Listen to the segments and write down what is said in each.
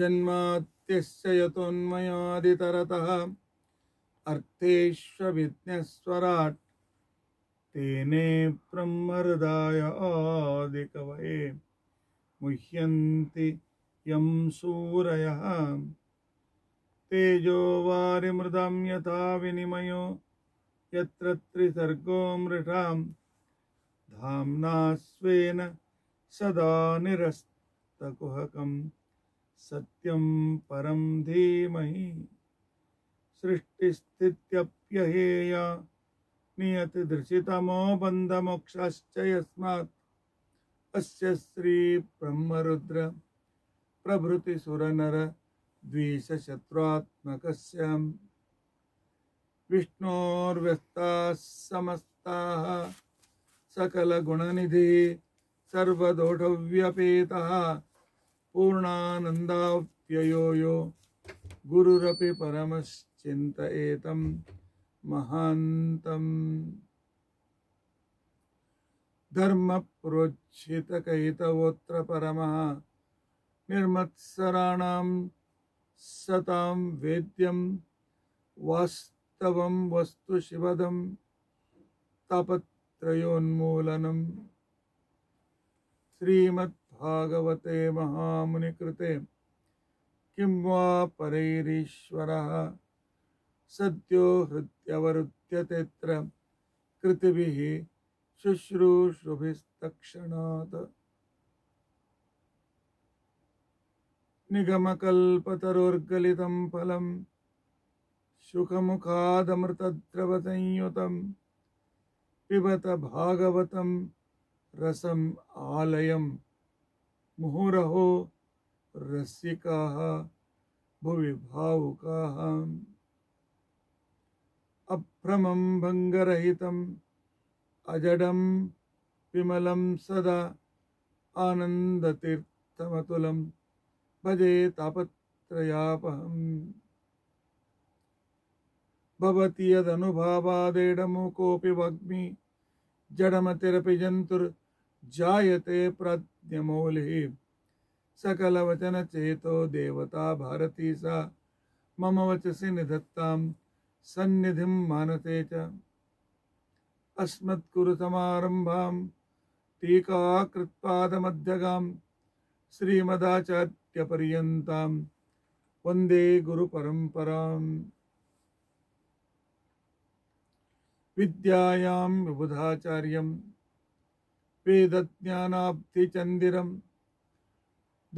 जन्मात्यस्ययतोन्मयादितरतः अर्थेष्वभिज्ञस्वराट् तेने ब्रह्महृदाय आदिकवये मुह्यन्ति यं सूरय तेजो मृदम यथा विनिमयो यत्र त्रिसर्गो धामना स्वेन सदा निरस्तुहक सत्यम परम धीमे सृष्टिस्थितप्य नियतिदृशितमो बंद यस्मात् अस्य श्रीब्रह्मरुद्र प्रभृतिसुरनर द्विषशत्रुत्मकस्य विष्णोर्व्यस्ताः समस्ताः सकल सकलगुणनिधिः सर्वदोषव्यपेतः पूर्णानन्दाप्ययो यो गुरुरपि परमश्चिन्त एतं महान्तम् धर्मप्रोच्छितकहितवोऽत्र परमः निर्मत्सराणां सतां वेद्यं वास्तवं वस्तुशिवदं तपत् त्रयोन्मूलनम् श्रीमद्भागवते महामुनिकृते किं वा परैरीश्वरः सद्यो हृद्यवरुध्यतेऽत्र कृतिभिः शुश्रूषुभिस्तक्षणात् निगमकल्पतरुर्गलितं फलं सुखमुखादमृतद्रवसंयुतम् पिबत भागवत रसम आलयं मुहुरहो रसिकाः भुवि अभ्रमं भंगरहित अजडम विमल सदा आनंदतीर्थमतुल भजे भवती भवति यदनुभावादेडमुकोऽपि वग्मि जडमतिरपि जन्तुर् जायते सकलवचनचेतो देवता भारती सा मम वचसि निधत्तां सन्निधिं मानते च अस्मत्कुरुसमारम्भां टीकाकृत्पादमध्यगां श्रीमदाचार्यपर्यन्तां वन्दे गुरुपरम्पराम् विद्यायां विबुधाचार्यं वेदज्ञानाब्धिचन्दिरं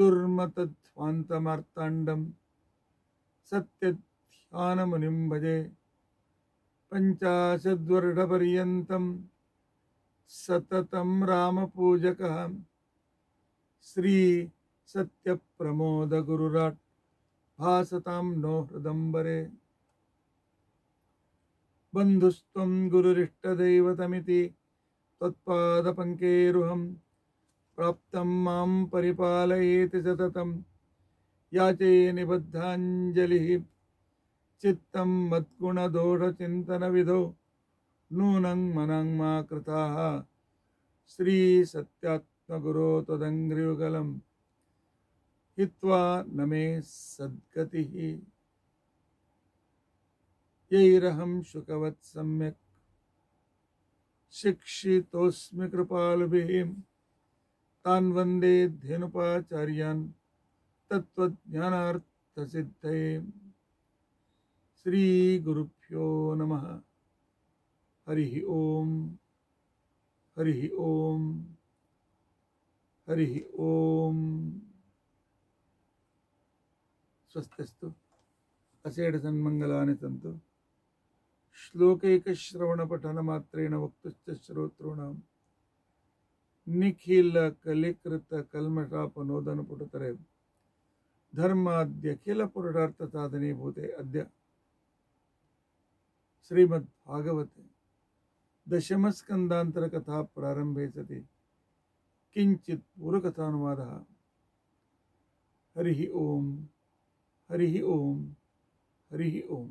दुर्मतध्वान्तमार्ताण्डं सत्यध्यानमुनिं भजे पञ्चाशद्वर्षपर्यन्तं सततं रामपूजकः श्रीसत्यप्रमोदगुरुराट् भासतां नो हृदम्बरे बंधुस्व गुरुरिष्टदैवतमिति त्वत्पादपङ्केरुहं प्राप्तं मां सतत सततं याचे निबद्धाञ्जलिः चित्तं विधो नून मनं मा कृताः श्रीसत्यात्मगुरो त्वदङ्घ्रियुगलं हित्वा न मे सद्गतिः यैरहं शुकवत् सम्यक सम्यक् शिक्षितोऽस्मि कृपालभिः तान् वन्दे सिद्ध श्री गुरुभ्यो नमः हरि ओम हरि ओम हरि ओम स्वस्त्यस्तु अशेड़ सन्मंगला सन्त श्लोकैकश्रवणपठनमात्रेण वक्तुश्च श्रोतॄणां निखिलकलिकृतकल्मषापनोदनपुटतरे धर्माद्यखिलपुरुषार्थसाधने भूते अद्य श्रीमद्भागवते दशमस्कन्दान्तरकथाप्रारम्भे सति किञ्चित् पूर्वकथानुवादः हरिः ओम् हरिः ओम् हरिः ओम्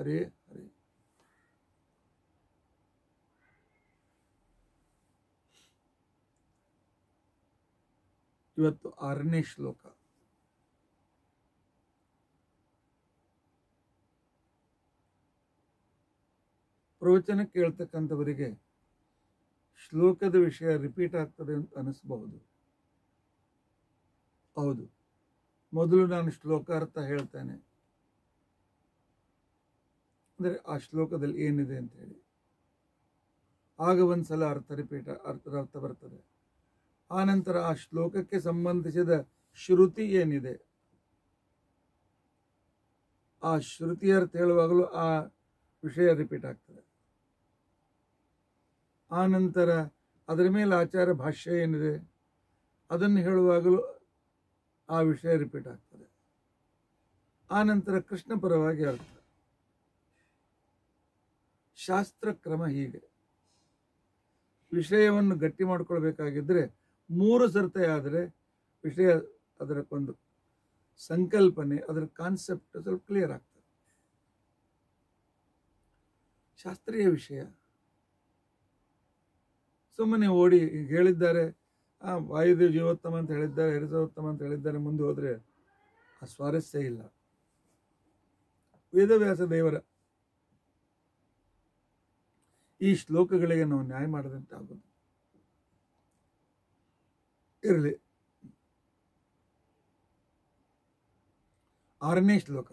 ಅರೇ ಹರಿ ಇವತ್ತು ಆರನೇ ಶ್ಲೋಕ ಪ್ರವಚನ ಕೇಳ್ತಕ್ಕಂಥವರಿಗೆ ಶ್ಲೋಕದ ವಿಷಯ ರಿಪೀಟ್ ಆಗ್ತದೆ ಅಂತ ಅನಿಸ್ಬಹುದು ಹೌದು ಮೊದಲು ನಾನು ಶ್ಲೋಕಾರ್ಥ ಹೇಳ್ತೇನೆ ಅಂದರೆ ಆ ಶ್ಲೋಕದಲ್ಲಿ ಏನಿದೆ ಅಂತ ಹೇಳಿ ಆಗ ಒಂದ್ಸಲ ಸಲ ರಿಪೀಟ್ ಅರ್ಥ ಅರ್ಥ ಬರ್ತದೆ ಆನಂತರ ಆ ಶ್ಲೋಕಕ್ಕೆ ಸಂಬಂಧಿಸಿದ ಶ್ರುತಿ ಏನಿದೆ ಆ ಶ್ರುತಿ ಅರ್ಥ ಹೇಳುವಾಗಲೂ ಆ ವಿಷಯ ರಿಪೀಟ್ ಆಗ್ತದೆ ಆನಂತರ ಅದರ ಮೇಲೆ ಆಚಾರ ಭಾಷ್ಯ ಏನಿದೆ ಅದನ್ನು ಹೇಳುವಾಗಲೂ ಆ ವಿಷಯ ರಿಪೀಟ್ ಆಗ್ತದೆ ಆನಂತರ ಕೃಷ್ಣ ಪರವಾಗಿ ಅರ್ಥ ಕ್ರಮ ಹೀಗೆ ವಿಷಯವನ್ನು ಗಟ್ಟಿ ಮಾಡಿಕೊಳ್ಬೇಕಾಗಿದ್ದರೆ ಮೂರು ಸರ್ತೆ ಆದರೆ ವಿಷಯ ಒಂದು ಸಂಕಲ್ಪನೆ ಅದರ ಕಾನ್ಸೆಪ್ಟ್ ಸ್ವಲ್ಪ ಕ್ಲಿಯರ್ ಆಗ್ತದೆ ಶಾಸ್ತ್ರೀಯ ವಿಷಯ ಸುಮ್ಮನೆ ಓಡಿ ಈಗ ಹೇಳಿದ್ದಾರೆ ಆ ವಾಯುದೇವ್ ಜೀವೋತ್ತಮ ಅಂತ ಹೇಳಿದ್ದಾರೆ ಹರಿಸೋತ್ತಮ ಅಂತ ಹೇಳಿದ್ದಾರೆ ಮುಂದೆ ಹೋದರೆ ಆ ಸ್ವಾರಸ್ಯ ಇಲ್ಲ ವೇದವ್ಯಾಸ ದೇವರ ಈ ಶ್ಲೋಕಗಳಿಗೆ ನಾವು ನ್ಯಾಯ ಆಗೋದು ಇರಲಿ ಆರನೇ ಶ್ಲೋಕ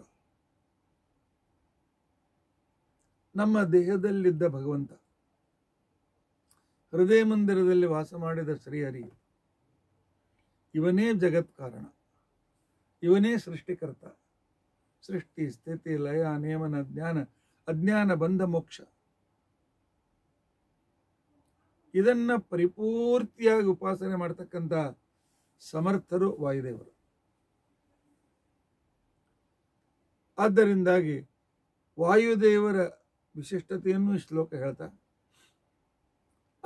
ನಮ್ಮ ದೇಹದಲ್ಲಿದ್ದ ಭಗವಂತ ಹೃದಯ ಮಂದಿರದಲ್ಲಿ ವಾಸ ಮಾಡಿದ ಶ್ರೀಹರಿ ಇವನೇ ಜಗತ್ ಕಾರಣ ಇವನೇ ಸೃಷ್ಟಿಕರ್ತ ಸೃಷ್ಟಿ ಸ್ಥಿತಿ ಲಯ ನಿಯಮನ ಜ್ಞಾನ ಅಜ್ಞಾನ ಬಂಧ ಮೋಕ್ಷ ಇದನ್ನ ಪರಿಪೂರ್ತಿಯಾಗಿ ಉಪಾಸನೆ ಮಾಡ್ತಕ್ಕಂಥ ಸಮರ್ಥರು ವಾಯುದೇವರು ಆದ್ದರಿಂದಾಗಿ ವಾಯುದೇವರ ವಿಶಿಷ್ಟತೆಯನ್ನು ಈ ಶ್ಲೋಕ ಹೇಳ್ತಾ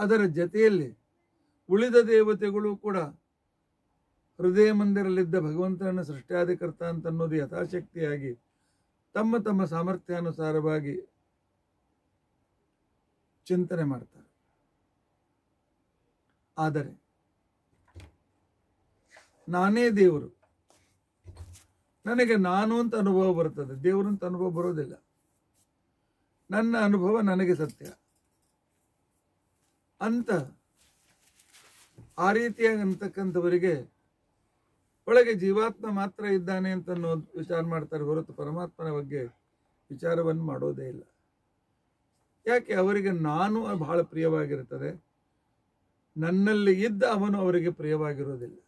ಅದರ ಜತೆಯಲ್ಲಿ ಉಳಿದ ದೇವತೆಗಳು ಕೂಡ ಹೃದಯ ಮಂದಿರಲ್ಲಿದ್ದ ಭಗವಂತನನ್ನು ಸೃಷ್ಟಿಯಾದಿಕರ್ತ ಅನ್ನೋದು ಯಥಾಶಕ್ತಿಯಾಗಿ ತಮ್ಮ ತಮ್ಮ ಸಾಮರ್ಥ್ಯಾನುಸಾರವಾಗಿ ಚಿಂತನೆ ಮಾಡ್ತಾರೆ ಆದರೆ ನಾನೇ ದೇವರು ನನಗೆ ನಾನು ಅಂತ ಅನುಭವ ಬರ್ತದೆ ಅಂತ ಅನುಭವ ಬರೋದಿಲ್ಲ ನನ್ನ ಅನುಭವ ನನಗೆ ಸತ್ಯ ಅಂತ ಆ ರೀತಿಯಾಗಿ ಅಂತಕ್ಕಂಥವರಿಗೆ ಒಳಗೆ ಜೀವಾತ್ಮ ಮಾತ್ರ ಇದ್ದಾನೆ ಅಂತ ವಿಚಾರ ಮಾಡ್ತಾರೆ ಹೊರತು ಪರಮಾತ್ಮನ ಬಗ್ಗೆ ವಿಚಾರವನ್ನು ಮಾಡೋದೇ ಇಲ್ಲ ಯಾಕೆ ಅವರಿಗೆ ನಾನು ಬಹಳ ಪ್ರಿಯವಾಗಿರುತ್ತದೆ ನನ್ನಲ್ಲಿ ಇದ್ದ ಅವನು ಅವರಿಗೆ ಪ್ರಿಯವಾಗಿರುವುದಿಲ್ಲ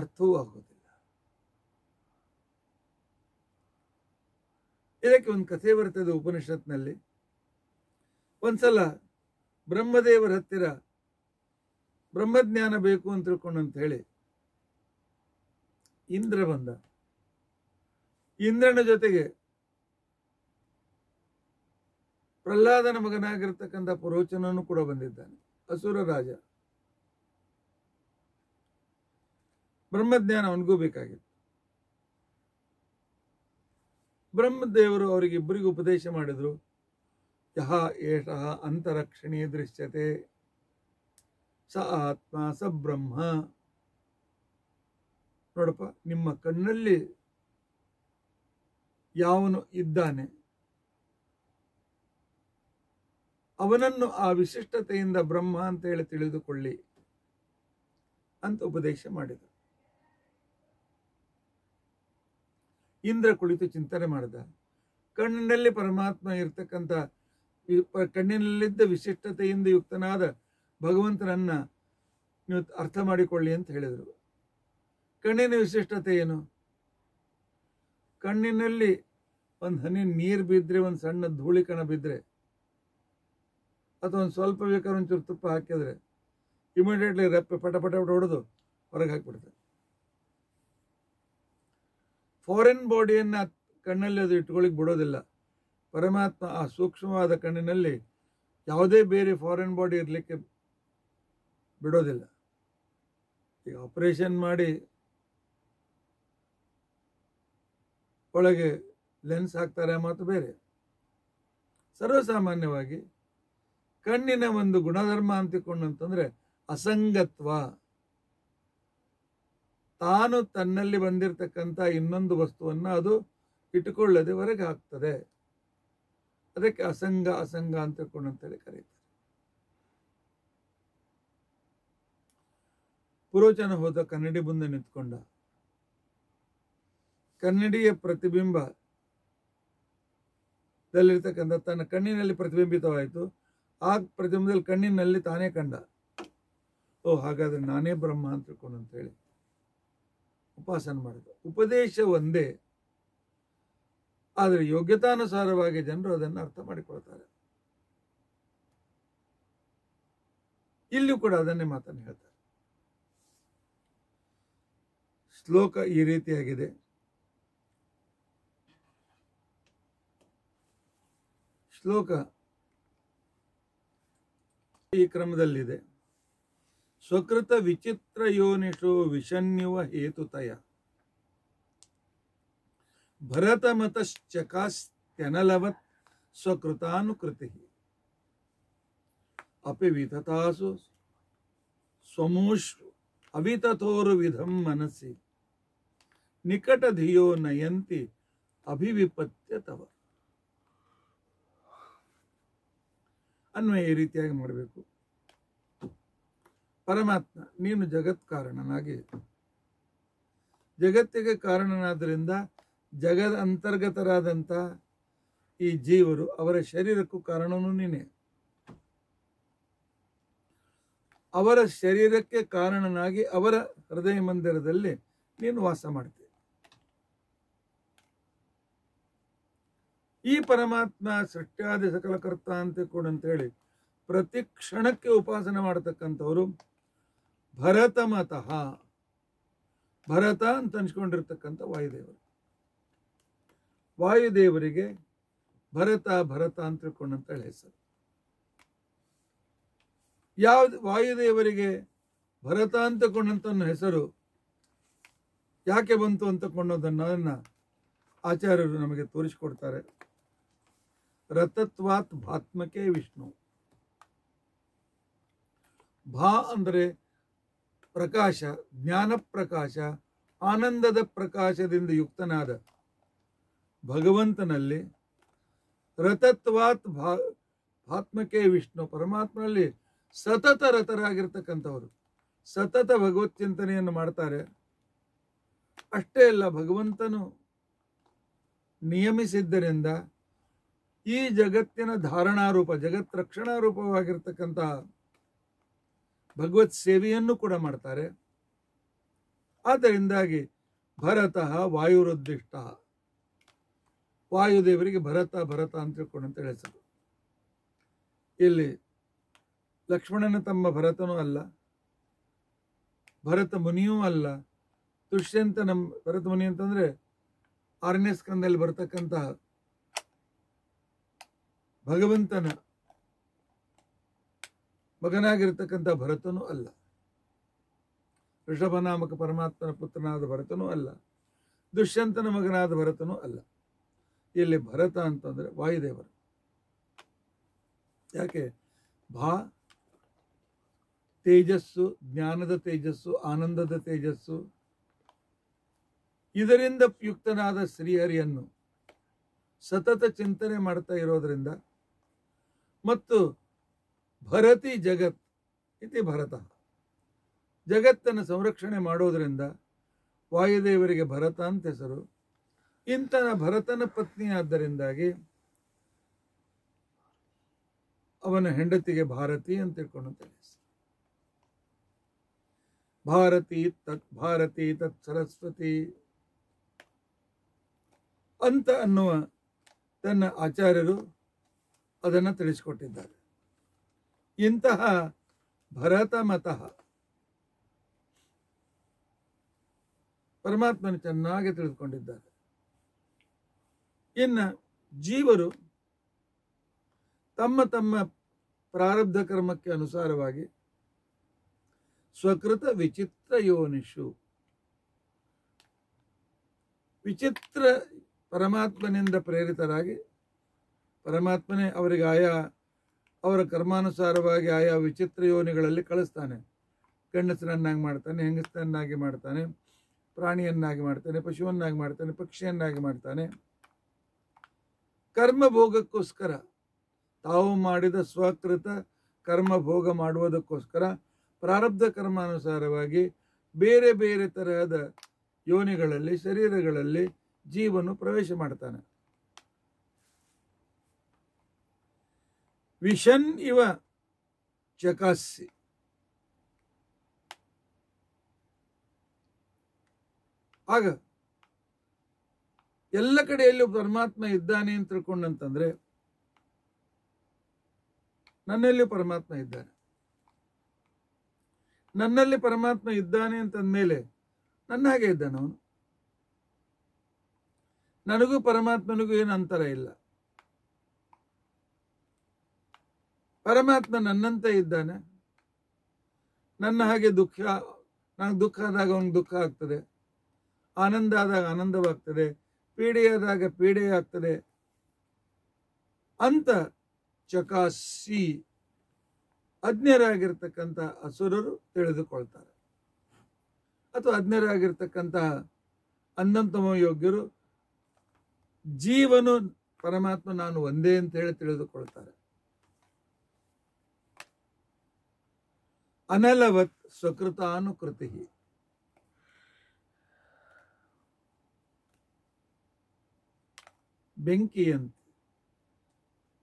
ಅರ್ಥವೂ ಆಗುವುದಿಲ್ಲ ಇದಕ್ಕೆ ಒಂದು ಕಥೆ ಬರ್ತದೆ ಉಪನಿಷತ್ನಲ್ಲಿ ಒಂದ್ಸಲ ಬ್ರಹ್ಮದೇವರ ಹತ್ತಿರ ಬ್ರಹ್ಮಜ್ಞಾನ ಬೇಕು ಅಂತ ತಿಳ್ಕೊಂಡು ಅಂತ ಹೇಳಿ ಇಂದ್ರ ಬಂದ ಇಂದ್ರನ ಜೊತೆಗೆ ಪ್ರಹ್ಲಾದನ ಮಗನಾಗಿರ್ತಕ್ಕಂಥ ಪುರೋಚನನು ಕೂಡ ಬಂದಿದ್ದಾನೆ ಅಸುರ ರಾಜ ಬ್ರಹ್ಮಜ್ಞಾನ ಅವನಿಗೂ ಬೇಕಾಗಿತ್ತು ಬ್ರಹ್ಮದೇವರು ಅವರಿಗಿಬ್ಬರಿಗೂ ಉಪದೇಶ ಮಾಡಿದರು ಯಹ ಏಷಃ ಅಂತರಕ್ಷಣೀಯ ದೃಶ್ಯತೆ ಸ ಆತ್ಮ ಸ ಬ್ರಹ್ಮ ನೋಡಪ್ಪ ನಿಮ್ಮ ಕಣ್ಣಲ್ಲಿ ಯಾವನು ಇದ್ದಾನೆ ಅವನನ್ನು ಆ ವಿಶಿಷ್ಟತೆಯಿಂದ ಬ್ರಹ್ಮ ಅಂತ ಹೇಳಿ ತಿಳಿದುಕೊಳ್ಳಿ ಅಂತ ಉಪದೇಶ ಮಾಡಿದ ಇಂದ್ರ ಕುಳಿತು ಚಿಂತನೆ ಮಾಡಿದ ಕಣ್ಣಿನಲ್ಲಿ ಪರಮಾತ್ಮ ಇರ್ತಕ್ಕಂಥ ಕಣ್ಣಿನಲ್ಲಿದ್ದ ವಿಶಿಷ್ಟತೆಯಿಂದ ಯುಕ್ತನಾದ ಭಗವಂತನನ್ನ ನೀವು ಅರ್ಥ ಮಾಡಿಕೊಳ್ಳಿ ಅಂತ ಹೇಳಿದರು ಕಣ್ಣಿನ ವಿಶಿಷ್ಟತೆ ಏನು ಕಣ್ಣಿನಲ್ಲಿ ಒಂದು ಹನಿ ನೀರು ಬಿದ್ದರೆ ಒಂದು ಸಣ್ಣ ಧೂಳಿಕಣ ಬಿದ್ದರೆ ಅಥವಾ ಒಂದು ಸ್ವಲ್ಪ ಬೇಕಾದ್ರೆ ಒಂಚೂರು ತುಪ್ಪ ಹಾಕಿದರೆ ಇಮಿಡಿಯೇಟ್ಲಿ ರೆಪ್ಪೆ ಪಟ ಪಟ ಪಟ ಹೊಡೆದು ಹೊರಗೆ ಹಾಕಿಬಿಡುತ್ತೆ ಫಾರಿನ್ ಬಾಡಿಯನ್ನು ಕಣ್ಣಲ್ಲಿ ಅದು ಇಟ್ಕೊಳ್ಳಿಕ್ಕೆ ಬಿಡೋದಿಲ್ಲ ಪರಮಾತ್ಮ ಆ ಸೂಕ್ಷ್ಮವಾದ ಕಣ್ಣಿನಲ್ಲಿ ಯಾವುದೇ ಬೇರೆ ಫಾರಿನ್ ಬಾಡಿ ಇರಲಿಕ್ಕೆ ಬಿಡೋದಿಲ್ಲ ಈಗ ಆಪರೇಷನ್ ಮಾಡಿ ಒಳಗೆ ಲೆನ್ಸ್ ಹಾಕ್ತಾರೆ ಮಾತು ಬೇರೆ ಸರ್ವಸಾಮಾನ್ಯವಾಗಿ ಕಣ್ಣಿನ ಒಂದು ಗುಣಧರ್ಮ ಅಂತಂದ್ರೆ ಅಸಂಗತ್ವ ತಾನು ತನ್ನಲ್ಲಿ ಬಂದಿರತಕ್ಕಂಥ ಇನ್ನೊಂದು ವಸ್ತುವನ್ನು ಅದು ಇಟ್ಟುಕೊಳ್ಳದೆ ಹೊರಗೆ ಹಾಕ್ತದೆ ಅದಕ್ಕೆ ಅಸಂಗ ಅಸಂಗ ಅಂತ ಹೇಳಿ ಕರೀತಾರೆ ಪುರೋಚನ ಹೋದ ಕನ್ನಡಿ ಮುಂದೆ ನಿಂತ್ಕೊಂಡ ಕನ್ನಡಿಯ ಪ್ರತಿಬಿಂಬದಲ್ಲಿರ್ತಕ್ಕಂಥ ತನ್ನ ಕಣ್ಣಿನಲ್ಲಿ ಪ್ರತಿಬಿಂಬಿತವಾಯಿತು ಆ ಪ್ರತಿಮದಲ್ಲಿ ಕಣ್ಣಿನಲ್ಲಿ ತಾನೇ ಕಂಡ ಓ ಹಾಗಾದರೆ ನಾನೇ ಬ್ರಹ್ಮ ಅಂತ ತಿಳ್ಕೊಂಡು ಅಂತೇಳಿ ಉಪಾಸನ ಮಾಡಿದ ಉಪದೇಶ ಒಂದೇ ಆದರೆ ಯೋಗ್ಯತಾನುಸಾರವಾಗಿ ಜನರು ಅದನ್ನು ಅರ್ಥ ಮಾಡಿಕೊಳ್ತಾರೆ ಇಲ್ಲಿಯೂ ಕೂಡ ಅದನ್ನೇ ಮಾತನ್ನು ಹೇಳ್ತಾರೆ ಶ್ಲೋಕ ಈ ರೀತಿಯಾಗಿದೆ ಶ್ಲೋಕ ಈ ಕ್ರಮದಲ್ಲಿದೆ ಸ್ವಕೃತ ವಿಚಿತ್ರ ಯೋನಿಷೋ ವಿಷನ್ಯುವ ಹೇತುತಯ ಭರತಮತಶ್ಚಕಾಸ್ತ್ಯನಲವತ್ ಸ್ವಕೃತಾನುಕೃತಿ अपि विततासु स्वमूषु अवितथोरुविधं मनसि निकटधियो नयन्ति अभिविपत्य तव ಅನ್ವಯ ಈ ರೀತಿಯಾಗಿ ಮಾಡಬೇಕು ಪರಮಾತ್ಮ ನೀನು ಜಗತ್ ಕಾರಣನಾಗಿ ಜಗತ್ತಿಗೆ ಕಾರಣನಾದ್ದರಿಂದ ಜಗದ ಅಂತರ್ಗತರಾದಂತಹ ಈ ಜೀವರು ಅವರ ಶರೀರಕ್ಕೂ ಕಾರಣವೂ ನೀನೆ ಅವರ ಶರೀರಕ್ಕೆ ಕಾರಣನಾಗಿ ಅವರ ಹೃದಯ ಮಂದಿರದಲ್ಲಿ ನೀನು ವಾಸ ಮಾಡ್ತೀನಿ ಈ ಪರಮಾತ್ಮ ಸೃಷ್ಟಿಯಾದಿ ಸಕಲ ಕರ್ತ ಅಂತ ಕೂಡ ಅಂತೇಳಿ ಪ್ರತಿ ಕ್ಷಣಕ್ಕೆ ಉಪಾಸನೆ ಮಾಡತಕ್ಕಂಥವರು ಭರತ ಭರತ ಅಂತ ಅನ್ಸ್ಕೊಂಡಿರ್ತಕ್ಕಂಥ ವಾಯುದೇವರು ವಾಯುದೇವರಿಗೆ ಭರತ ಭರತ ಅಂತ ತಿಳ್ಕೊಂಡಂತೇಳಿ ಹೆಸರು ಯಾವ ವಾಯುದೇವರಿಗೆ ಭರತ ಅಂತ ಕೊಂಡಂತ ಹೆಸರು ಯಾಕೆ ಬಂತು ಅಂತ ಕೊಂಡೋದನ್ನ ಆಚಾರ್ಯರು ನಮಗೆ ತೋರಿಸಿಕೊಡ್ತಾರೆ ರಥತ್ವಾತ್ ಭಾತ್ಮಕೆ ವಿಷ್ಣು ಭಾ ಅಂದರೆ ಪ್ರಕಾಶ ಜ್ಞಾನ ಪ್ರಕಾಶ ಆನಂದದ ಪ್ರಕಾಶದಿಂದ ಯುಕ್ತನಾದ ಭಗವಂತನಲ್ಲಿ ರಥತ್ವಾತ್ ಭಾ ವಿಷ್ಣು ಪರಮಾತ್ಮನಲ್ಲಿ ಸತತ ರಥರಾಗಿರ್ತಕ್ಕಂಥವರು ಸತತ ಭಗವತ್ ಚಿಂತನೆಯನ್ನು ಮಾಡ್ತಾರೆ ಅಷ್ಟೇ ಅಲ್ಲ ಭಗವಂತನು ನಿಯಮಿಸಿದ್ದರಿಂದ ಈ ಜಗತ್ತಿನ ಧಾರಣಾರೂಪ ಜಗತ್ ರಕ್ಷಣಾ ರೂಪವಾಗಿರ್ತಕ್ಕಂಥ ಭಗವತ್ ಸೇವೆಯನ್ನು ಕೂಡ ಮಾಡ್ತಾರೆ ಆದ್ದರಿಂದಾಗಿ ಭರತಃ ವಾಯುರುದ್ದಿಷ್ಟ ವಾಯುದೇವರಿಗೆ ಭರತ ಭರತ ಅಂತ ಅಂತ ಹೆಸರು ಇಲ್ಲಿ ಲಕ್ಷ್ಮಣನ ತಮ್ಮ ಭರತನೂ ಅಲ್ಲ ಭರತ ಮುನಿಯೂ ಅಲ್ಲ ದುಷ್ಯಂತ ನಮ್ಮ ಭರತ ಮುನಿ ಅಂತಂದರೆ ಆರನೇ ಸ್ಕಂದಲ್ಲಿ ಬರ್ತಕ್ಕಂತಹ ಭಗವಂತನ ಮಗನಾಗಿರ್ತಕ್ಕಂಥ ಭರತನೂ ಅಲ್ಲ ಋಷಭನಾಮಕ ಪರಮಾತ್ಮನ ಪುತ್ರನಾದ ಭರತನೂ ಅಲ್ಲ ದುಷ್ಯಂತನ ಮಗನಾದ ಭರತನೂ ಅಲ್ಲ ಇಲ್ಲಿ ಭರತ ಅಂತಂದರೆ ವಾಯುದೇವರು ಯಾಕೆ ಭಾ ತೇಜಸ್ಸು ಜ್ಞಾನದ ತೇಜಸ್ಸು ಆನಂದದ ತೇಜಸ್ಸು ಇದರಿಂದ ಯುಕ್ತನಾದ ಸ್ತ್ರೀಹರಿಯನ್ನು ಸತತ ಚಿಂತನೆ ಮಾಡ್ತಾ ಇರೋದರಿಂದ ಮತ್ತು ಭರತಿ ಜಗತ್ ಇತಿ ಭರತ ಜಗತ್ತನ್ನು ಸಂರಕ್ಷಣೆ ಮಾಡೋದರಿಂದ ವಾಯುದೇವರಿಗೆ ಭರತ ಅಂತ ಹೆಸರು ಇಂತಹ ಭರತನ ಪತ್ನಿಯಾದ್ದರಿಂದಾಗಿ ಅವನ ಹೆಂಡತಿಗೆ ಭಾರತಿ ಅಂತ ತಿಳ್ಕೊಂಡು ಭಾರತಿ ತತ್ ಭಾರತಿ ತತ್ ಸರಸ್ವತಿ ಅಂತ ಅನ್ನುವ ತನ್ನ ಆಚಾರ್ಯರು ಅದನ್ನು ತಿಳಿಸಿಕೊಟ್ಟಿದ್ದಾರೆ ಇಂತಹ ಭರತ ಮತಃ ಪರಮಾತ್ಮನು ಚೆನ್ನಾಗಿ ತಿಳಿದುಕೊಂಡಿದ್ದಾರೆ ಇನ್ನು ಜೀವರು ತಮ್ಮ ತಮ್ಮ ಪ್ರಾರಬ್ಧ ಕರ್ಮಕ್ಕೆ ಅನುಸಾರವಾಗಿ ಸ್ವಕೃತ ವಿಚಿತ್ರ ಯೋನಿಷು ವಿಚಿತ್ರ ಪರಮಾತ್ಮನಿಂದ ಪ್ರೇರಿತರಾಗಿ ಪರಮಾತ್ಮನೇ ಅವರಿಗೆ ಆಯಾ ಅವರ ಕರ್ಮಾನುಸಾರವಾಗಿ ಆಯಾ ವಿಚಿತ್ರ ಯೋನಿಗಳಲ್ಲಿ ಕಳಿಸ್ತಾನೆ ಗಂಡಸರನ್ನಾಗಿ ಮಾಡ್ತಾನೆ ಹೆಂಗಸರನ್ನಾಗಿ ಮಾಡ್ತಾನೆ ಪ್ರಾಣಿಯನ್ನಾಗಿ ಮಾಡ್ತಾನೆ ಪಶುವನ್ನಾಗಿ ಮಾಡ್ತಾನೆ ಪಕ್ಷಿಯನ್ನಾಗಿ ಮಾಡ್ತಾನೆ ಕರ್ಮ ಭೋಗಕ್ಕೋಸ್ಕರ ತಾವು ಮಾಡಿದ ಸ್ವಕೃತ ಕರ್ಮ ಭೋಗ ಮಾಡುವುದಕ್ಕೋಸ್ಕರ ಪ್ರಾರಬ್ಧ ಕರ್ಮಾನುಸಾರವಾಗಿ ಬೇರೆ ಬೇರೆ ತರಹದ ಯೋನಿಗಳಲ್ಲಿ ಶರೀರಗಳಲ್ಲಿ ಜೀವನು ಪ್ರವೇಶ ಮಾಡ್ತಾನೆ ವಿಷನ್ ಇವ ಚಕಾಸಿ ಆಗ ಎಲ್ಲ ಕಡೆಯಲ್ಲೂ ಪರಮಾತ್ಮ ಇದ್ದಾನೆ ಅಂತ ತಿಳ್ಕೊಂಡಂತಂದ್ರೆ ನನ್ನಲ್ಲಿಯೂ ಪರಮಾತ್ಮ ಇದ್ದಾನೆ ನನ್ನಲ್ಲಿ ಪರಮಾತ್ಮ ಇದ್ದಾನೆ ಮೇಲೆ ನನ್ನ ಹಾಗೆ ಇದ್ದಾನೆ ಅವನು ನನಗೂ ಪರಮಾತ್ಮನಿಗೂ ಏನು ಅಂತರ ಇಲ್ಲ ಪರಮಾತ್ಮ ನನ್ನಂತೆ ಇದ್ದಾನೆ ನನ್ನ ಹಾಗೆ ದುಃಖ ನನಗೆ ದುಃಖ ಆದಾಗ ಅವನಿಗೆ ದುಃಖ ಆಗ್ತದೆ ಆನಂದ ಆದಾಗ ಆನಂದವಾಗ್ತದೆ ಪೀಡೆಯಾದಾಗ ಪೀಡೆ ಆಗ್ತದೆ ಅಂತ ಚಕಾಸಿ ಅಜ್ಞರಾಗಿರ್ತಕ್ಕಂಥ ಅಸುರರು ತಿಳಿದುಕೊಳ್ತಾರೆ ಅಥವಾ ಅಜ್ಞರಾಗಿರ್ತಕ್ಕಂತಹ ಅನ್ನಂತಮ ಯೋಗ್ಯರು ಜೀವನು ಪರಮಾತ್ಮ ನಾನು ಒಂದೇ ಅಂತ ಹೇಳಿ ತಿಳಿದುಕೊಳ್ತಾರೆ ಅನಲವತ್ ಸ್ವಕೃತಾನುಕೃತಿ ಬೆಂಕಿಯಂತೆ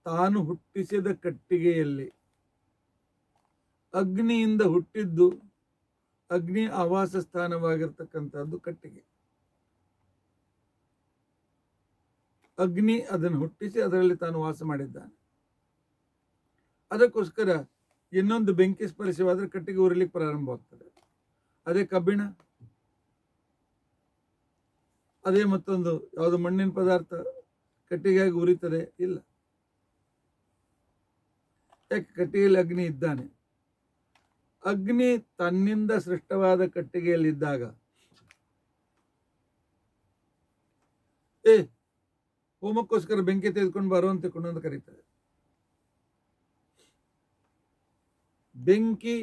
ತಾನು ಹುಟ್ಟಿಸಿದ ಕಟ್ಟಿಗೆಯಲ್ಲಿ ಅಗ್ನಿಯಿಂದ ಹುಟ್ಟಿದ್ದು ಅಗ್ನಿ ಆವಾಸ ಸ್ಥಾನವಾಗಿರ್ತಕ್ಕಂಥದ್ದು ಕಟ್ಟಿಗೆ ಅಗ್ನಿ ಅದನ್ನು ಹುಟ್ಟಿಸಿ ಅದರಲ್ಲಿ ತಾನು ವಾಸ ಮಾಡಿದ್ದಾನೆ ಅದಕ್ಕೋಸ್ಕರ ಇನ್ನೊಂದು ಬೆಂಕಿ ಸ್ಪರ್ಶವಾದ್ರೆ ಕಟ್ಟಿಗೆ ಉರಿಲಿಕ್ಕೆ ಪ್ರಾರಂಭ ಆಗ್ತದೆ ಅದೇ ಕಬ್ಬಿಣ ಅದೇ ಮತ್ತೊಂದು ಯಾವುದು ಮಣ್ಣಿನ ಪದಾರ್ಥ ಕಟ್ಟಿಗೆಯಾಗಿ ಉರಿತದೆ ಇಲ್ಲ ಯಾಕೆ ಕಟ್ಟಿಗೆಯಲ್ಲಿ ಅಗ್ನಿ ಇದ್ದಾನೆ ಅಗ್ನಿ ತನ್ನಿಂದ ಸೃಷ್ಟವಾದ ಕಟ್ಟಿಗೆಯಲ್ಲಿದ್ದಾಗ ಏ ಹೋಮಕ್ಕೋಸ್ಕರ ಬೆಂಕಿ ತೆಗೆದುಕೊಂಡು ಬರುವಂತೆ ಅಂತ ಕರೀತಾರೆ ಬೆಂಕಿ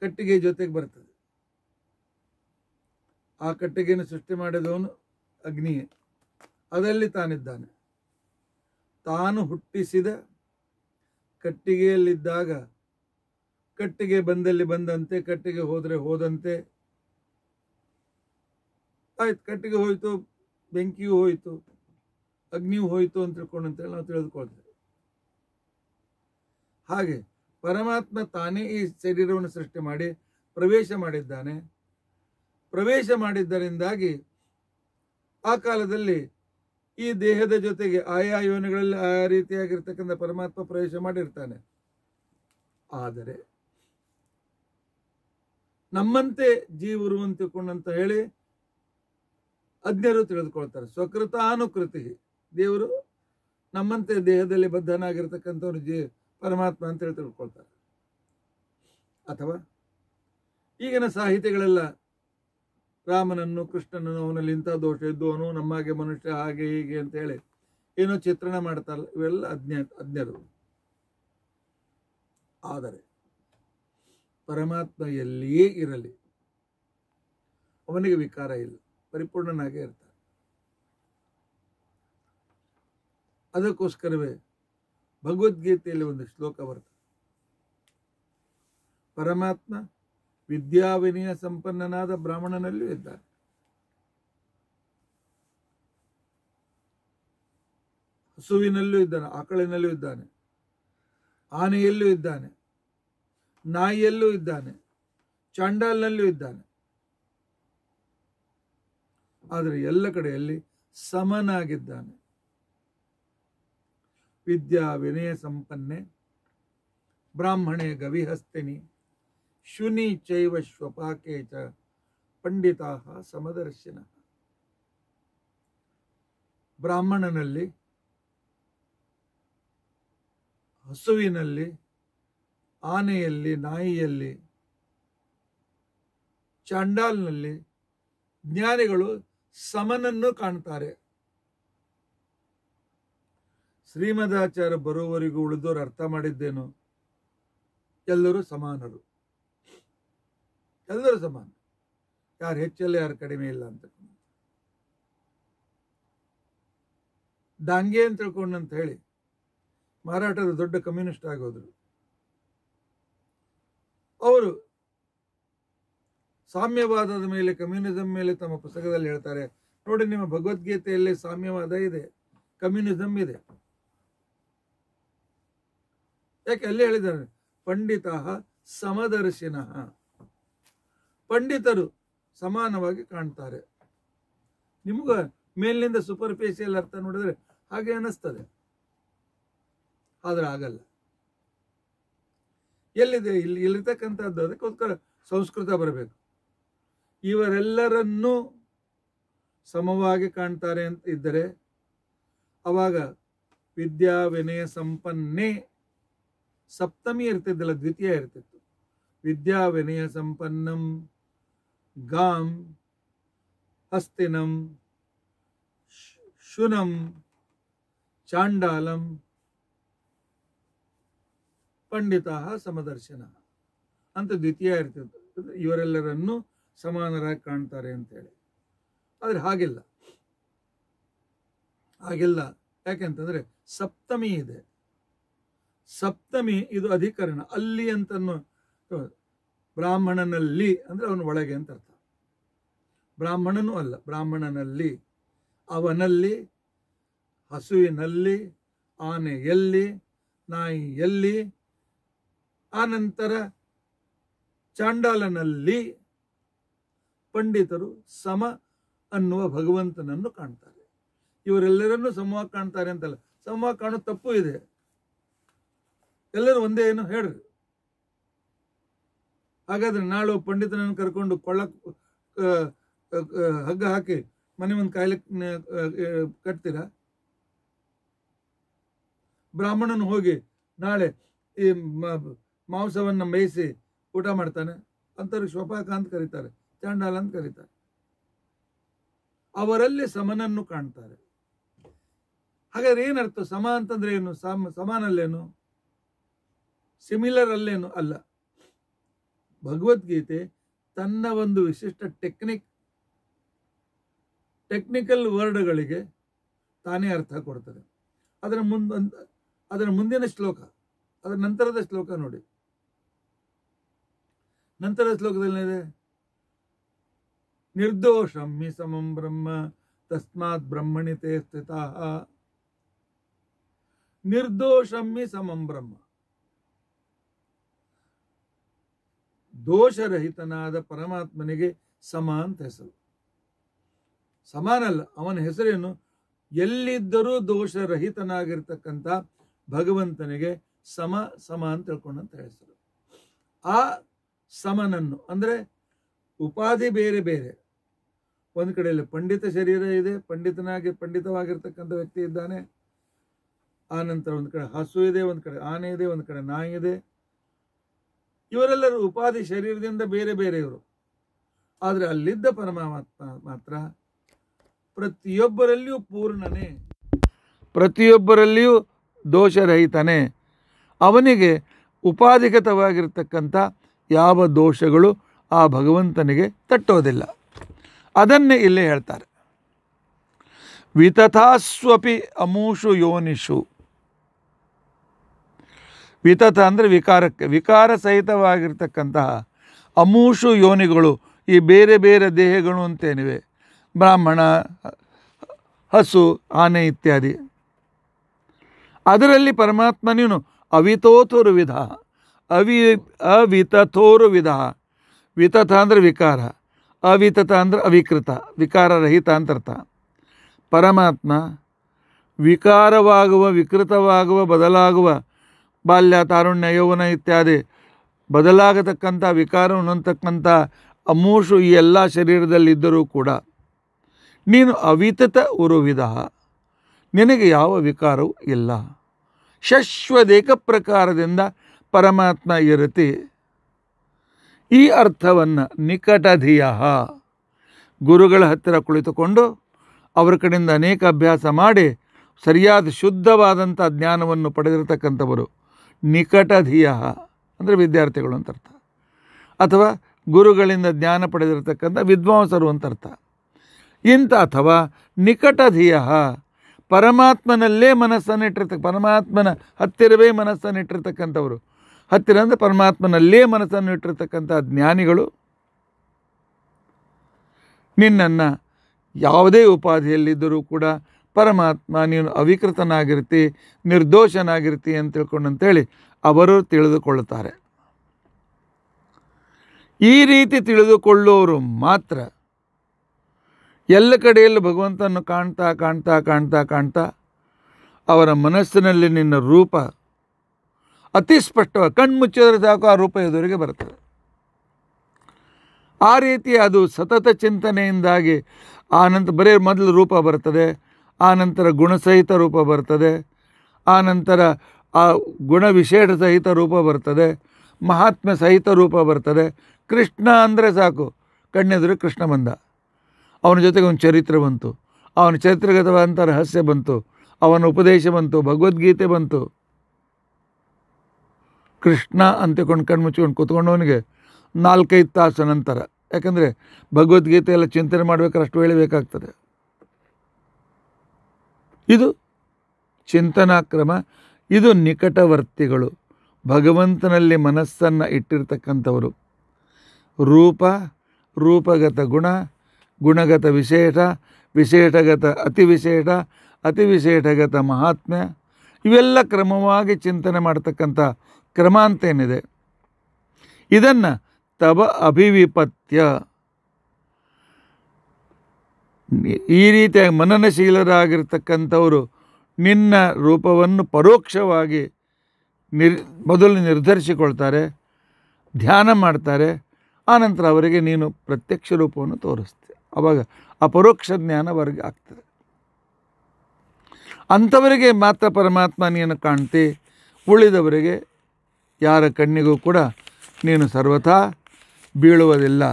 ಕಟ್ಟಿಗೆ ಜೊತೆಗೆ ಬರ್ತದೆ ಆ ಕಟ್ಟಿಗೆಯನ್ನು ಸೃಷ್ಟಿ ಮಾಡಿದವನು ಅಗ್ನಿಯೇ ಅದರಲ್ಲಿ ತಾನಿದ್ದಾನೆ ತಾನು ಹುಟ್ಟಿಸಿದ ಕಟ್ಟಿಗೆಯಲ್ಲಿದ್ದಾಗ ಕಟ್ಟಿಗೆ ಬಂದಲ್ಲಿ ಬಂದಂತೆ ಕಟ್ಟಿಗೆ ಹೋದರೆ ಹೋದಂತೆ ಆಯ್ತು ಕಟ್ಟಿಗೆ ಹೋಯಿತು ಬೆಂಕಿಯೂ ಹೋಯಿತು ಅಗ್ನಿಯೂ ಹೋಯಿತು ಅಂತ ತಿಳ್ಕೊಂಡಂತೇಳಿ ನಾವು ತಿಳಿದುಕೊಳ್ತೇವೆ ಹಾಗೆ ಪರಮಾತ್ಮ ತಾನೇ ಈ ಶರೀರವನ್ನು ಸೃಷ್ಟಿ ಮಾಡಿ ಪ್ರವೇಶ ಮಾಡಿದ್ದಾನೆ ಪ್ರವೇಶ ಮಾಡಿದ್ದರಿಂದಾಗಿ ಆ ಕಾಲದಲ್ಲಿ ಈ ದೇಹದ ಜೊತೆಗೆ ಆಯಾ ಯೋನಿಗಳಲ್ಲಿ ಆಯಾ ರೀತಿಯಾಗಿರ್ತಕ್ಕಂಥ ಪರಮಾತ್ಮ ಪ್ರವೇಶ ಮಾಡಿರ್ತಾನೆ ಆದರೆ ನಮ್ಮಂತೆ ಜೀವರು ಅಂತ ಹೇಳಿ ಅಜ್ಞರು ತಿಳಿದುಕೊಳ್ತಾರೆ ಸ್ವಕೃತ ಅನುಕೃತಿ ದೇವರು ನಮ್ಮಂತೆ ದೇಹದಲ್ಲಿ ಬದ್ಧನಾಗಿರ್ತಕ್ಕಂಥವ್ರು ಜೀ ಪರಮಾತ್ಮ ಅಂತೇಳಿ ತಿಳ್ಕೊಳ್ತಾರೆ ಅಥವಾ ಈಗಿನ ಸಾಹಿತ್ಯಗಳೆಲ್ಲ ರಾಮನನ್ನು ಕೃಷ್ಣನನ್ನು ಅವನಲ್ಲಿ ಇಂಥ ದೋಷ ಇದ್ದು ಅವನು ನಮ್ಮಾಗೆ ಮನುಷ್ಯ ಹಾಗೆ ಹೀಗೆ ಅಂತ ಹೇಳಿ ಏನೋ ಚಿತ್ರಣ ಮಾಡ್ತಾರಲ್ಲ ಇವೆಲ್ಲ ಅಜ್ಞಾ ಅಜ್ಞರು ಆದರೆ ಪರಮಾತ್ಮ ಎಲ್ಲಿಯೇ ಇರಲಿ ಅವನಿಗೆ ವಿಕಾರ ಇಲ್ಲ ಪರಿಪೂರ್ಣನಾಗೇ ಇರ್ತಾನೆ ಅದಕ್ಕೋಸ್ಕರವೇ ಭಗವದ್ಗೀತೆಯಲ್ಲಿ ಒಂದು ಶ್ಲೋಕ ಬರ್ತದೆ ಪರಮಾತ್ಮ ವಿದ್ಯಾವಿನಯ ಸಂಪನ್ನನಾದ ಬ್ರಾಹ್ಮಣನಲ್ಲೂ ಇದ್ದಾನೆ ಹಸುವಿನಲ್ಲೂ ಇದ್ದಾನೆ ಆಕಳಿನಲ್ಲೂ ಇದ್ದಾನೆ ಆನೆಯಲ್ಲೂ ಇದ್ದಾನೆ ನಾಯಿಯಲ್ಲೂ ಇದ್ದಾನೆ ಚಾಂಡಾಲ್ನಲ್ಲೂ ಇದ್ದಾನೆ ಆದರೆ ಎಲ್ಲ ಕಡೆಯಲ್ಲಿ ಸಮನಾಗಿದ್ದಾನೆ ವಿದ್ಯಾ ವಿನಯ ಸಂಪನ್ನೆ ಬ್ರಾಹ್ಮಣೆ ಗವಿಹಸ್ತಿನಿ ಶುನಿ ಚೈವ ಶ್ವಪಾಕೆ ಚ ಪಂಡಿತಾ ಸಮದರ್ಶಿನ ಬ್ರಾಹ್ಮಣನಲ್ಲಿ ಹಸುವಿನಲ್ಲಿ ಆನೆಯಲ್ಲಿ ನಾಯಿಯಲ್ಲಿ ಚಾಂಡಾಲ್ನಲ್ಲಿ ಜ್ಞಾನಿಗಳು ಸಮನನ್ನು ಕಾಣ್ತಾರೆ ಶ್ರೀಮದಾಚಾರ್ಯ ಬರುವವರಿಗೂ ಉಳಿದವರು ಅರ್ಥ ಮಾಡಿದ್ದೇನು ಎಲ್ಲರೂ ಸಮಾನರು ಎಲ್ಲರೂ ಸಮಾನ ಯಾರು ಹೆಚ್ಚಲ್ಲ ಯಾರು ಕಡಿಮೆ ಇಲ್ಲ ಅಂತ ದಾಂಗೆ ಅಂತ ಅಂತ ಹೇಳಿ ಮಾರಾಟದ ದೊಡ್ಡ ಕಮ್ಯುನಿಸ್ಟ್ ಆಗೋದ್ರು ಅವರು ಸಾಮ್ಯವಾದದ ಮೇಲೆ ಕಮ್ಯುನಿಸಂ ಮೇಲೆ ತಮ್ಮ ಪುಸ್ತಕದಲ್ಲಿ ಹೇಳ್ತಾರೆ ನೋಡಿ ನಿಮ್ಮ ಭಗವದ್ಗೀತೆಯಲ್ಲಿ ಸಾಮ್ಯವಾದ ಇದೆ ಕಮ್ಯುನಿಸಂ ಇದೆ ಯಾಕೆ ಅಲ್ಲಿ ಹೇಳಿದ್ದಾರೆ ಪಂಡಿತ ಸಮದರ್ಶಿನ ಪಂಡಿತರು ಸಮಾನವಾಗಿ ಕಾಣ್ತಾರೆ ನಿಮ್ಗ ಮೇಲಿನಿಂದ ಫೇಸಿಯಲ್ ಅರ್ಥ ನೋಡಿದ್ರೆ ಹಾಗೆ ಅನಿಸ್ತದೆ ಆದ್ರೆ ಆಗಲ್ಲ ಎಲ್ಲಿದೆ ಇಲ್ಲಿ ಇಲ್ಲಿರ್ತಕ್ಕಂಥದ್ದು ಅದಕ್ಕೋಸ್ಕರ ಸಂಸ್ಕೃತ ಬರಬೇಕು ಇವರೆಲ್ಲರನ್ನೂ ಸಮವಾಗಿ ಕಾಣ್ತಾರೆ ಅಂತ ಇದ್ದರೆ ಅವಾಗ ವಿದ್ಯಾ ವಿನಯ ಸಂಪನ್ನೇ ಸಪ್ತಮಿ ಇರ್ತಿದ್ದಿಲ್ಲ ದ್ವಿತೀಯ ಇರ್ತಿತ್ತು ವಿದ್ಯಾ ವಿನಯ ಸಂಪನ್ನಂ ಗಾಂ ಹಸ್ತಿನಂ ಶುನಂ ಚಾಂಡಾಲಂ ಪಂಡಿತ ಸಮದರ್ಶನ ಅಂತ ದ್ವಿತೀಯ ಇರ್ತಿತ್ತು ಇವರೆಲ್ಲರನ್ನು ಸಮಾನರಾಗಿ ಕಾಣ್ತಾರೆ ಅಂತೇಳಿ ಆದರೆ ಹಾಗಿಲ್ಲ ಹಾಗಿಲ್ಲ ಯಾಕೆಂತಂದರೆ ಸಪ್ತಮಿ ಇದೆ ಸಪ್ತಮಿ ಇದು ಅಧಿಕರಣ ಅಲ್ಲಿ ಅಂತನ್ನು ಬ್ರಾಹ್ಮಣನಲ್ಲಿ ಅಂದರೆ ಅವನ ಒಳಗೆ ಅಂತ ಅರ್ಥ ಬ್ರಾಹ್ಮಣನೂ ಅಲ್ಲ ಬ್ರಾಹ್ಮಣನಲ್ಲಿ ಅವನಲ್ಲಿ ಹಸುವಿನಲ್ಲಿ ಆನೆಯಲ್ಲಿ ನಾಯಿಯಲ್ಲಿ ಆನಂತರ ಚಾಂಡಾಲನಲ್ಲಿ ಪಂಡಿತರು ಸಮ ಅನ್ನುವ ಭಗವಂತನನ್ನು ಕಾಣ್ತಾರೆ ಇವರೆಲ್ಲರನ್ನೂ ಸಮವಾಗಿ ಕಾಣ್ತಾರೆ ಅಂತಲ್ಲ ಸಮವಾಗಿ ಕಾಣೋ ತಪ್ಪು ಇದೆ ಎಲ್ಲರೂ ಒಂದೇ ಏನು ಹೇಳ್ರಿ ಹಾಗಾದ್ರೆ ನಾಳು ಪಂಡಿತನನ್ನು ಕರ್ಕೊಂಡು ಕೊಳ್ಳ ಹಗ್ಗ ಹಾಕಿ ಮನೆ ಒಂದು ಕಾಯಿಲೆ ಕಟ್ತೀರಾ ಬ್ರಾಹ್ಮಣನು ಹೋಗಿ ನಾಳೆ ಈ ಮಾಂಸವನ್ನು ಮೇಯಿಸಿ ಊಟ ಮಾಡ್ತಾನೆ ಅಂತಾರೆ ಶೋಪಾಕ ಅಂತ ಕರೀತಾರೆ ಚಾಂಡಾಲ ಅಂತ ಕರೀತಾರೆ ಅವರಲ್ಲಿ ಸಮನನ್ನು ಕಾಣ್ತಾರೆ ಹಾಗಾದ್ರೆ ಏನರ್ಥ ಸಮ ಅಂತಂದ್ರೆ ಏನು ಸಮ ಸಮಾನಲ್ಲೇನು ಸಿಮಿಲರ್ ಅಲ್ಲೇನು ಅಲ್ಲ ಭಗವದ್ಗೀತೆ ತನ್ನ ಒಂದು ವಿಶಿಷ್ಟ ಟೆಕ್ನಿಕ್ ಟೆಕ್ನಿಕಲ್ ವರ್ಡ್ಗಳಿಗೆ ತಾನೇ ಅರ್ಥ ಕೊಡ್ತದೆ ಅದರ ಮುಂದ ಅದರ ಮುಂದಿನ ಶ್ಲೋಕ ಅದರ ನಂತರದ ಶ್ಲೋಕ ನೋಡಿ ನಂತರದ ಶ್ಲೋಕದಲ್ಲಿ ನಿರ್ದೋಷಂ ಮಿ ಸಮಂ ಬ್ರಹ್ಮ ತಸ್ಮಾತ್ ಬ್ರಹ್ಮಣಿತೆ ಸ್ಥಿತ ನಿರ್ದೋಷಂ ಮಿ ಸಮಂ ಬ್ರಹ್ಮ ದೋಷರಹಿತನಾದ ಪರಮಾತ್ಮನಿಗೆ ಸಮ ಅಂತ ಹೆಸರು ಸಮಾನಲ್ಲ ಅವನ ಹೆಸರೇನು ಎಲ್ಲಿದ್ದರೂ ದೋಷರಹಿತನಾಗಿರ್ತಕ್ಕಂಥ ಭಗವಂತನಿಗೆ ಸಮ ಸಮ ಅಂತ ತಿಳ್ಕೊಂಡಂತ ಹೆಸರು ಆ ಸಮನನ್ನು ಅಂದರೆ ಉಪಾಧಿ ಬೇರೆ ಬೇರೆ ಒಂದು ಕಡೆಯಲ್ಲಿ ಪಂಡಿತ ಶರೀರ ಇದೆ ಪಂಡಿತನಾಗಿ ಪಂಡಿತವಾಗಿರ್ತಕ್ಕಂಥ ವ್ಯಕ್ತಿ ಇದ್ದಾನೆ ಆ ನಂತರ ಒಂದು ಕಡೆ ಹಸು ಇದೆ ಒಂದು ಕಡೆ ಆನೆ ಇದೆ ಒಂದು ಕಡೆ ನಾಯಿ ಇದೆ ಇವರೆಲ್ಲರೂ ಉಪಾಧಿ ಶರೀರದಿಂದ ಬೇರೆ ಬೇರೆಯವರು ಆದರೆ ಅಲ್ಲಿದ್ದ ಪರಮಾತ್ಮ ಮಾತ್ರ ಪ್ರತಿಯೊಬ್ಬರಲ್ಲಿಯೂ ಪೂರ್ಣನೇ ಪ್ರತಿಯೊಬ್ಬರಲ್ಲಿಯೂ ದೋಷರಹಿತನೇ ಅವನಿಗೆ ಉಪಾಧಿಗತವಾಗಿರ್ತಕ್ಕಂಥ ಯಾವ ದೋಷಗಳು ಆ ಭಗವಂತನಿಗೆ ತಟ್ಟೋದಿಲ್ಲ ಅದನ್ನೇ ಇಲ್ಲೇ ಹೇಳ್ತಾರೆ ವಿತಥಾಸ್ವಪಿ ಅಮೂಷು ಯೋನಿಷು ವಿತತ ಅಂದರೆ ವಿಕಾರಕ್ಕೆ ವಿಕಾರ ಸಹಿತವಾಗಿರ್ತಕ್ಕಂತಹ ಅಮೂಷು ಯೋನಿಗಳು ಈ ಬೇರೆ ಬೇರೆ ದೇಹಗಳು ಅಂತೇನಿವೆ ಬ್ರಾಹ್ಮಣ ಹಸು ಆನೆ ಇತ್ಯಾದಿ ಅದರಲ್ಲಿ ಪರಮಾತ್ಮನೇನು ಅವಿತೋತೋರು ವಿಧ ಅವಿ ಅವಿತಥೋರು ವಿಧ ವಿತಥ ಅಂದರೆ ವಿಕಾರ ಅವಿತತ ಅಂದರೆ ಅವಿಕೃತ ವಿಕಾರರಹಿತ ಅಂತರ್ಥ ಪರಮಾತ್ಮ ವಿಕಾರವಾಗುವ ವಿಕೃತವಾಗುವ ಬದಲಾಗುವ ಬಾಲ್ಯ ತಾರುಣ್ಯ ಯೌವನ ಇತ್ಯಾದಿ ಬದಲಾಗತಕ್ಕಂಥ ವಿಕಾರವನ್ನಂತಕ್ಕಂಥ ಅಮೂಷು ಈ ಎಲ್ಲ ಶರೀರದಲ್ಲಿದ್ದರೂ ಕೂಡ ನೀನು ಅವಿತತ ಉರುವಿದ ನಿನಗೆ ಯಾವ ವಿಕಾರವೂ ಇಲ್ಲ ಶಶ್ವದೇಕ ಪ್ರಕಾರದಿಂದ ಪರಮಾತ್ಮ ಇರತಿ ಈ ಅರ್ಥವನ್ನು ನಿಕಟಧಿಯ ಗುರುಗಳ ಹತ್ತಿರ ಕುಳಿತುಕೊಂಡು ಅವರ ಕಡೆಯಿಂದ ಅನೇಕ ಅಭ್ಯಾಸ ಮಾಡಿ ಸರಿಯಾದ ಶುದ್ಧವಾದಂಥ ಜ್ಞಾನವನ್ನು ಪಡೆದಿರತಕ್ಕಂಥವರು ನಿಕಟಧಿಯ ಅಂದರೆ ವಿದ್ಯಾರ್ಥಿಗಳು ಅಂತ ಅರ್ಥ ಅಥವಾ ಗುರುಗಳಿಂದ ಜ್ಞಾನ ಪಡೆದಿರತಕ್ಕಂಥ ವಿದ್ವಾಂಸರು ಅಂತ ಅರ್ಥ ಇಂಥ ಅಥವಾ ನಿಕಟಧಿಯ ಪರಮಾತ್ಮನಲ್ಲೇ ಮನಸ್ಸನ್ನು ಇಟ್ಟಿರ್ತಕ್ಕ ಪರಮಾತ್ಮನ ಹತ್ತಿರವೇ ಮನಸ್ಸನ್ನು ಇಟ್ಟಿರ್ತಕ್ಕಂಥವರು ಹತ್ತಿರ ಅಂದರೆ ಪರಮಾತ್ಮನಲ್ಲೇ ಮನಸ್ಸನ್ನು ಇಟ್ಟಿರ್ತಕ್ಕಂಥ ಜ್ಞಾನಿಗಳು ನಿನ್ನನ್ನು ಯಾವುದೇ ಉಪಾಧಿಯಲ್ಲಿದ್ದರೂ ಕೂಡ ಪರಮಾತ್ಮ ನೀನು ಅವಿಕೃತನಾಗಿರ್ತಿ ನಿರ್ದೋಷನಾಗಿರ್ತಿ ಅಂತ ತಿಳ್ಕೊಂಡು ಅಂತೇಳಿ ಅವರು ತಿಳಿದುಕೊಳ್ಳುತ್ತಾರೆ ಈ ರೀತಿ ತಿಳಿದುಕೊಳ್ಳೋರು ಮಾತ್ರ ಎಲ್ಲ ಕಡೆಯಲ್ಲೂ ಭಗವಂತನನ್ನು ಕಾಣ್ತಾ ಕಾಣ್ತಾ ಕಾಣ್ತಾ ಕಾಣ್ತಾ ಅವರ ಮನಸ್ಸಿನಲ್ಲಿ ನಿನ್ನ ರೂಪ ಅತಿ ಸ್ಪಷ್ಟವಾಗಿ ಕಣ್ಮುಚ್ಚಿದ್ರೆ ಸಾಕು ಆ ರೂಪ ಎದುರಿಗೆ ಬರ್ತದೆ ಆ ರೀತಿ ಅದು ಸತತ ಚಿಂತನೆಯಿಂದಾಗಿ ಆನಂತರ ಬರೇ ಬರೀ ಮೊದಲು ರೂಪ ಬರ್ತದೆ ಆನಂತರ ಗುಣಸಹಿತ ರೂಪ ಬರ್ತದೆ ಆನಂತರ ಆ ಗುಣ ವಿಶೇಷ ಸಹಿತ ರೂಪ ಬರ್ತದೆ ಮಹಾತ್ಮ ಸಹಿತ ರೂಪ ಬರ್ತದೆ ಕೃಷ್ಣ ಅಂದರೆ ಸಾಕು ಕಣ್ಣೆದುರು ಕೃಷ್ಣ ಬಂದ ಅವನ ಜೊತೆಗೆ ಒಂದು ಚರಿತ್ರೆ ಬಂತು ಅವನ ಚರಿತ್ರಗತವಾದಂಥ ರಹಸ್ಯ ಬಂತು ಅವನ ಉಪದೇಶ ಬಂತು ಭಗವದ್ಗೀತೆ ಬಂತು ಕೃಷ್ಣ ಕೊಂಡು ಕಣ್ಣು ಮುಚ್ಕೊಂಡು ಕೂತ್ಕೊಂಡವನಿಗೆ ನಾಲ್ಕೈದು ತಾಸು ನಂತರ ಯಾಕಂದರೆ ಭಗವದ್ಗೀತೆ ಎಲ್ಲ ಚಿಂತನೆ ಮಾಡಬೇಕಾದ್ರೆ ಅಷ್ಟು ಹೇಳಬೇಕಾಗ್ತದೆ ಇದು ಚಿಂತನಾಕ್ರಮ ಇದು ನಿಕಟವರ್ತಿಗಳು ಭಗವಂತನಲ್ಲಿ ಮನಸ್ಸನ್ನು ಇಟ್ಟಿರ್ತಕ್ಕಂಥವರು ರೂಪ ರೂಪಗತ ಗುಣ ಗುಣಗತ ವಿಶೇಷ ವಿಶೇಷಗತ ಅತಿ ವಿಶೇಷ ಅತಿ ವಿಶೇಷಗತ ಮಹಾತ್ಮ್ಯ ಇವೆಲ್ಲ ಕ್ರಮವಾಗಿ ಚಿಂತನೆ ಮಾಡ್ತಕ್ಕಂಥ ಕ್ರಮ ಅಂತೇನಿದೆ ಇದನ್ನು ತವ ಅಭಿವಿಪತ್ಯ ಈ ರೀತಿಯಾಗಿ ಮನನಶೀಲರಾಗಿರ್ತಕ್ಕಂಥವರು ನಿನ್ನ ರೂಪವನ್ನು ಪರೋಕ್ಷವಾಗಿ ನಿರ್ ಮೊದಲು ನಿರ್ಧರಿಸಿಕೊಳ್ತಾರೆ ಧ್ಯಾನ ಮಾಡ್ತಾರೆ ಆನಂತರ ಅವರಿಗೆ ನೀನು ಪ್ರತ್ಯಕ್ಷ ರೂಪವನ್ನು ತೋರಿಸ್ತೀಯ ಆವಾಗ ಅಪರೋಕ್ಷ ಜ್ಞಾನ ವರ್ಗ ಆಗ್ತದೆ ಅಂಥವರಿಗೆ ಮಾತ್ರ ಪರಮಾತ್ಮ ನೀನು ಕಾಣ್ತಿ ಉಳಿದವರಿಗೆ ಯಾರ ಕಣ್ಣಿಗೂ ಕೂಡ ನೀನು ಸರ್ವಥಾ ಬೀಳುವುದಿಲ್ಲ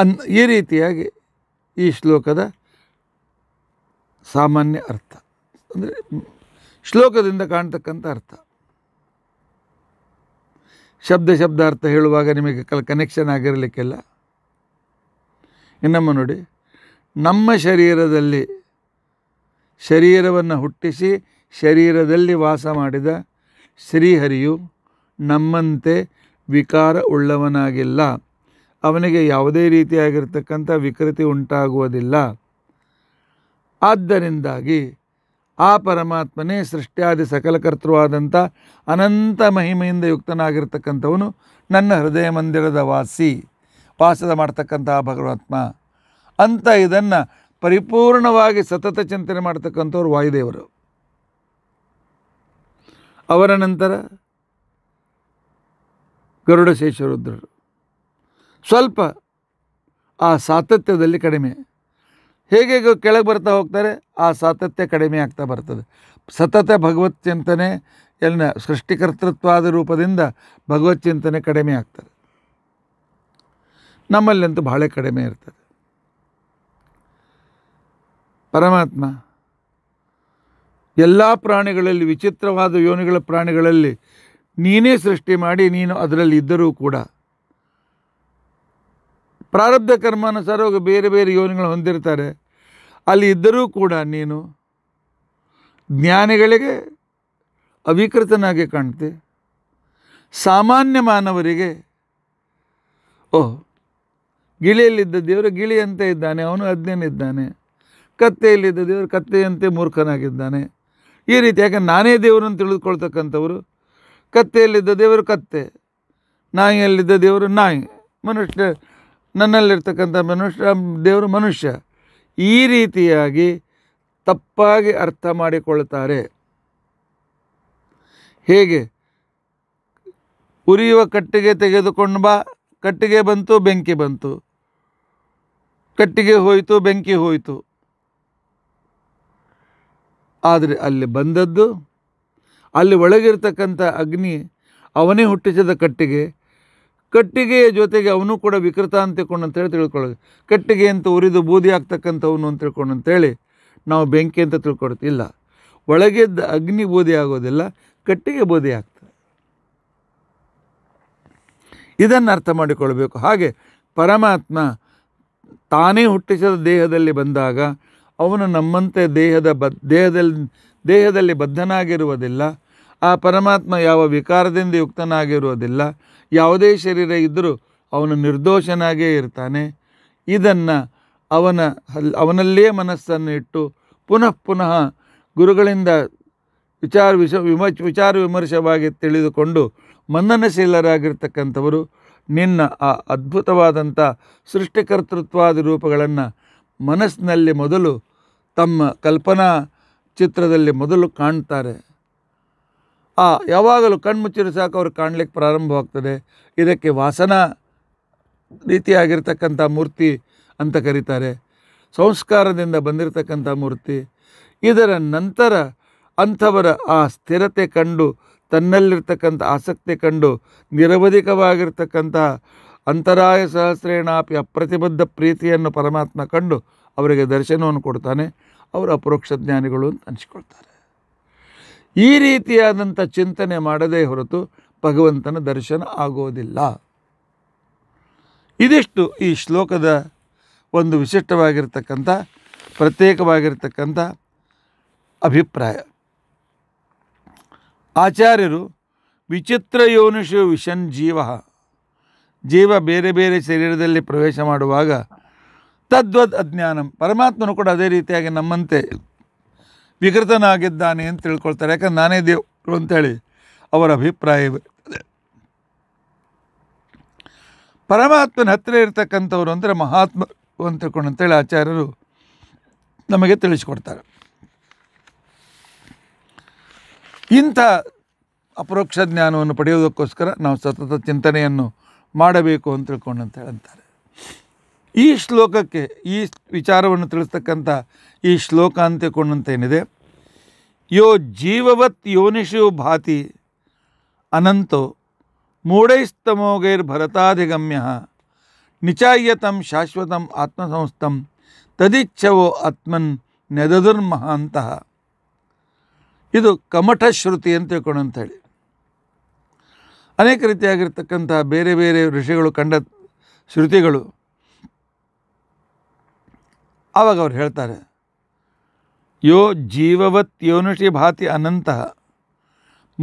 ಅನ್ ಈ ರೀತಿಯಾಗಿ ಈ ಶ್ಲೋಕದ ಸಾಮಾನ್ಯ ಅರ್ಥ ಅಂದರೆ ಶ್ಲೋಕದಿಂದ ಕಾಣ್ತಕ್ಕಂಥ ಅರ್ಥ ಶಬ್ದ ಶಬ್ದ ಅರ್ಥ ಹೇಳುವಾಗ ನಿಮಗೆ ಕಲ್ ಕನೆಕ್ಷನ್ ಆಗಿರಲಿಕ್ಕೆಲ್ಲ ಇನ್ನಮ್ಮ ನೋಡಿ ನಮ್ಮ ಶರೀರದಲ್ಲಿ ಶರೀರವನ್ನು ಹುಟ್ಟಿಸಿ ಶರೀರದಲ್ಲಿ ವಾಸ ಮಾಡಿದ ಶ್ರೀಹರಿಯು ನಮ್ಮಂತೆ ವಿಕಾರ ಉಳ್ಳವನಾಗಿಲ್ಲ ಅವನಿಗೆ ಯಾವುದೇ ರೀತಿಯಾಗಿರ್ತಕ್ಕಂಥ ವಿಕೃತಿ ಉಂಟಾಗುವುದಿಲ್ಲ ಆದ್ದರಿಂದಾಗಿ ಆ ಪರಮಾತ್ಮನೇ ಸೃಷ್ಟಿಯಾದಿ ಸಕಲಕರ್ತೃವಾದಂಥ ಅನಂತ ಮಹಿಮೆಯಿಂದ ಯುಕ್ತನಾಗಿರ್ತಕ್ಕಂಥವನು ನನ್ನ ಹೃದಯ ಮಂದಿರದ ವಾಸಿ ವಾಸದ ಮಾಡ್ತಕ್ಕಂಥ ಭಗವಾತ್ಮ ಅಂತ ಇದನ್ನು ಪರಿಪೂರ್ಣವಾಗಿ ಸತತ ಚಿಂತನೆ ಮಾಡ್ತಕ್ಕಂಥವ್ರು ವಾಯುದೇವರು ಅವರ ನಂತರ ಗರುಡಶೇಷರುದ್ರರು ಸ್ವಲ್ಪ ಆ ಸಾತತ್ಯದಲ್ಲಿ ಕಡಿಮೆ ಹೇಗೆ ಕೆಳಗೆ ಬರ್ತಾ ಹೋಗ್ತಾರೆ ಆ ಸಾತತ್ಯ ಕಡಿಮೆ ಆಗ್ತಾ ಬರ್ತದೆ ಸತತ ಭಗವತ್ ಚಿಂತನೆ ಎಲ್ಲ ಸೃಷ್ಟಿಕರ್ತೃತ್ವಾದ ರೂಪದಿಂದ ಭಗವತ್ ಚಿಂತನೆ ಕಡಿಮೆ ಆಗ್ತದೆ ನಮ್ಮಲ್ಲಂತೂ ಭಾಳ ಕಡಿಮೆ ಇರ್ತದೆ ಪರಮಾತ್ಮ ಎಲ್ಲ ಪ್ರಾಣಿಗಳಲ್ಲಿ ವಿಚಿತ್ರವಾದ ಯೋನಿಗಳ ಪ್ರಾಣಿಗಳಲ್ಲಿ ನೀನೇ ಸೃಷ್ಟಿ ಮಾಡಿ ನೀನು ಅದರಲ್ಲಿ ಇದ್ದರೂ ಕೂಡ ಪ್ರಾರಬ್ಧ ಕರ್ಮಾನುಸಾರ ಬೇರೆ ಬೇರೆ ಯೋನಿಗಳು ಹೊಂದಿರ್ತಾರೆ ಅಲ್ಲಿ ಇದ್ದರೂ ಕೂಡ ನೀನು ಜ್ಞಾನಿಗಳಿಗೆ ಅವಿಕೃತನಾಗಿ ಕಾಣ್ತೆ ಸಾಮಾನ್ಯ ಮಾನವರಿಗೆ ಓಹ್ ಗಿಳಿಯಲ್ಲಿದ್ದ ದೇವರು ಗಿಳಿಯಂತೆ ಇದ್ದಾನೆ ಅವನು ಅಜ್ಞನಿದ್ದಾನೆ ಕತ್ತೆಯಲ್ಲಿದ್ದ ದೇವರು ಕತ್ತೆಯಂತೆ ಮೂರ್ಖನಾಗಿದ್ದಾನೆ ಈ ರೀತಿ ಯಾಕೆ ನಾನೇ ದೇವರನ್ನು ತಿಳಿದುಕೊಳ್ತಕ್ಕಂಥವರು ಕತ್ತೆಯಲ್ಲಿದ್ದ ದೇವರು ಕತ್ತೆ ನಾಯಿಯಲ್ಲಿದ್ದ ದೇವರು ನಾಯಿ ಮನುಷ್ಯ ನನ್ನಲ್ಲಿರ್ತಕ್ಕಂಥ ಮನುಷ್ಯ ದೇವರು ಮನುಷ್ಯ ಈ ರೀತಿಯಾಗಿ ತಪ್ಪಾಗಿ ಅರ್ಥ ಮಾಡಿಕೊಳ್ತಾರೆ ಹೇಗೆ ಉರಿಯುವ ಕಟ್ಟಿಗೆ ತೆಗೆದುಕೊಂಡು ಬಾ ಕಟ್ಟಿಗೆ ಬಂತು ಬೆಂಕಿ ಬಂತು ಕಟ್ಟಿಗೆ ಹೋಯಿತು ಬೆಂಕಿ ಹೋಯಿತು ಆದರೆ ಅಲ್ಲಿ ಬಂದದ್ದು ಅಲ್ಲಿ ಒಳಗಿರ್ತಕ್ಕಂಥ ಅಗ್ನಿ ಅವನೇ ಹುಟ್ಟಿಸಿದ ಕಟ್ಟಿಗೆ ಕಟ್ಟಿಗೆಯ ಜೊತೆಗೆ ಅವನು ಕೂಡ ವಿಕೃತ ಅಂತ ತಿಳ್ಕೊಂಡು ಅಂತೇಳಿ ತಿಳ್ಕೊಳ್ಳೋದು ಕಟ್ಟಿಗೆ ಅಂತ ಉರಿದು ಬೂದಿ ಆಗ್ತಕ್ಕಂಥವನು ಅಂತ ತಿಳ್ಕೊಂಡು ಅಂತೇಳಿ ನಾವು ಬೆಂಕಿ ಅಂತ ತಿಳ್ಕೊಡ್ತಿಲ್ಲ ಒಳಗಿದ್ದ ಅಗ್ನಿ ಬೂದಿ ಆಗೋದಿಲ್ಲ ಕಟ್ಟಿಗೆ ಬೂದಿ ಆಗ್ತದೆ ಇದನ್ನು ಅರ್ಥ ಮಾಡಿಕೊಳ್ಬೇಕು ಹಾಗೆ ಪರಮಾತ್ಮ ತಾನೇ ಹುಟ್ಟಿಸಿದ ದೇಹದಲ್ಲಿ ಬಂದಾಗ ಅವನು ನಮ್ಮಂತೆ ದೇಹದ ಬ ದೇಹದಲ್ಲಿ ದೇಹದಲ್ಲಿ ಬದ್ಧನಾಗಿರುವುದಿಲ್ಲ ಆ ಪರಮಾತ್ಮ ಯಾವ ವಿಕಾರದಿಂದ ಯುಕ್ತನಾಗಿರುವುದಿಲ್ಲ ಯಾವುದೇ ಶರೀರ ಇದ್ದರೂ ಅವನು ನಿರ್ದೋಷನಾಗೇ ಇರ್ತಾನೆ ಇದನ್ನು ಅವನ ಅವನಲ್ಲೇ ಮನಸ್ಸನ್ನು ಇಟ್ಟು ಪುನಃ ಪುನಃ ಗುರುಗಳಿಂದ ವಿಚಾರ ವಿಷ ವಿಮ ವಿಚಾರ ವಿಮರ್ಶವಾಗಿ ತಿಳಿದುಕೊಂಡು ಮನ್ನನಶೀಲರಾಗಿರ್ತಕ್ಕಂಥವರು ನಿನ್ನ ಆ ಅದ್ಭುತವಾದಂಥ ಸೃಷ್ಟಿಕರ್ತೃತ್ವಾದಿ ರೂಪಗಳನ್ನು ಮನಸ್ಸಿನಲ್ಲಿ ಮೊದಲು ತಮ್ಮ ಕಲ್ಪನಾ ಚಿತ್ರದಲ್ಲಿ ಮೊದಲು ಕಾಣ್ತಾರೆ ಆ ಯಾವಾಗಲೂ ಕಣ್ಮುಚ್ಚಿರು ಸಾಕು ಅವ್ರಿಗೆ ಕಾಣಲಿಕ್ಕೆ ಪ್ರಾರಂಭವಾಗ್ತದೆ ಇದಕ್ಕೆ ವಾಸನ ರೀತಿಯಾಗಿರ್ತಕ್ಕಂಥ ಮೂರ್ತಿ ಅಂತ ಕರೀತಾರೆ ಸಂಸ್ಕಾರದಿಂದ ಬಂದಿರತಕ್ಕಂಥ ಮೂರ್ತಿ ಇದರ ನಂತರ ಅಂಥವರ ಆ ಸ್ಥಿರತೆ ಕಂಡು ತನ್ನಲ್ಲಿರ್ತಕ್ಕಂಥ ಆಸಕ್ತಿ ಕಂಡು ನಿರವಧಿಕವಾಗಿರ್ತಕ್ಕಂಥ ಅಂತರಾಯ ಸಹಸ್ರೇಣಾಪಿ ಅಪ್ರತಿಬದ್ಧ ಪ್ರೀತಿಯನ್ನು ಪರಮಾತ್ಮ ಕಂಡು ಅವರಿಗೆ ದರ್ಶನವನ್ನು ಕೊಡ್ತಾನೆ ಅವರು ಅಪರೋಕ್ಷ ಜ್ಞಾನಿಗಳು ಅಂತ ಅನಿಸ್ಕೊಳ್ತಾರೆ ಈ ರೀತಿಯಾದಂಥ ಚಿಂತನೆ ಮಾಡದೇ ಹೊರತು ಭಗವಂತನ ದರ್ಶನ ಆಗೋದಿಲ್ಲ ಇದಿಷ್ಟು ಈ ಶ್ಲೋಕದ ಒಂದು ವಿಶಿಷ್ಟವಾಗಿರ್ತಕ್ಕಂಥ ಪ್ರತ್ಯೇಕವಾಗಿರ್ತಕ್ಕಂಥ ಅಭಿಪ್ರಾಯ ಆಚಾರ್ಯರು ವಿಚಿತ್ರ ಯೋನುಷು ವಿಷನ್ ಜೀವ ಜೀವ ಬೇರೆ ಬೇರೆ ಶರೀರದಲ್ಲಿ ಪ್ರವೇಶ ಮಾಡುವಾಗ ತದ್ವದ್ ಅಜ್ಞಾನಂ ಪರಮಾತ್ಮನು ಕೂಡ ಅದೇ ರೀತಿಯಾಗಿ ನಮ್ಮಂತೆ ವಿಕೃತನಾಗಿದ್ದಾನೆ ಅಂತ ತಿಳ್ಕೊಳ್ತಾರೆ ಯಾಕಂದ್ರೆ ನಾನೇ ದೇವರು ಅಂತೇಳಿ ಅವರ ಅಭಿಪ್ರಾಯ ಪರಮಾತ್ಮನ ಹತ್ತಿರ ಇರತಕ್ಕಂಥವ್ರು ಅಂದರೆ ಮಹಾತ್ಮ ಅಂತ ಅಂತೇಳಿ ಆಚಾರ್ಯರು ನಮಗೆ ತಿಳಿಸ್ಕೊಡ್ತಾರೆ ಇಂಥ ಅಪರೋಕ್ಷ ಜ್ಞಾನವನ್ನು ಪಡೆಯುವುದಕ್ಕೋಸ್ಕರ ನಾವು ಸತತ ಚಿಂತನೆಯನ್ನು ಮಾಡಬೇಕು ಅಂತ ತಿಳ್ಕೊಂಡು ಅಂತ ಈ ಶ್ಲೋಕಕ್ಕೆ ಈ ವಿಚಾರವನ್ನು ತಿಳಿಸ್ತಕ್ಕಂಥ ಈ ಶ್ಲೋಕ ಏನಿದೆ ಯೋ ಜೀವವತ್ ಯೋನಿಷು ಭಾತಿ ಅನಂತೋ ಮೂಢೈಸ್ತಮೋಗೈರ್ ಭರತಾಧಿಗಮ್ಯ ನಿಚಾಯ್ಯತಂ ಶಾಶ್ವತಂ ಆತ್ಮಸಂಸ್ಥಂ ತದಿಚ್ಛವೋ ಆತ್ಮನ್ ನೆದದುರ್ಮಹಾಂತಹ ಇದು ಕಮಠಶ್ರುತಿ ಶ್ರುತಿ ಅಂತ ಅನೇಕ ರೀತಿಯಾಗಿರ್ತಕ್ಕಂಥ ಬೇರೆ ಬೇರೆ ಋಷಿಗಳು ಕಂಡ ಶ್ರುತಿಗಳು ಆವಾಗ ಅವ್ರು ಹೇಳ್ತಾರೆ ಯೋ ಜೀವವತ್ ಯೋನುಷಿ ಭಾತಿ ಅನಂತ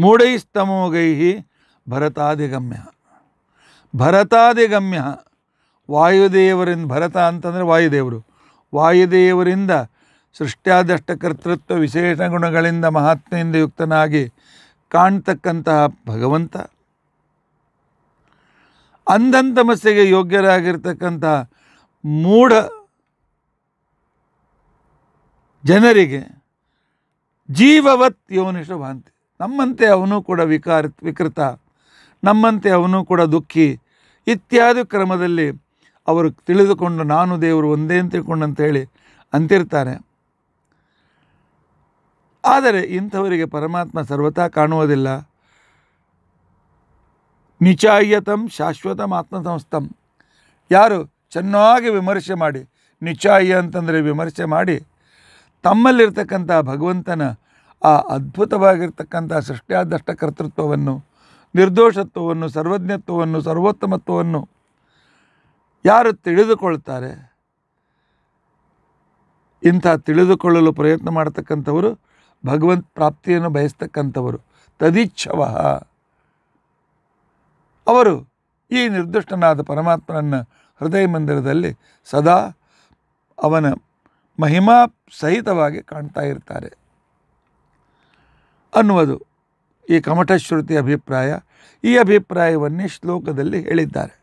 ಮೂಢೈಸ್ತಮೋಗೈ ಭರತಾದಿಗಮ್ಯ ಭರತಾದಿಗಮ್ಯ ವಾಯುದೇವರಿಂದ ಭರತ ಅಂತಂದರೆ ವಾಯುದೇವರು ವಾಯುದೇವರಿಂದ ಸೃಷ್ಟಿಯಾದಷ್ಟ ವಿಶೇಷ ಗುಣಗಳಿಂದ ಮಹಾತ್ಮೆಯಿಂದ ಯುಕ್ತನಾಗಿ ಕಾಣ್ತಕ್ಕಂತಹ ಭಗವಂತ ಅಂಧಂತಮಸ್ಸೆಗೆ ತಮಸ್ಸೆಗೆ ಯೋಗ್ಯರಾಗಿರ್ತಕ್ಕಂತಹ ಮೂಢ ಜನರಿಗೆ ಜೀವವತ್ ಯೋನಿಷ ಭಾಂತಿ ನಮ್ಮಂತೆ ಅವನು ಕೂಡ ವಿಕಾರ ವಿಕೃತ ನಮ್ಮಂತೆ ಅವನು ಕೂಡ ದುಃಖಿ ಇತ್ಯಾದಿ ಕ್ರಮದಲ್ಲಿ ಅವರು ತಿಳಿದುಕೊಂಡು ನಾನು ದೇವರು ಒಂದೇ ಅಂತ ತಿಳ್ಕೊಂಡು ಅಂತೇಳಿ ಅಂತಿರ್ತಾರೆ ಆದರೆ ಇಂಥವರಿಗೆ ಪರಮಾತ್ಮ ಸರ್ವತಾ ಕಾಣುವುದಿಲ್ಲ ನಿಚಾಯತಂ ಆತ್ಮ ಸಂಸ್ಥಂ ಯಾರು ಚೆನ್ನಾಗಿ ವಿಮರ್ಶೆ ಮಾಡಿ ನಿಚಾಯ ಅಂತಂದರೆ ವಿಮರ್ಶೆ ಮಾಡಿ ತಮ್ಮಲ್ಲಿರ್ತಕ್ಕಂಥ ಭಗವಂತನ ಆ ಅದ್ಭುತವಾಗಿರ್ತಕ್ಕಂಥ ಸೃಷ್ಟಿಯಾದಷ್ಟ ಕರ್ತೃತ್ವವನ್ನು ನಿರ್ದೋಷತ್ವವನ್ನು ಸರ್ವಜ್ಞತ್ವವನ್ನು ಸರ್ವೋತ್ತಮತ್ವವನ್ನು ಯಾರು ತಿಳಿದುಕೊಳ್ತಾರೆ ಇಂಥ ತಿಳಿದುಕೊಳ್ಳಲು ಪ್ರಯತ್ನ ಮಾಡತಕ್ಕಂಥವರು ಭಗವಂತ ಪ್ರಾಪ್ತಿಯನ್ನು ಬಯಸ್ತಕ್ಕಂಥವರು ತದಿಚ್ಛವ ಅವರು ಈ ನಿರ್ದಿಷ್ಟನಾದ ಪರಮಾತ್ಮನನ್ನು ಹೃದಯ ಮಂದಿರದಲ್ಲಿ ಸದಾ ಅವನ ಮಹಿಮಾ ಸಹಿತವಾಗಿ ಕಾಣ್ತಾ ಇರ್ತಾರೆ ಅನ್ನುವುದು ಈ ಕಮಠಶ್ರುತಿ ಅಭಿಪ್ರಾಯ ಈ ಅಭಿಪ್ರಾಯವನ್ನೇ ಶ್ಲೋಕದಲ್ಲಿ ಹೇಳಿದ್ದಾರೆ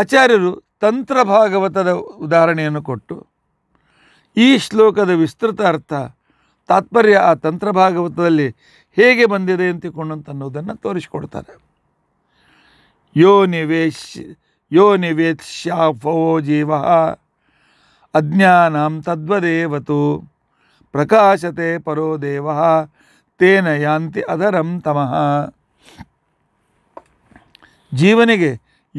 ಆಚಾರ್ಯರು ತಂತ್ರ ಭಾಗವತದ ಉದಾಹರಣೆಯನ್ನು ಕೊಟ್ಟು ಈ ಶ್ಲೋಕದ ವಿಸ್ತೃತ ಅರ್ಥ ತಾತ್ಪರ್ಯ ಆ ತಂತ್ರ ಭಾಗವತದಲ್ಲಿ ಹೇಗೆ ಬಂದಿದೆ ಅಂತಿಕೊಂಡಂತ ಅನ್ನೋದನ್ನು ತೋರಿಸಿಕೊಡ್ತಾರೆ ಯೋ ನಿವೇಶ್ ಯೋ ನಿವೇತ್ಸ್ಯಾಪೋ ಜೀವ ಅಜ್ಞಾನಂ ತದ್ವದೇವತು ಪ್ರಕಾಶತೆ ಪರೋ ದೇವ ತೇನ ಯಾಂತಿ ಅದರಂ ತಮಃ ಜೀವನಿಗೆ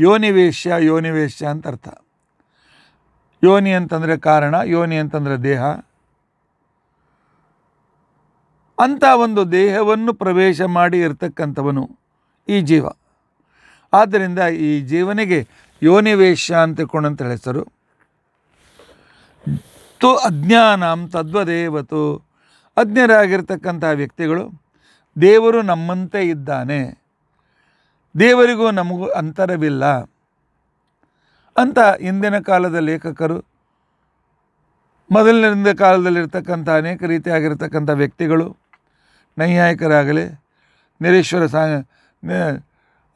ಯೋನಿವೇಶ್ಯ ಯೋನಿವೇಶ್ಯ ಅಂತ ಅರ್ಥ ಯೋನಿ ಅಂತಂದರೆ ಕಾರಣ ಯೋನಿ ಅಂತಂದರೆ ದೇಹ ಅಂಥ ಒಂದು ದೇಹವನ್ನು ಪ್ರವೇಶ ಮಾಡಿ ಇರತಕ್ಕಂಥವನು ಈ ಜೀವ ಆದ್ದರಿಂದ ಈ ಜೀವನಿಗೆ ಯೋನಿವೇಶ ಅಂತ ತಿಳ್ಕೊಂಡಂತ ಹೆಸರು ತು ಅಜ್ಞಾನಂ ತದ್ವದೇವತು ಅಜ್ಞರಾಗಿರ್ತಕ್ಕಂಥ ವ್ಯಕ್ತಿಗಳು ದೇವರು ನಮ್ಮಂತೆ ಇದ್ದಾನೆ ದೇವರಿಗೂ ನಮಗೂ ಅಂತರವಿಲ್ಲ ಅಂತ ಇಂದಿನ ಕಾಲದ ಲೇಖಕರು ಮೊದಲಿನಿಂದ ಕಾಲದಲ್ಲಿರ್ತಕ್ಕಂಥ ಅನೇಕ ರೀತಿಯಾಗಿರ್ತಕ್ಕಂಥ ವ್ಯಕ್ತಿಗಳು ನೈಯಾಯಕರಾಗಲಿ ನಿರೀಶ್ವರ ಸಾ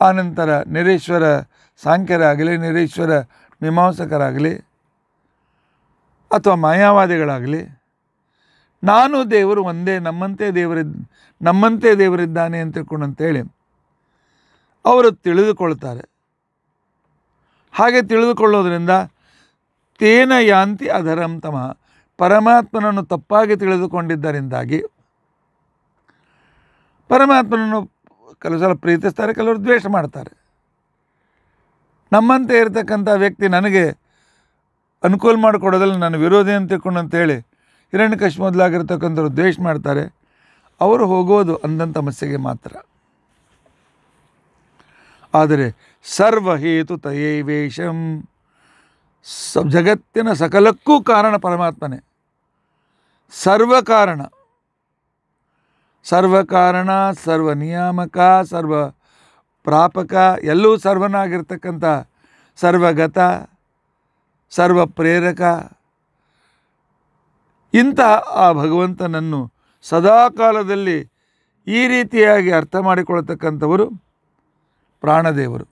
ಆನಂತರ ನಿರೇಶ್ವರ ಸಾಂಖ್ಯರಾಗಲಿ ನಿರೇಶ್ವರ ಮೀಮಾಂಸಕರಾಗಲಿ ಅಥವಾ ಮಾಯಾವಾದಿಗಳಾಗಲಿ ನಾನು ದೇವರು ಒಂದೇ ನಮ್ಮಂತೆ ದೇವರಿದ್ದ ನಮ್ಮಂತೆ ದೇವರಿದ್ದಾನೆ ಅಂತ ಅಂತೇಳಿ ಅವರು ತಿಳಿದುಕೊಳ್ತಾರೆ ಹಾಗೆ ತಿಳಿದುಕೊಳ್ಳೋದ್ರಿಂದ ತೇನ ಯಾಂತಿ ಅಧರಂ ತಮ ಪರಮಾತ್ಮನನ್ನು ತಪ್ಪಾಗಿ ತಿಳಿದುಕೊಂಡಿದ್ದರಿಂದಾಗಿ ಪರಮಾತ್ಮನನ್ನು ಕೆಲವು ಸಲ ಪ್ರೀತಿಸ್ತಾರೆ ಕೆಲವರು ದ್ವೇಷ ಮಾಡ್ತಾರೆ ನಮ್ಮಂತೆ ಇರತಕ್ಕಂಥ ವ್ಯಕ್ತಿ ನನಗೆ ಅನುಕೂಲ ಮಾಡಿಕೊಡೋದಲ್ಲಿ ನನ್ನ ವಿರೋಧಿ ಅಂತ ತಿಳ್ಕೊಂಡು ಅಂತೇಳಿ ಕಶ್ ಮೊದಲಾಗಿರ್ತಕ್ಕಂಥವ್ರು ದ್ವೇಷ ಮಾಡ್ತಾರೆ ಅವರು ಹೋಗೋದು ಅಂದಂಥ ಮಸ್ಸೆಗೆ ಮಾತ್ರ ಆದರೆ ಸರ್ವಹೇತು ತಯೈವೇಷಂ ಸ ಜಗತ್ತಿನ ಸಕಲಕ್ಕೂ ಕಾರಣ ಪರಮಾತ್ಮನೇ ಸರ್ವ ಕಾರಣ ಸರ್ವಕಾರಣ ಸರ್ವ ನಿಯಾಮಕ ಸರ್ವ ಪ್ರಾಪಕ ಎಲ್ಲೂ ಸರ್ವನಾಗಿರ್ತಕ್ಕಂಥ ಸರ್ವಗತ ಸರ್ವ ಪ್ರೇರಕ ಇಂತಹ ಆ ಭಗವಂತನನ್ನು ಸದಾಕಾಲದಲ್ಲಿ ಈ ರೀತಿಯಾಗಿ ಅರ್ಥ ಮಾಡಿಕೊಳ್ತಕ್ಕಂಥವರು ಪ್ರಾಣದೇವರು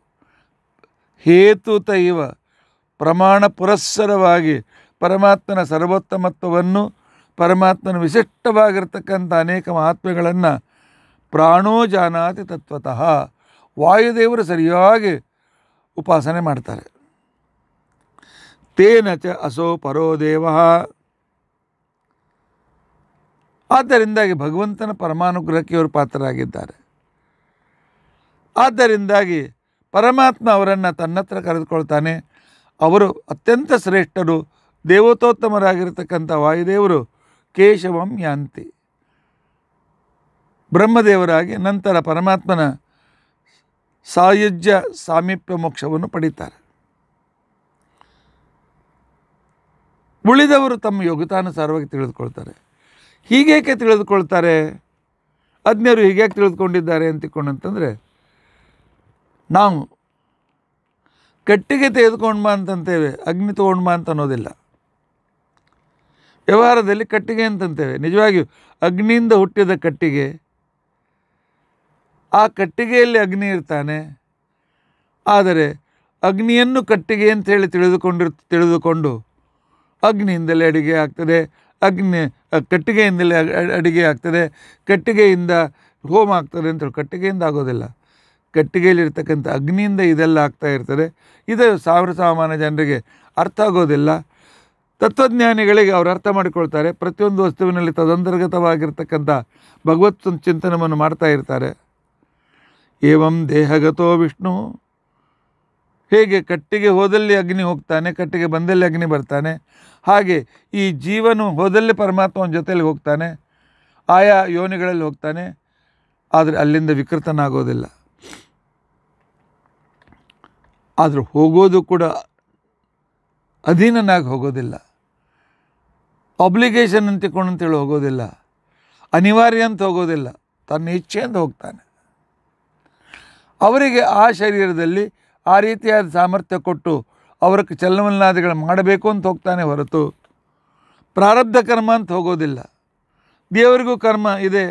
ಹೇತುತ ಪ್ರಮಾಣ ಪುರಸ್ಸರವಾಗಿ ಪರಮಾತ್ಮನ ಸರ್ವೋತ್ತಮತ್ವವನ್ನು ಪರಮಾತ್ಮನ ವಿಶಿಷ್ಟವಾಗಿರ್ತಕ್ಕಂಥ ಅನೇಕ ಮಹಾತ್ಮೆಗಳನ್ನು ಪ್ರಾಣೋಜಾನಾತಿ ತತ್ವತಃ ವಾಯುದೇವರು ಸರಿಯಾಗಿ ಉಪಾಸನೆ ಮಾಡ್ತಾರೆ ತೇನ ಚ ಅಸೋ ಪರೋ ದೇವ ಆದ್ದರಿಂದಾಗಿ ಭಗವಂತನ ಪರಮಾನುಗ್ರಹಕ್ಕೆ ಇವರು ಪಾತ್ರರಾಗಿದ್ದಾರೆ ಆದ್ದರಿಂದಾಗಿ ಪರಮಾತ್ಮ ಅವರನ್ನು ತನ್ನತ್ರ ಕರೆದುಕೊಳ್ತಾನೆ ಅವರು ಅತ್ಯಂತ ಶ್ರೇಷ್ಠರು ದೇವತೋತ್ತಮರಾಗಿರ್ತಕ್ಕಂಥ ವಾಯುದೇವರು ಕೇಶವಂ ಯಾಂತಿ ಬ್ರಹ್ಮದೇವರಾಗಿ ನಂತರ ಪರಮಾತ್ಮನ ಸಾಯುಜ್ಯ ಸಾಮೀಪ್ಯ ಮೋಕ್ಷವನ್ನು ಪಡೀತಾರೆ ಉಳಿದವರು ತಮ್ಮ ಯೋಗ್ಯತಾನುಸಾರವಾಗಿ ತಿಳಿದುಕೊಳ್ತಾರೆ ಹೀಗೇಕೆ ತಿಳಿದುಕೊಳ್ತಾರೆ ಅಜ್ಞರು ಹೀಗ್ಯಾಕೆ ತಿಳಿದುಕೊಂಡಿದ್ದಾರೆ ಅಂತಿಕೊಂಡು ಅಂತಂದರೆ ನಾವು ಕಟ್ಟಿಗೆ ತೆಗೆದುಕೊಂಡು ಅಂತಂತೇವೆ ಅಗ್ನಿ ತೊಗೊಂಡು ಅಂತ ಅನ್ನೋದಿಲ್ಲ ವ್ಯವಹಾರದಲ್ಲಿ ಕಟ್ಟಿಗೆ ಅಂತಂತೇವೆ ನಿಜವಾಗಿಯೂ ಅಗ್ನಿಯಿಂದ ಹುಟ್ಟಿದ ಕಟ್ಟಿಗೆ ಆ ಕಟ್ಟಿಗೆಯಲ್ಲಿ ಅಗ್ನಿ ಇರ್ತಾನೆ ಆದರೆ ಅಗ್ನಿಯನ್ನು ಕಟ್ಟಿಗೆ ಅಂತ ಹೇಳಿ ತಿಳಿದುಕೊಂಡಿರ್ ತಿಳಿದುಕೊಂಡು ಅಗ್ನಿಯಿಂದಲೇ ಅಡುಗೆ ಆಗ್ತದೆ ಅಗ್ನಿ ಕಟ್ಟಿಗೆಯಿಂದಲೇ ಅಡುಗೆ ಆಗ್ತದೆ ಕಟ್ಟಿಗೆಯಿಂದ ಹೋಮ ಆಗ್ತದೆ ಅಂತೇಳಿ ಕಟ್ಟಿಗೆಯಿಂದ ಆಗೋದಿಲ್ಲ ಕಟ್ಟಿಗೆಯಲ್ಲಿರ್ತಕ್ಕಂಥ ಅಗ್ನಿಯಿಂದ ಇದೆಲ್ಲ ಆಗ್ತಾ ಇರ್ತದೆ ಇದು ಸಾವಿರ ಸಾಮಾನ್ಯ ಜನರಿಗೆ ಅರ್ಥ ಆಗೋದಿಲ್ಲ ತತ್ವಜ್ಞಾನಿಗಳಿಗೆ ಅವರು ಅರ್ಥ ಮಾಡಿಕೊಳ್ತಾರೆ ಪ್ರತಿಯೊಂದು ವಸ್ತುವಿನಲ್ಲಿ ತದಂತರ್ಗತವಾಗಿರ್ತಕ್ಕಂಥ ಭಗವತ್ ಚಿಂತನವನ್ನು ಮಾಡ್ತಾ ಇರ್ತಾರೆ ಏವಂ ದೇಹಗತೋ ವಿಷ್ಣು ಹೇಗೆ ಕಟ್ಟಿಗೆ ಹೋದಲ್ಲಿ ಅಗ್ನಿ ಹೋಗ್ತಾನೆ ಕಟ್ಟಿಗೆ ಬಂದಲ್ಲಿ ಅಗ್ನಿ ಬರ್ತಾನೆ ಹಾಗೆ ಈ ಜೀವನು ಹೋದಲ್ಲಿ ಪರಮಾತ್ಮನ ಜೊತೆಯಲ್ಲಿ ಹೋಗ್ತಾನೆ ಆಯಾ ಯೋನಿಗಳಲ್ಲಿ ಹೋಗ್ತಾನೆ ಆದರೆ ಅಲ್ಲಿಂದ ವಿಕೃತನಾಗೋದಿಲ್ಲ ಆದರೂ ಹೋಗೋದು ಕೂಡ ಅಧೀನನಾಗಿ ಹೋಗೋದಿಲ್ಲ ಅಬ್ಲಿಗೇಷನ್ ಅಂತಿಕೊಂಡು ಅಂತೇಳಿ ಹೋಗೋದಿಲ್ಲ ಅನಿವಾರ್ಯ ಅಂತ ಹೋಗೋದಿಲ್ಲ ತನ್ನ ಇಚ್ಛೆಯಿಂದ ಹೋಗ್ತಾನೆ ಅವರಿಗೆ ಆ ಶರೀರದಲ್ಲಿ ಆ ರೀತಿಯಾದ ಸಾಮರ್ಥ್ಯ ಕೊಟ್ಟು ಅವರಿಗೆ ಚಲನವಲನಾದಿಗಳು ಮಾಡಬೇಕು ಅಂತ ಹೋಗ್ತಾನೆ ಹೊರತು ಪ್ರಾರಬ್ಧ ಕರ್ಮ ಅಂತ ಹೋಗೋದಿಲ್ಲ ದೇವರಿಗೂ ಕರ್ಮ ಇದೆ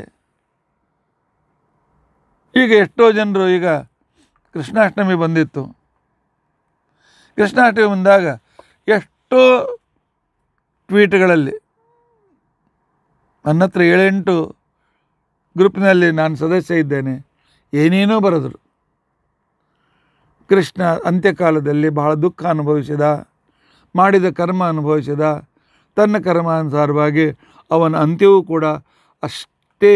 ಈಗ ಎಷ್ಟೋ ಜನರು ಈಗ ಕೃಷ್ಣಾಷ್ಟಮಿ ಬಂದಿತ್ತು ಕೃಷ್ಣಾಷ್ಟಮಿ ಬಂದಾಗ ಎಷ್ಟು ಟ್ವೀಟ್ಗಳಲ್ಲಿ ನನ್ನ ಹತ್ರ ಏಳೆಂಟು ಗ್ರೂಪ್ನಲ್ಲಿ ನಾನು ಸದಸ್ಯ ಇದ್ದೇನೆ ಏನೇನೋ ಬರೆದರು ಕೃಷ್ಣ ಅಂತ್ಯಕಾಲದಲ್ಲಿ ಬಹಳ ದುಃಖ ಅನುಭವಿಸಿದ ಮಾಡಿದ ಕರ್ಮ ಅನುಭವಿಸಿದ ತನ್ನ ಕರ್ಮಾನುಸಾರವಾಗಿ ಅವನ ಅಂತ್ಯವೂ ಕೂಡ ಅಷ್ಟೇ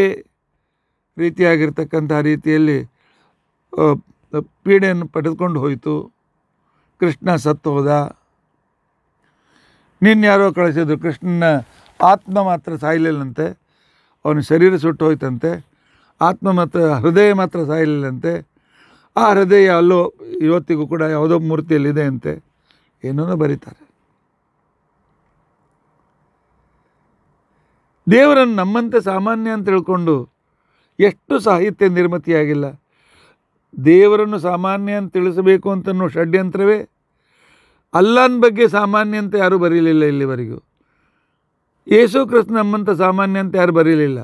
ರೀತಿಯಾಗಿರ್ತಕ್ಕಂಥ ರೀತಿಯಲ್ಲಿ ಪೀಡೆಯನ್ನು ಪಡೆದುಕೊಂಡು ಹೋಯಿತು ಕೃಷ್ಣ ಸತ್ತು ಹೋದ ಯಾರೋ ಕಳಿಸಿದ್ರು ಕೃಷ್ಣನ ಆತ್ಮ ಮಾತ್ರ ಸಾಯಲಿಲ್ಲಂತೆ ಅವನ ಶರೀರ ಸುಟ್ಟು ಹೋಯ್ತಂತೆ ಆತ್ಮ ಮಾತ್ರ ಹೃದಯ ಮಾತ್ರ ಸಾಯಲಿಲ್ಲಂತೆ ಆ ಹೃದಯ ಅಲ್ಲೋ ಇವತ್ತಿಗೂ ಕೂಡ ಯಾವುದೋ ಮೂರ್ತಿಯಲ್ಲಿದೆ ಅಂತೆ ಏನೋ ಬರೀತಾರೆ ದೇವರನ್ನು ನಮ್ಮಂತೆ ಸಾಮಾನ್ಯ ಅಂತ ತಿಳ್ಕೊಂಡು ಎಷ್ಟು ಸಾಹಿತ್ಯ ನಿರ್ಮತಿಯಾಗಿಲ್ಲ ದೇವರನ್ನು ಸಾಮಾನ್ಯ ಅಂತ ತಿಳಿಸಬೇಕು ಅಂತ ಷಡ್ಯಂತ್ರವೇ ಅಲ್ಲಾನ್ ಬಗ್ಗೆ ಸಾಮಾನ್ಯ ಅಂತ ಯಾರೂ ಬರೀಲಿಲ್ಲ ಇಲ್ಲಿವರೆಗೂ ಯೇಸು ಕೃಷ್ಣ ನಮ್ಮಂತ ಸಾಮಾನ್ಯ ಅಂತ ಯಾರು ಬರೀಲಿಲ್ಲ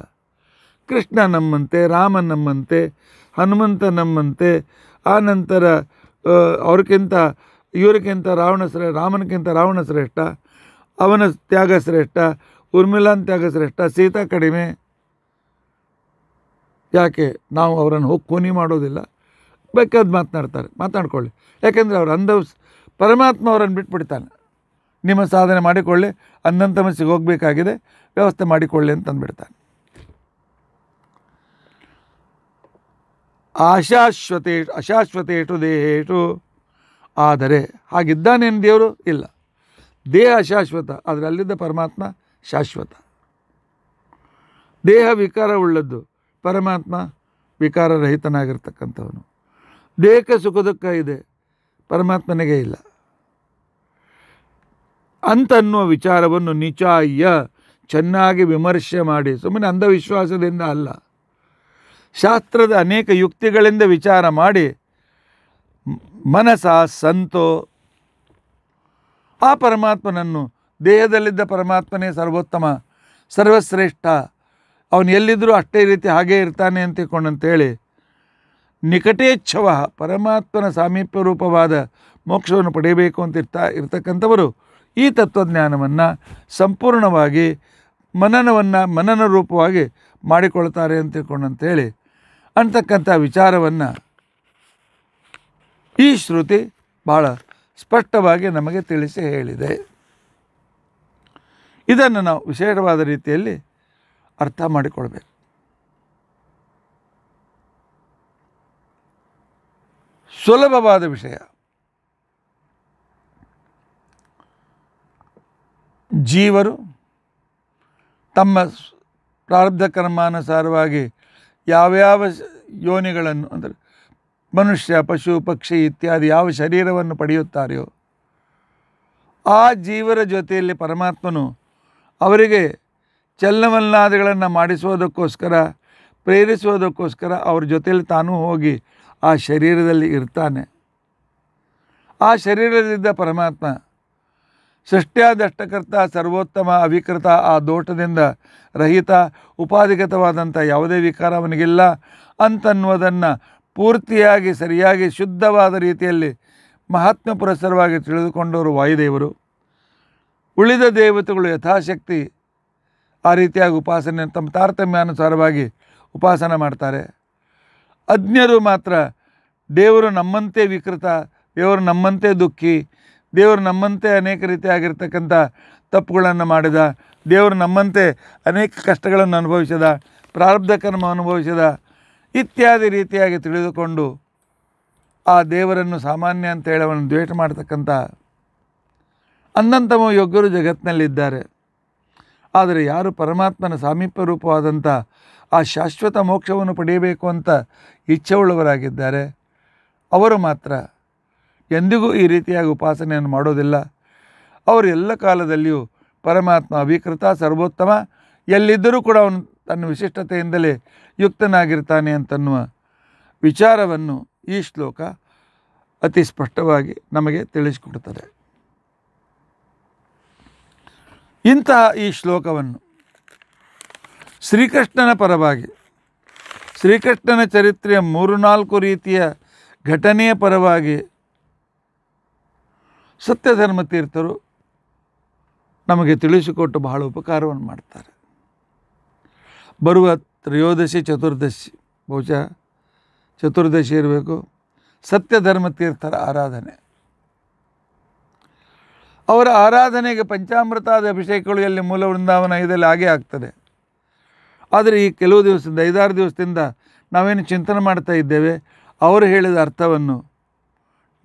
ಕೃಷ್ಣ ನಮ್ಮಂತೆ ರಾಮ ನಮ್ಮಂತೆ ಹನುಮಂತ ನಮ್ಮಂತೆ ಆ ನಂತರ ಅವ್ರಿಗಿಂತ ಇವರಿಗಿಂತ ರಾವಣ ಶ್ರೇ ರಾಮನಿಗಿಂತ ರಾವಣ ಶ್ರೇಷ್ಠ ಅವನ ತ್ಯಾಗ ಶ್ರೇಷ್ಠ ಉರ್ಮಿಲಾನ್ ತ್ಯಾಗ ಶ್ರೇಷ್ಠ ಸೀತಾ ಕಡಿಮೆ ಯಾಕೆ ನಾವು ಅವರನ್ನು ಹೋಗಿ ಕೂನಿ ಮಾಡೋದಿಲ್ಲ ಬೇಕಾದ್ ಮಾತನಾಡ್ತಾರೆ ಮಾತಾಡ್ಕೊಳ್ಳಿ ಯಾಕೆಂದರೆ ಅವ್ರು ಅಂಧ ಪರಮಾತ್ಮ ಅವರನ್ನು ಬಿಟ್ಬಿಡ್ತಾನೆ ನಿಮ್ಮ ಸಾಧನೆ ಮಾಡಿಕೊಳ್ಳಿ ಮನಸ್ಸಿಗೆ ಹೋಗಬೇಕಾಗಿದೆ ವ್ಯವಸ್ಥೆ ಮಾಡಿಕೊಳ್ಳಿ ಅಂತ ಅಂದ್ಬಿಡ್ತಾನೆ ಅಶಾಶ್ವತೇ ಅಶಾಶ್ವತೇಟು ದೇಹೇಟು ಆದರೆ ಹಾಗಿದ್ದಾನೇನು ದೇವರು ಇಲ್ಲ ದೇಹ ಅಶಾಶ್ವತ ಆದರೆ ಅಲ್ಲಿದ್ದ ಪರಮಾತ್ಮ ಶಾಶ್ವತ ದೇಹ ವಿಕಾರ ಉಳ್ಳದ್ದು ಪರಮಾತ್ಮ ವಿಕಾರರಹಿತನಾಗಿರ್ತಕ್ಕಂಥವನು ದೇಹಕ್ಕೆ ಸುಖ ದುಃಖ ಇದೆ ಪರಮಾತ್ಮನಿಗೆ ಇಲ್ಲ ಅಂತನ್ನುವ ವಿಚಾರವನ್ನು ನಿಚಾಯ್ಯ ಚೆನ್ನಾಗಿ ವಿಮರ್ಶೆ ಮಾಡಿ ಸುಮ್ಮನೆ ಅಂಧವಿಶ್ವಾಸದಿಂದ ಅಲ್ಲ ಶಾಸ್ತ್ರದ ಅನೇಕ ಯುಕ್ತಿಗಳಿಂದ ವಿಚಾರ ಮಾಡಿ ಮನಸ ಸಂತೋ ಆ ಪರಮಾತ್ಮನನ್ನು ದೇಹದಲ್ಲಿದ್ದ ಪರಮಾತ್ಮನೇ ಸರ್ವೋತ್ತಮ ಸರ್ವಶ್ರೇಷ್ಠ ಅವನು ಎಲ್ಲಿದ್ದರೂ ಅಷ್ಟೇ ರೀತಿ ಹಾಗೇ ಇರ್ತಾನೆ ಅಂತೇಳಿ ನಿಕಟೇಚ್ಛವ ಪರಮಾತ್ಮನ ಸಾಮೀಪ್ಯ ರೂಪವಾದ ಮೋಕ್ಷವನ್ನು ಪಡೆಯಬೇಕು ಅಂತ ಇರ್ತಾ ಇರ್ತಕ್ಕಂಥವರು ಈ ತತ್ವಜ್ಞಾನವನ್ನು ಸಂಪೂರ್ಣವಾಗಿ ಮನನವನ್ನು ಮನನ ರೂಪವಾಗಿ ಮಾಡಿಕೊಳ್ತಾರೆ ಅಂತ ತಿಳ್ಕೊಂಡಂತೇಳಿ ಅಂತಕ್ಕಂಥ ವಿಚಾರವನ್ನು ಈ ಶ್ರುತಿ ಭಾಳ ಸ್ಪಷ್ಟವಾಗಿ ನಮಗೆ ತಿಳಿಸಿ ಹೇಳಿದೆ ಇದನ್ನು ನಾವು ವಿಶೇಷವಾದ ರೀತಿಯಲ್ಲಿ ಅರ್ಥ ಮಾಡಿಕೊಳ್ಬೇಕು ಸುಲಭವಾದ ವಿಷಯ ಜೀವರು ತಮ್ಮ ಪ್ರಾರಬ್ಧ ಕರ್ಮಾನುಸಾರವಾಗಿ ಯಾವ್ಯಾವ ಯೋನಿಗಳನ್ನು ಅಂದರೆ ಮನುಷ್ಯ ಪಶು ಪಕ್ಷಿ ಇತ್ಯಾದಿ ಯಾವ ಶರೀರವನ್ನು ಪಡೆಯುತ್ತಾರೆಯೋ ಆ ಜೀವರ ಜೊತೆಯಲ್ಲಿ ಪರಮಾತ್ಮನು ಅವರಿಗೆ ಚಲನವಲ್ಲಾದಿಗಳನ್ನು ಮಾಡಿಸುವುದಕ್ಕೋಸ್ಕರ ಪ್ರೇರಿಸುವುದಕ್ಕೋಸ್ಕರ ಅವ್ರ ಜೊತೆಯಲ್ಲಿ ತಾನೂ ಹೋಗಿ ಆ ಶರೀರದಲ್ಲಿ ಇರ್ತಾನೆ ಆ ಶರೀರದಿಂದ ಪರಮಾತ್ಮ ಸೃಷ್ಟಿಯಾದಷ್ಟಕರ್ತ ಸರ್ವೋತ್ತಮ ಅವಿಕೃತ ಆ ದೋಷದಿಂದ ರಹಿತ ಉಪಾಧಿಗತವಾದಂಥ ಯಾವುದೇ ವಿಕಾರ ಅವನಿಗಿಲ್ಲ ಅಂತನ್ನುವುದನ್ನು ಪೂರ್ತಿಯಾಗಿ ಸರಿಯಾಗಿ ಶುದ್ಧವಾದ ರೀತಿಯಲ್ಲಿ ಮಹಾತ್ಮ ಪುರಸ್ಸರವಾಗಿ ತಿಳಿದುಕೊಂಡವರು ವಾಯುದೇವರು ಉಳಿದ ದೇವತೆಗಳು ಯಥಾಶಕ್ತಿ ಆ ರೀತಿಯಾಗಿ ಉಪಾಸನೆ ತಮ್ಮ ತಾರತಮ್ಯಾನುಸಾರವಾಗಿ ಉಪಾಸನೆ ಮಾಡ್ತಾರೆ ಅಜ್ಞರು ಮಾತ್ರ ದೇವರು ನಮ್ಮಂತೆ ವಿಕೃತ ದೇವರು ನಮ್ಮಂತೆ ದುಃಖಿ ದೇವರು ನಮ್ಮಂತೆ ಅನೇಕ ರೀತಿಯಾಗಿರ್ತಕ್ಕಂಥ ತಪ್ಪುಗಳನ್ನು ಮಾಡಿದ ದೇವರು ನಮ್ಮಂತೆ ಅನೇಕ ಕಷ್ಟಗಳನ್ನು ಅನುಭವಿಸಿದ ಪ್ರಾರಬ್ಧ ಕರ್ಮ ಅನುಭವಿಸಿದ ಇತ್ಯಾದಿ ರೀತಿಯಾಗಿ ತಿಳಿದುಕೊಂಡು ಆ ದೇವರನ್ನು ಸಾಮಾನ್ಯ ಅಂತ ಹೇಳಿ ಅವನು ದ್ವೇಷ ಮಾಡ್ತಕ್ಕಂಥ ಅನ್ನಂತಮ ಯೋಗ್ಯರು ಜಗತ್ತಿನಲ್ಲಿದ್ದಾರೆ ಆದರೆ ಯಾರು ಪರಮಾತ್ಮನ ಸಾಮೀಪ್ಯ ರೂಪವಾದಂಥ ಆ ಶಾಶ್ವತ ಮೋಕ್ಷವನ್ನು ಪಡೆಯಬೇಕು ಅಂತ ಇಚ್ಛೆವುಳ್ಳವರಾಗಿದ್ದಾರೆ ಅವರು ಮಾತ್ರ ಎಂದಿಗೂ ಈ ರೀತಿಯಾಗಿ ಉಪಾಸನೆಯನ್ನು ಮಾಡೋದಿಲ್ಲ ಅವರು ಎಲ್ಲ ಕಾಲದಲ್ಲಿಯೂ ಪರಮಾತ್ಮ ಅವಿಕೃತ ಸರ್ವೋತ್ತಮ ಎಲ್ಲಿದ್ದರೂ ಕೂಡ ಅವನು ತನ್ನ ವಿಶಿಷ್ಟತೆಯಿಂದಲೇ ಯುಕ್ತನಾಗಿರ್ತಾನೆ ಅಂತನ್ನುವ ವಿಚಾರವನ್ನು ಈ ಶ್ಲೋಕ ಅತಿ ಸ್ಪಷ್ಟವಾಗಿ ನಮಗೆ ತಿಳಿಸಿಕೊಡ್ತದೆ ಇಂತಹ ಈ ಶ್ಲೋಕವನ್ನು ಶ್ರೀಕೃಷ್ಣನ ಪರವಾಗಿ ಶ್ರೀಕೃಷ್ಣನ ಚರಿತ್ರೆಯ ಮೂರು ನಾಲ್ಕು ರೀತಿಯ ಘಟನೆಯ ಪರವಾಗಿ ಸತ್ಯಧರ್ಮ ತೀರ್ಥರು ನಮಗೆ ತಿಳಿಸಿಕೊಟ್ಟು ಬಹಳ ಉಪಕಾರವನ್ನು ಮಾಡ್ತಾರೆ ಬರುವ ತ್ರಯೋದಶಿ ಚತುರ್ದಶಿ ಬಹುಶಃ ಚತುರ್ದಶಿ ಇರಬೇಕು ಸತ್ಯಧರ್ಮ ತೀರ್ಥರ ಆರಾಧನೆ ಅವರ ಆರಾಧನೆಗೆ ಪಂಚಾಮೃತಾದ ಅಭಿಷೇಕಗಳು ಎಲ್ಲಿ ಮೂಲ ವೃಂದಾವನ ಇದೆಲ್ಲ ಆಗೇ ಆಗ್ತದೆ ಆದರೆ ಈ ಕೆಲವು ದಿವಸದಿಂದ ಐದಾರು ದಿವಸದಿಂದ ನಾವೇನು ಚಿಂತನೆ ಮಾಡ್ತಾ ಇದ್ದೇವೆ ಅವರು ಹೇಳಿದ ಅರ್ಥವನ್ನು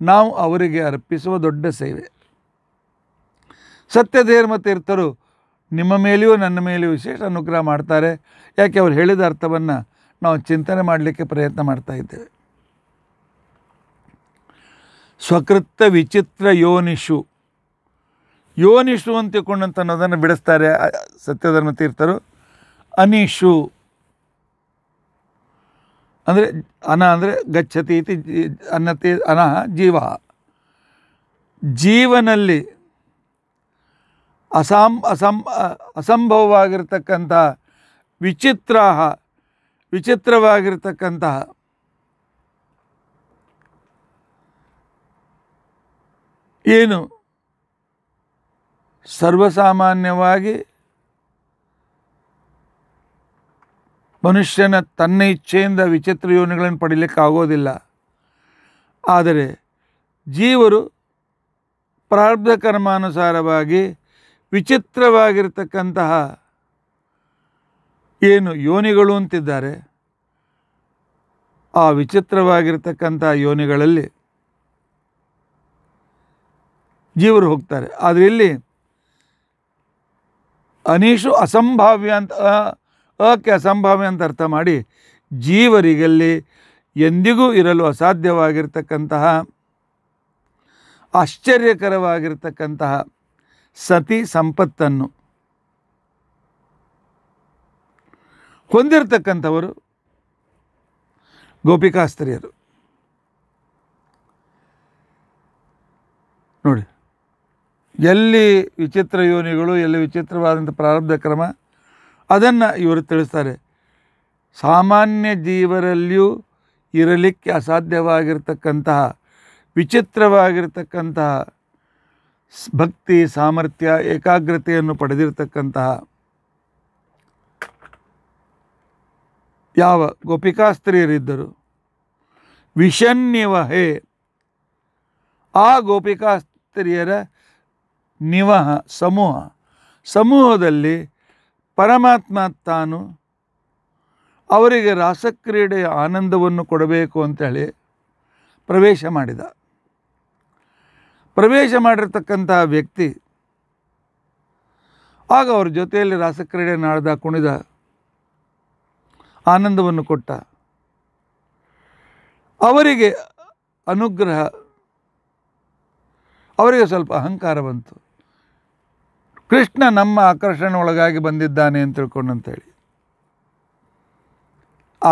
ನಾವು ಅವರಿಗೆ ಅರ್ಪಿಸುವ ದೊಡ್ಡ ಸೇವೆ ಸತ್ಯ ತೀರ್ಥರು ನಿಮ್ಮ ಮೇಲೆಯೂ ನನ್ನ ಮೇಲೆಯೂ ವಿಶೇಷ ಅನುಗ್ರಹ ಮಾಡ್ತಾರೆ ಯಾಕೆ ಅವ್ರು ಹೇಳಿದ ಅರ್ಥವನ್ನು ನಾವು ಚಿಂತನೆ ಮಾಡಲಿಕ್ಕೆ ಪ್ರಯತ್ನ ಮಾಡ್ತಾ ಇದ್ದೇವೆ ಸ್ವಕೃತ ವಿಚಿತ್ರ ಯೋನಿಷು ಯೋನಿಷು ಅಂತ ತಿಳ್ಕೊಂಡಂತ ಅನ್ನೋದನ್ನು ಬಿಡಿಸ್ತಾರೆ ಸತ್ಯಧರ್ಮ ತೀರ್ಥರು ಅನೀಶು ಅಂದರೆ ಅನ ಅಂದರೆ ಗಚ್ಚತಿ ಇತಿ ಅನ್ನತಿ ಅನ ಜೀವ ಜೀವನಲ್ಲಿ ಅಸಾಂ ಅಸಂ ಅಸಂಭವವಾಗಿರ್ತಕ್ಕಂತಹ ವಿಚಿತ್ರ ವಿಚಿತ್ರವಾಗಿರ್ತಕ್ಕಂತಹ ಏನು ಸರ್ವಸಾಮಾನ್ಯವಾಗಿ ಮನುಷ್ಯನ ತನ್ನ ಇಚ್ಛೆಯಿಂದ ವಿಚಿತ್ರ ಯೋನಿಗಳನ್ನು ಪಡೀಲಿಕ್ಕಾಗೋದಿಲ್ಲ ಆದರೆ ಜೀವರು ಪ್ರಾರಬ್ಧ ಕರ್ಮಾನುಸಾರವಾಗಿ ವಿಚಿತ್ರವಾಗಿರ್ತಕ್ಕಂತಹ ಏನು ಯೋನಿಗಳು ಅಂತಿದ್ದಾರೆ ಆ ವಿಚಿತ್ರವಾಗಿರ್ತಕ್ಕಂತಹ ಯೋನಿಗಳಲ್ಲಿ ಜೀವರು ಹೋಗ್ತಾರೆ ಆದರೆ ಇಲ್ಲಿ ಅನೀಶು ಅಸಂಭಾವ್ಯ ಅಂತ ಓಕೆ ಅಸಂಭಾವ್ಯ ಅಂತ ಅರ್ಥ ಮಾಡಿ ಜೀವರಿಗಲ್ಲಿ ಎಂದಿಗೂ ಇರಲು ಅಸಾಧ್ಯವಾಗಿರ್ತಕ್ಕಂತಹ ಆಶ್ಚರ್ಯಕರವಾಗಿರ್ತಕ್ಕಂತಹ ಸತಿ ಸಂಪತ್ತನ್ನು ಹೊಂದಿರತಕ್ಕಂಥವರು ಗೋಪಿಕಾಸ್ತ್ರೀಯರು ನೋಡಿ ಎಲ್ಲಿ ವಿಚಿತ್ರ ಯೋನಿಗಳು ಎಲ್ಲಿ ವಿಚಿತ್ರವಾದಂಥ ಪ್ರಾರಬ್ಧ ಕ್ರಮ ಅದನ್ನು ಇವರು ತಿಳಿಸ್ತಾರೆ ಸಾಮಾನ್ಯ ಜೀವರಲ್ಲಿಯೂ ಇರಲಿಕ್ಕೆ ಅಸಾಧ್ಯವಾಗಿರ್ತಕ್ಕಂತಹ ವಿಚಿತ್ರವಾಗಿರ್ತಕ್ಕಂತಹ ಭಕ್ತಿ ಸಾಮರ್ಥ್ಯ ಏಕಾಗ್ರತೆಯನ್ನು ಪಡೆದಿರತಕ್ಕಂತಹ ಯಾವ ಗೋಪಿಕಾಸ್ತ್ರೀಯರಿದ್ದರು ವಿಷನ್ನಿವ ಹೇ ಆ ಗೋಪಿಕಾಸ್ತ್ರೀಯರ ನಿವಹ ಸಮೂಹ ಸಮೂಹದಲ್ಲಿ ಪರಮಾತ್ಮ ತಾನು ಅವರಿಗೆ ರಾಸಕ್ರೀಡೆಯ ಆನಂದವನ್ನು ಕೊಡಬೇಕು ಅಂತೇಳಿ ಪ್ರವೇಶ ಮಾಡಿದ ಪ್ರವೇಶ ಮಾಡಿರ್ತಕ್ಕಂಥ ವ್ಯಕ್ತಿ ಆಗ ಅವ್ರ ಜೊತೆಯಲ್ಲಿ ರಾಸಕ್ರೀಡೆ ನಾಡ್ದ ಕುಣಿದ ಆನಂದವನ್ನು ಕೊಟ್ಟ ಅವರಿಗೆ ಅನುಗ್ರಹ ಅವರಿಗೆ ಸ್ವಲ್ಪ ಅಹಂಕಾರ ಬಂತು ಕೃಷ್ಣ ನಮ್ಮ ಆಕರ್ಷಣೆ ಒಳಗಾಗಿ ಬಂದಿದ್ದಾನೆ ಅಂತ ತಿಳ್ಕೊಂಡು ಅಂತೇಳಿ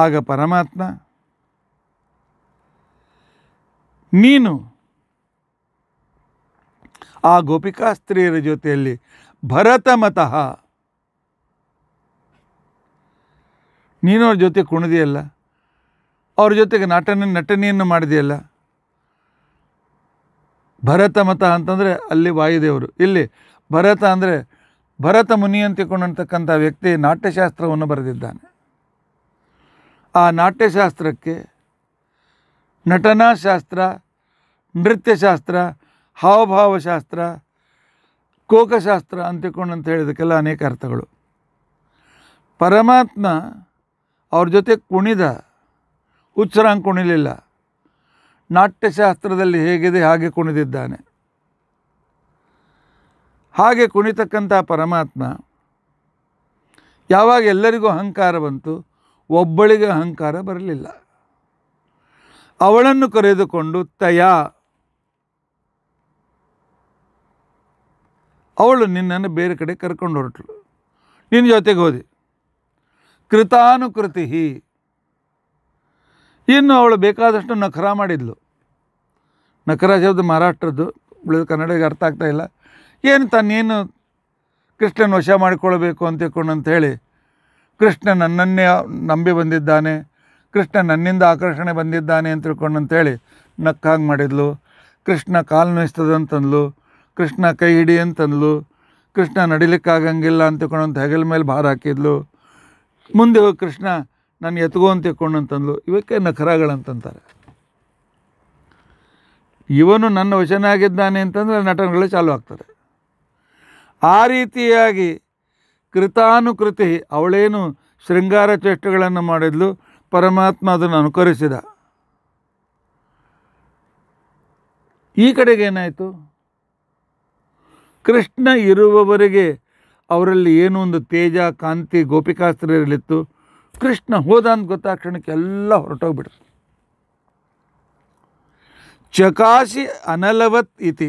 ಆಗ ಪರಮಾತ್ಮ ನೀನು ಆ ಗೋಪಿಕಾ ಸ್ತ್ರೀಯರ ಜೊತೆಯಲ್ಲಿ ಭರತಮತಃ ನೀನು ಅವ್ರ ಜೊತೆ ಕುಣಿದೆಯಲ್ಲ ಅವ್ರ ಜೊತೆಗೆ ನಾಟನ ನಟನೆಯನ್ನು ಮಾಡಿದೆಯಲ್ಲ ಭರತಮತ ಅಂತಂದರೆ ಅಲ್ಲಿ ವಾಯುದೇವರು ಇಲ್ಲಿ ಭರತ ಅಂದರೆ ಭರತ ಮುನಿ ಅಂತಿಕೊಂಡಂತಕ್ಕಂಥ ವ್ಯಕ್ತಿ ನಾಟ್ಯಶಾಸ್ತ್ರವನ್ನು ಬರೆದಿದ್ದಾನೆ ಆ ನಾಟ್ಯಶಾಸ್ತ್ರಕ್ಕೆ ನಟನಾಶಾಸ್ತ್ರ ನೃತ್ಯಶಾಸ್ತ್ರ ಹಾವಭಾವಶಾಸ್ತ್ರ ಕೋಕಶಾಸ್ತ್ರ ಅಂತ ಹೇಳಿದಕ್ಕೆಲ್ಲ ಅನೇಕ ಅರ್ಥಗಳು ಪರಮಾತ್ಮ ಅವ್ರ ಜೊತೆ ಕುಣಿದ ಉಚ್ಚರಾಂಗ್ ಕುಣಿಲಿಲ್ಲ ನಾಟ್ಯಶಾಸ್ತ್ರದಲ್ಲಿ ಹೇಗಿದೆ ಹಾಗೆ ಕುಣಿದಿದ್ದಾನೆ ಹಾಗೆ ಕುಣಿತಕ್ಕಂಥ ಪರಮಾತ್ಮ ಯಾವಾಗ ಎಲ್ಲರಿಗೂ ಅಹಂಕಾರ ಬಂತು ಒಬ್ಬಳಿಗೆ ಅಹಂಕಾರ ಬರಲಿಲ್ಲ ಅವಳನ್ನು ಕರೆದುಕೊಂಡು ತಯಾ ಅವಳು ನಿನ್ನನ್ನು ಬೇರೆ ಕಡೆ ಕರ್ಕೊಂಡು ಹೊರಟಳು ನಿನ್ನ ಜೊತೆಗೆ ಹೋದೆ ಕೃತಾನುಕೃತಿ ಇನ್ನು ಅವಳು ಬೇಕಾದಷ್ಟು ನಖರ ಮಾಡಿದ್ಲು ನಖರ ಶಬ್ದ ಮಹಾರಾಷ್ಟ್ರದ್ದು ಉಳಿದ ಕನ್ನಡಿಗೆ ಅರ್ಥ ಆಗ್ತಾಯಿಲ್ಲ ಏನು ತಾನೇನು ಕೃಷ್ಣನ ವಶ ಮಾಡಿಕೊಳ್ಬೇಕು ಅಂತ ಅಂತ ಹೇಳಿ ಕೃಷ್ಣ ನನ್ನನ್ನೇ ನಂಬಿ ಬಂದಿದ್ದಾನೆ ಕೃಷ್ಣ ನನ್ನಿಂದ ಆಕರ್ಷಣೆ ಬಂದಿದ್ದಾನೆ ಅಂತ ತಿಳ್ಕೊಂಡು ಅಂತೇಳಿ ನಕ್ಕಾಗಿ ಮಾಡಿದ್ಲು ಕೃಷ್ಣ ಕಾಲು ನೋಯಿಸ್ತದಂತಂದ್ಲು ಕೃಷ್ಣ ಕೈ ಹಿಡಿ ಅಂತಂದ್ಲು ಕೃಷ್ಣ ನಡಿಲಿಕ್ಕಾಗಂಗಿಲ್ಲ ಅಂತ ಅಂತ ಹೆಗಲ ಮೇಲೆ ಭಾರ ಹಾಕಿದ್ಲು ಮುಂದೆ ಹೋಗಿ ಕೃಷ್ಣ ನಾನು ಎತ್ಗೋ ಅಂತ ಅಂತಂದ್ಲು ಇವಕ್ಕೆ ಅಂತಂತಾರೆ ಇವನು ನನ್ನ ವಶನಾಗಿದ್ದಾನೆ ಆಗಿದ್ದಾನೆ ಅಂತಂದರೆ ನಟನೆಗಳು ಚಾಲೂ ಆಗ್ತದೆ ಆ ರೀತಿಯಾಗಿ ಕೃತಾನುಕೃತಿ ಅವಳೇನು ಶೃಂಗಾರ ಚೇಷ್ಟೆಗಳನ್ನು ಮಾಡಿದ್ಲು ಪರಮಾತ್ಮ ಅದನ್ನು ಅನುಕರಿಸಿದ ಈ ಕಡೆಗೆ ಏನಾಯಿತು ಕೃಷ್ಣ ಇರುವವರೆಗೆ ಅವರಲ್ಲಿ ಏನೋ ಒಂದು ತೇಜ ಕಾಂತಿ ಇರಲಿತ್ತು ಕೃಷ್ಣ ಹೋದ ಅಂತ ಗೊತ್ತಾಕ್ಷಣಕ್ಕೆ ಕ್ಷಣಕ್ಕೆಲ್ಲ ಎಲ್ಲ ಹೊರಟೋಗ್ಬಿಡ್ತು ಚಕಾಶಿ ಅನಲವತ್ ಇತಿ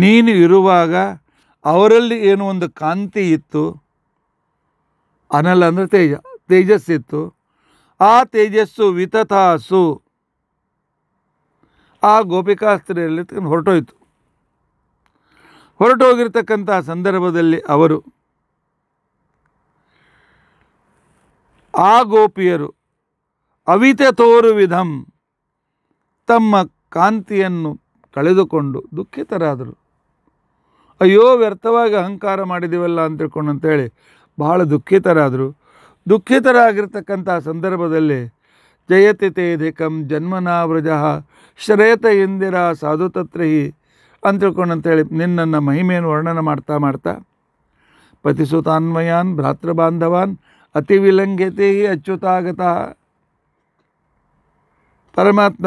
ನೀನು ಇರುವಾಗ ಅವರಲ್ಲಿ ಏನು ಒಂದು ಕಾಂತಿ ಇತ್ತು ಅನಲ ಅಂದರೆ ತೇಜ ತೇಜಸ್ಸಿತ್ತು ಆ ತೇಜಸ್ಸು ವಿತಥಾಸು ಆ ಗೋಪಿಕಾಸ್ತ್ರೀಯಲ್ಲಿ ಹೊರಟೋಯ್ತು ಹೊರಟೋಗಿರ್ತಕ್ಕಂಥ ಸಂದರ್ಭದಲ್ಲಿ ಅವರು ಆ ಗೋಪಿಯರು ಅವಿತೆ ವಿಧಂ ತಮ್ಮ ಕಾಂತಿಯನ್ನು ಕಳೆದುಕೊಂಡು ದುಃಖಿತರಾದರು ಅಯ್ಯೋ ವ್ಯರ್ಥವಾಗಿ ಅಹಂಕಾರ ಮಾಡಿದ್ದೀವಲ್ಲ ಅಂತ ತಿಳ್ಕೊಂಡು ಅಂತೇಳಿ ಬಹಳ ದುಃಖಿತರಾದರು ದುಃಖಿತರಾಗಿರ್ತಕ್ಕಂಥ ಸಂದರ್ಭದಲ್ಲಿ ಜಯತಿ ತೇಧಿಕಂ ಜನ್ಮನಾ ವ್ರಜ ಶ್ರೇತ ಇಂದಿರ ಸಾಧುತತ್ರಿಹಿ ಅಂತ ತಿಳ್ಕೊಂಡು ಅಂತೇಳಿ ನಿನ್ನನ್ನು ಮಹಿಮೆಯನ್ನು ವರ್ಣನ ಮಾಡ್ತಾ ಮಾಡ್ತಾ ಪತಿಸುತಾನ್ವಯಾನ್ ಭ್ರಾತೃಬಾಂಧವಾನ್ ಅತಿ ವಿಲಂಘ್ಯತೆ ಅಚ್ಯುತಾಗತ ಪರಮಾತ್ಮ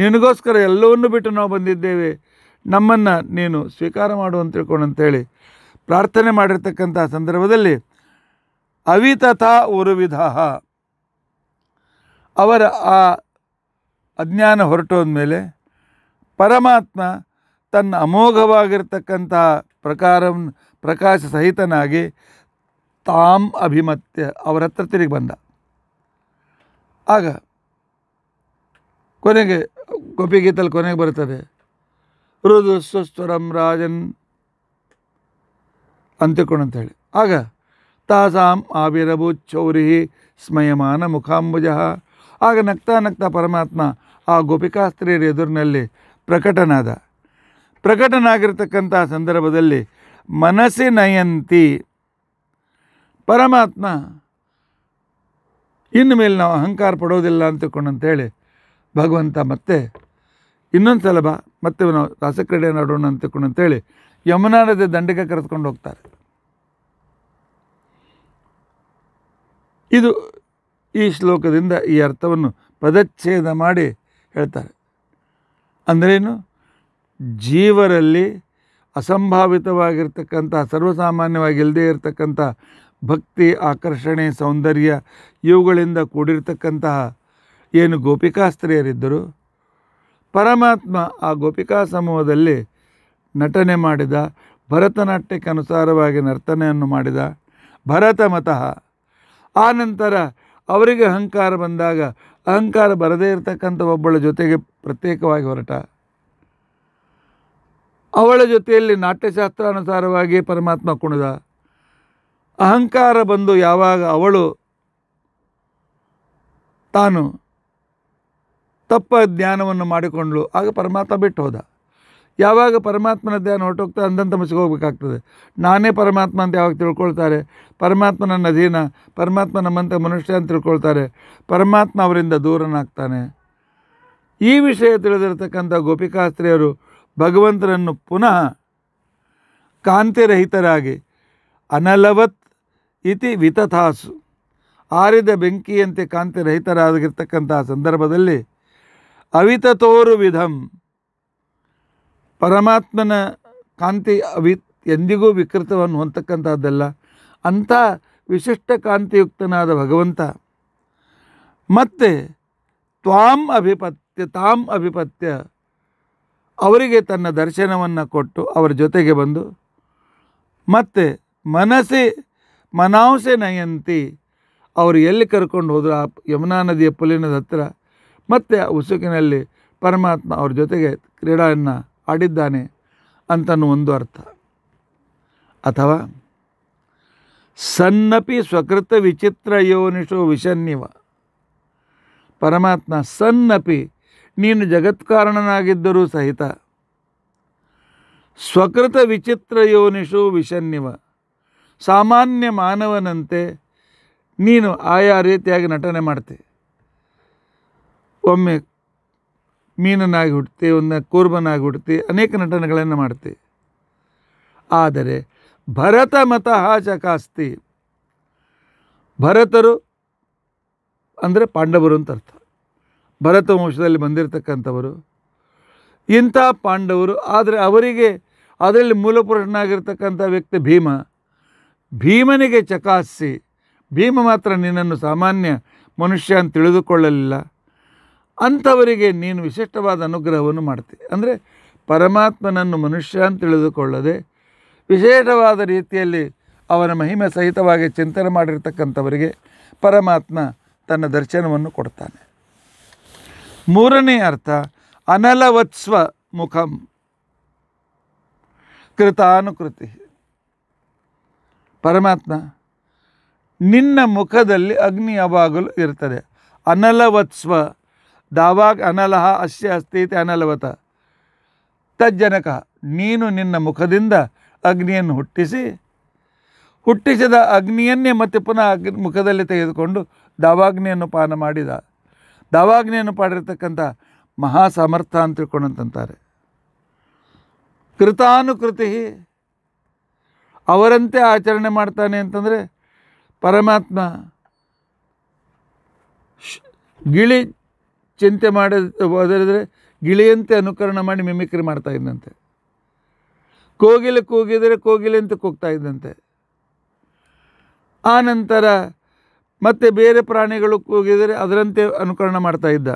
ನಿನಗೋಸ್ಕರ ಎಲ್ಲವನ್ನೂ ಬಿಟ್ಟು ನಾವು ಬಂದಿದ್ದೇವೆ ನಮ್ಮನ್ನು ನೀನು ಸ್ವೀಕಾರ ಮಾಡು ಅಂತ ಅಂತೇಳಿ ಪ್ರಾರ್ಥನೆ ಮಾಡಿರ್ತಕ್ಕಂಥ ಸಂದರ್ಭದಲ್ಲಿ ಅವಿತಥಾ ವಿಧ ಅವರ ಆ ಅಜ್ಞಾನ ಹೊರಟೋದ ಮೇಲೆ ಪರಮಾತ್ಮ ತನ್ನ ಅಮೋಘವಾಗಿರ್ತಕ್ಕಂಥ ಪ್ರಕಾರ ಪ್ರಕಾಶ ಸಹಿತನಾಗಿ ತಾಮ್ ಅಭಿಮತ್ಯ ಅವರ ಹತ್ರ ತಿರುಗಿ ಬಂದ ಆಗ ಕೊನೆಗೆ ಗೋಪಿಗೀತಲ್ಲಿ ಕೊನೆಗೆ ಬರುತ್ತದೆ ಹೃದಸ್ವಸ್ವರಂ ರಾಜನ್ ಅಂತಿಕೊಂಡು ಅಂತ ಹೇಳಿ ಆಗ ತಾಸಾಂ ಆವಿರಭು ಚೌರಿ ಸ್ಮಯಮಾನ ಮುಖಾಂಬುಜ ಆಗ ನಗ್ತಾ ನಗ್ತಾ ಪರಮಾತ್ಮ ಆ ಗೋಪಿಕಾಸ್ತ್ರೀಯರ ಎದುರಿನಲ್ಲಿ ಪ್ರಕಟನಾದ ಪ್ರಕಟನಾಗಿರ್ತಕ್ಕಂಥ ಸಂದರ್ಭದಲ್ಲಿ ಮನಸ್ಸಿನಯಂತಿ ಪರಮಾತ್ಮ ಇನ್ನು ಮೇಲೆ ನಾವು ಅಹಂಕಾರ ಪಡೋದಿಲ್ಲ ಅಂತಕೊಂಡು ಅಂತೇಳಿ ಭಗವಂತ ಮತ್ತೆ ಇನ್ನೊಂದು ಸಲ ಮತ್ತೆ ನಾವು ರಾಸಕ್ರೀಡೆ ಆಡೋಣ ಅಂತ ಅಂತೇಳಿ ಯಮುನಾ ನದಿ ದಂಡೆಗೆ ಕರೆದುಕೊಂಡು ಹೋಗ್ತಾರೆ ಇದು ಈ ಶ್ಲೋಕದಿಂದ ಈ ಅರ್ಥವನ್ನು ಪದಚ್ಛೇದ ಮಾಡಿ ಹೇಳ್ತಾರೆ ಅಂದ್ರೇನು ಜೀವರಲ್ಲಿ ಅಸಂಭಾವಿತವಾಗಿರ್ತಕ್ಕಂಥ ಇಲ್ಲದೇ ಇರತಕ್ಕಂಥ ಭಕ್ತಿ ಆಕರ್ಷಣೆ ಸೌಂದರ್ಯ ಇವುಗಳಿಂದ ಕೂಡಿರ್ತಕ್ಕಂತಹ ಏನು ಗೋಪಿಕಾಸ್ತ್ರೀಯರಿದ್ದರು ಪರಮಾತ್ಮ ಆ ಗೋಪಿಕಾ ಸಮೂಹದಲ್ಲಿ ನಟನೆ ಮಾಡಿದ ಭರತನಾಟ್ಯಕ್ಕೆ ಅನುಸಾರವಾಗಿ ನರ್ತನೆಯನ್ನು ಮಾಡಿದ ಭರತ ಮತಃ ಆ ನಂತರ ಅವರಿಗೆ ಅಹಂಕಾರ ಬಂದಾಗ ಅಹಂಕಾರ ಬರದೇ ಇರತಕ್ಕಂಥ ಒಬ್ಬಳ ಜೊತೆಗೆ ಪ್ರತ್ಯೇಕವಾಗಿ ಹೊರಟ ಅವಳ ಜೊತೆಯಲ್ಲಿ ನಾಟ್ಯಶಾಸ್ತ್ರಾನುಸಾರವಾಗಿ ಪರಮಾತ್ಮ ಕುಣಿದ ಅಹಂಕಾರ ಬಂದು ಯಾವಾಗ ಅವಳು ತಾನು ತಪ್ಪ ಧ್ಯಾನವನ್ನು ಮಾಡಿಕೊಂಡ್ಲು ಆಗ ಪರಮಾತ್ಮ ಬಿಟ್ಟು ಹೋದ ಯಾವಾಗ ಪರಮಾತ್ಮನ ಧ್ಯಾನ ಹೊರಟೋಗ್ತಾ ಅಂದಂತ ಮಸಿಗೆ ಹೋಗ್ಬೇಕಾಗ್ತದೆ ನಾನೇ ಪರಮಾತ್ಮ ಅಂತ ಯಾವಾಗ ತಿಳ್ಕೊಳ್ತಾರೆ ಪರಮಾತ್ಮನ ಅಧೀನ ಪರಮಾತ್ಮ ನಮ್ಮಂಥ ಮನುಷ್ಯ ಅಂತ ತಿಳ್ಕೊಳ್ತಾರೆ ಪರಮಾತ್ಮ ಅವರಿಂದ ದೂರನಾಗ್ತಾನೆ ಈ ವಿಷಯ ತಿಳಿದಿರತಕ್ಕಂಥ ಗೋಪಿಕಾಸ್ತ್ರೀಯರು ಭಗವಂತನನ್ನು ಪುನಃ ಕಾಂತಿರಹಿತರಾಗಿ ಅನಲವತ್ ಇತಿ ವಿತಥಾಸು ಆರಿದ ಬೆಂಕಿಯಂತೆ ಕಾಂತಿರಹಿತರಾಗಿರ್ತಕ್ಕಂಥ ಸಂದರ್ಭದಲ್ಲಿ ಅವಿತ ವಿಧಂ ಪರಮಾತ್ಮನ ಕಾಂತಿ ಅವಿ ಎಂದಿಗೂ ವಿಕೃತವನ್ನು ಹೊಂದಕ್ಕಂಥದ್ದಲ್ಲ ಅಂಥ ವಿಶಿಷ್ಟ ಕಾಂತಿಯುಕ್ತನಾದ ಭಗವಂತ ಮತ್ತೆ ತ್ವಾಂ ಅಭಿಪತ್ಯ ತಾಂ ಅಭಿಪತ್ಯ ಅವರಿಗೆ ತನ್ನ ದರ್ಶನವನ್ನು ಕೊಟ್ಟು ಅವರ ಜೊತೆಗೆ ಬಂದು ಮತ್ತೆ ಮನಸ್ಸೆ ಮನಾಂಸೆ ನಯಂತಿ ಅವರು ಎಲ್ಲಿ ಕರ್ಕೊಂಡು ಹೋದರು ಆ ಯಮುನಾ ನದಿಯ ಪುಲಿನದ ಹತ್ತಿರ ಮತ್ತು ಉಸುಕಿನಲ್ಲಿ ಪರಮಾತ್ಮ ಅವ್ರ ಜೊತೆಗೆ ಕ್ರೀಡೆಯನ್ನು ಆಡಿದ್ದಾನೆ ಅಂತನೂ ಒಂದು ಅರ್ಥ ಅಥವಾ ಸನ್ನಪಿ ಸ್ವಕೃತ ವಿಚಿತ್ರ ಯೋನಿಷು ವಿಷನ್ನಿವ ಪರಮಾತ್ಮ ಸನ್ನಪಿ ನೀನು ಜಗತ್ಕಾರಣನಾಗಿದ್ದರೂ ಸಹಿತ ಸ್ವಕೃತ ವಿಚಿತ್ರ ಯೋನಿಷು ವಿಷನ್ನಿವ ಸಾಮಾನ್ಯ ಮಾನವನಂತೆ ನೀನು ಆಯಾ ರೀತಿಯಾಗಿ ನಟನೆ ಮಾಡ್ತೀವಿ ಒಮ್ಮೆ ಮೀನನಾಗಿ ಹುಟ್ಟುತ್ತೆ ಒಂದು ಕೂರ್ಬನಾಗಿ ಹುಟ್ಟುತ್ತೆ ಅನೇಕ ನಟನೆಗಳನ್ನು ಮಾಡುತ್ತೆ ಆದರೆ ಭರತ ಮತಃ ಚಕಾಸ್ತಿ ಭರತರು ಅಂದರೆ ಪಾಂಡವರು ಅಂತ ಅರ್ಥ ಭರತ ವಂಶದಲ್ಲಿ ಬಂದಿರತಕ್ಕಂಥವರು ಇಂಥ ಪಾಂಡವರು ಆದರೆ ಅವರಿಗೆ ಅದರಲ್ಲಿ ಮೂಲಪುರುಷನಾಗಿರ್ತಕ್ಕಂಥ ವ್ಯಕ್ತಿ ಭೀಮ ಭೀಮನಿಗೆ ಚಕಾಸಿ ಭೀಮ ಮಾತ್ರ ನಿನ್ನನ್ನು ಸಾಮಾನ್ಯ ಮನುಷ್ಯ ಅಂತ ತಿಳಿದುಕೊಳ್ಳಲಿಲ್ಲ ಅಂಥವರಿಗೆ ನೀನು ವಿಶಿಷ್ಟವಾದ ಅನುಗ್ರಹವನ್ನು ಮಾಡ್ತೀನಿ ಅಂದರೆ ಪರಮಾತ್ಮನನ್ನು ಮನುಷ್ಯ ಅಂತ ತಿಳಿದುಕೊಳ್ಳದೆ ವಿಶೇಷವಾದ ರೀತಿಯಲ್ಲಿ ಅವನ ಮಹಿಮೆ ಸಹಿತವಾಗಿ ಚಿಂತನೆ ಮಾಡಿರ್ತಕ್ಕಂಥವರಿಗೆ ಪರಮಾತ್ಮ ತನ್ನ ದರ್ಶನವನ್ನು ಕೊಡ್ತಾನೆ ಮೂರನೇ ಅರ್ಥ ಅನಲವತ್ಸ್ವ ಮುಖಂ ಕೃತಾನುಕೃತಿ ಪರಮಾತ್ಮ ನಿನ್ನ ಮುಖದಲ್ಲಿ ಅಗ್ನಿ ಯಾವಾಗಲೂ ಇರ್ತದೆ ಅನಲವತ್ಸ್ವ ದಾವಾಗ ಅನಲಹ ಅಶ್ಯ ಅಸ್ತೀತೆ ಅನಲವತ ತಜ್ಜನಕ ನೀನು ನಿನ್ನ ಮುಖದಿಂದ ಅಗ್ನಿಯನ್ನು ಹುಟ್ಟಿಸಿ ಹುಟ್ಟಿಸಿದ ಅಗ್ನಿಯನ್ನೇ ಮತ್ತೆ ಪುನಃ ಅಗ್ನಿ ಮುಖದಲ್ಲಿ ತೆಗೆದುಕೊಂಡು ದಾವಾಗ್ನಿಯನ್ನು ಪಾನ ಮಾಡಿದ ದಾವಾಗ್ನಿಯನ್ನು ಪಾಡಿರ್ತಕ್ಕಂಥ ಮಹಾ ಸಮರ್ಥ ಅಂತ ತಿಳ್ಕೊಂಡಂತಂತಾರೆ ಕೃತಾನುಕೃತಿ ಅವರಂತೆ ಆಚರಣೆ ಮಾಡ್ತಾನೆ ಅಂತಂದರೆ ಪರಮಾತ್ಮ ಗಿಳಿ ಚಿಂತೆ ಮಾಡದ ಗಿಳಿಯಂತೆ ಅನುಕರಣ ಮಾಡಿ ಮಿಮಿಕ್ರಿ ಮಾಡ್ತಾ ಇದ್ದಂತೆ ಕೋಗಿಲೆ ಕೂಗಿದರೆ ಕೋಗಿಲೆಯಂತೆ ಅಂತ ಕೂಗ್ತಾ ಇದ್ದಂತೆ ಆ ಮತ್ತೆ ಬೇರೆ ಪ್ರಾಣಿಗಳು ಕೂಗಿದರೆ ಅದರಂತೆ ಅನುಕರಣ ಮಾಡ್ತಾ ಇದ್ದ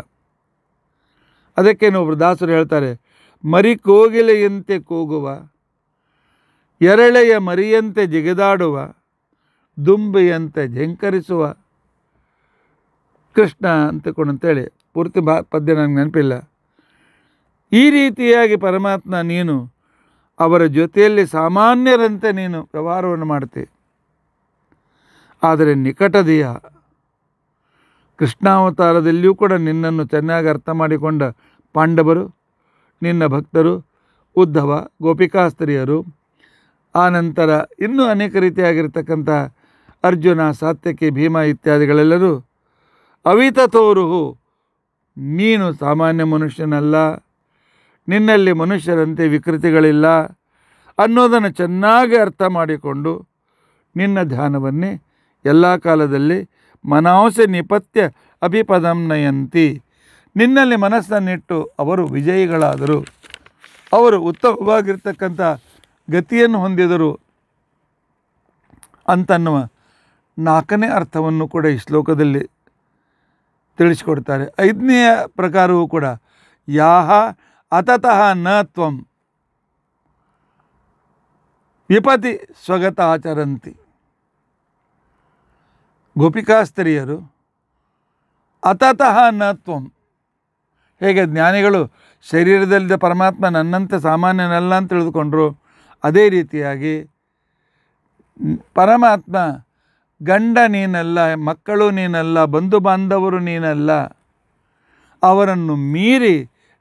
ಒಬ್ಬರು ದಾಸರು ಹೇಳ್ತಾರೆ ಮರಿ ಕೋಗಿಲೆಯಂತೆ ಕೂಗುವ ಎರಳೆಯ ಮರಿಯಂತೆ ಜಿಗಿದಾಡುವ ದುಂಬೆಯಂತೆ ಝಂಕರಿಸುವ ಕೃಷ್ಣ ಅಂತಕೊಂಡು ಅಂತೇಳಿ ಪೂರ್ತಿ ಬಾ ಪದ್ಯ ನನಗೆ ನೆನಪಿಲ್ಲ ಈ ರೀತಿಯಾಗಿ ಪರಮಾತ್ಮ ನೀನು ಅವರ ಜೊತೆಯಲ್ಲಿ ಸಾಮಾನ್ಯರಂತೆ ನೀನು ವ್ಯವಹಾರವನ್ನು ಮಾಡ್ತಿ ಆದರೆ ನಿಕಟದೆಯ ಕೃಷ್ಣಾವತಾರದಲ್ಲಿಯೂ ಕೂಡ ನಿನ್ನನ್ನು ಚೆನ್ನಾಗಿ ಅರ್ಥ ಮಾಡಿಕೊಂಡ ಪಾಂಡವರು ನಿನ್ನ ಭಕ್ತರು ಉದ್ಧವ ಗೋಪಿಕಾಸ್ತ್ರೀಯರು ಆನಂತರ ಇನ್ನೂ ಅನೇಕ ರೀತಿಯಾಗಿರ್ತಕ್ಕಂಥ ಅರ್ಜುನ ಸಾತ್ಯಕಿ ಭೀಮ ಇತ್ಯಾದಿಗಳೆಲ್ಲರೂ ಅವಿತ ತೋರುಹು ನೀನು ಸಾಮಾನ್ಯ ಮನುಷ್ಯನಲ್ಲ ನಿನ್ನಲ್ಲಿ ಮನುಷ್ಯರಂತೆ ವಿಕೃತಿಗಳಿಲ್ಲ ಅನ್ನೋದನ್ನು ಚೆನ್ನಾಗಿ ಅರ್ಥ ಮಾಡಿಕೊಂಡು ನಿನ್ನ ಧ್ಯಾನವನ್ನೇ ಎಲ್ಲ ಕಾಲದಲ್ಲಿ ಮನಾಂಸೆ ನಿಪತ್ಯ ನಯಂತಿ ನಿನ್ನಲ್ಲಿ ಮನಸ್ಸನ್ನಿಟ್ಟು ಅವರು ವಿಜಯಿಗಳಾದರು ಅವರು ಉತ್ತಮವಾಗಿರ್ತಕ್ಕಂಥ ಗತಿಯನ್ನು ಹೊಂದಿದರು ಅಂತನ್ನುವ ನಾಲ್ಕನೇ ಅರ್ಥವನ್ನು ಕೂಡ ಈ ಶ್ಲೋಕದಲ್ಲಿ ತಿಳಿಸ್ಕೊಡ್ತಾರೆ ಐದನೆಯ ಪ್ರಕಾರವೂ ಕೂಡ ಯಾಹ ಅತತಃ ನ ತ್ವಂ ವಿಪತಿ ಸ್ವಗತ ಆಚರಂತಿ ಗೋಪಿಕಾಸ್ತ್ರೀಯರು ಅತತಃ ನ ತ್ವಂ ಹೇಗೆ ಜ್ಞಾನಿಗಳು ಶರೀರದಲ್ಲಿದ್ದ ಪರಮಾತ್ಮ ನನ್ನಂತೆ ಸಾಮಾನ್ಯನಲ್ಲ ಅಂತ ತಿಳಿದುಕೊಂಡರು ಅದೇ ರೀತಿಯಾಗಿ ಪರಮಾತ್ಮ ಗಂಡ ನೀನಲ್ಲ ಮಕ್ಕಳು ನೀನಲ್ಲ ಬಂಧು ಬಾಂಧವರು ನೀನಲ್ಲ ಅವರನ್ನು ಮೀರಿ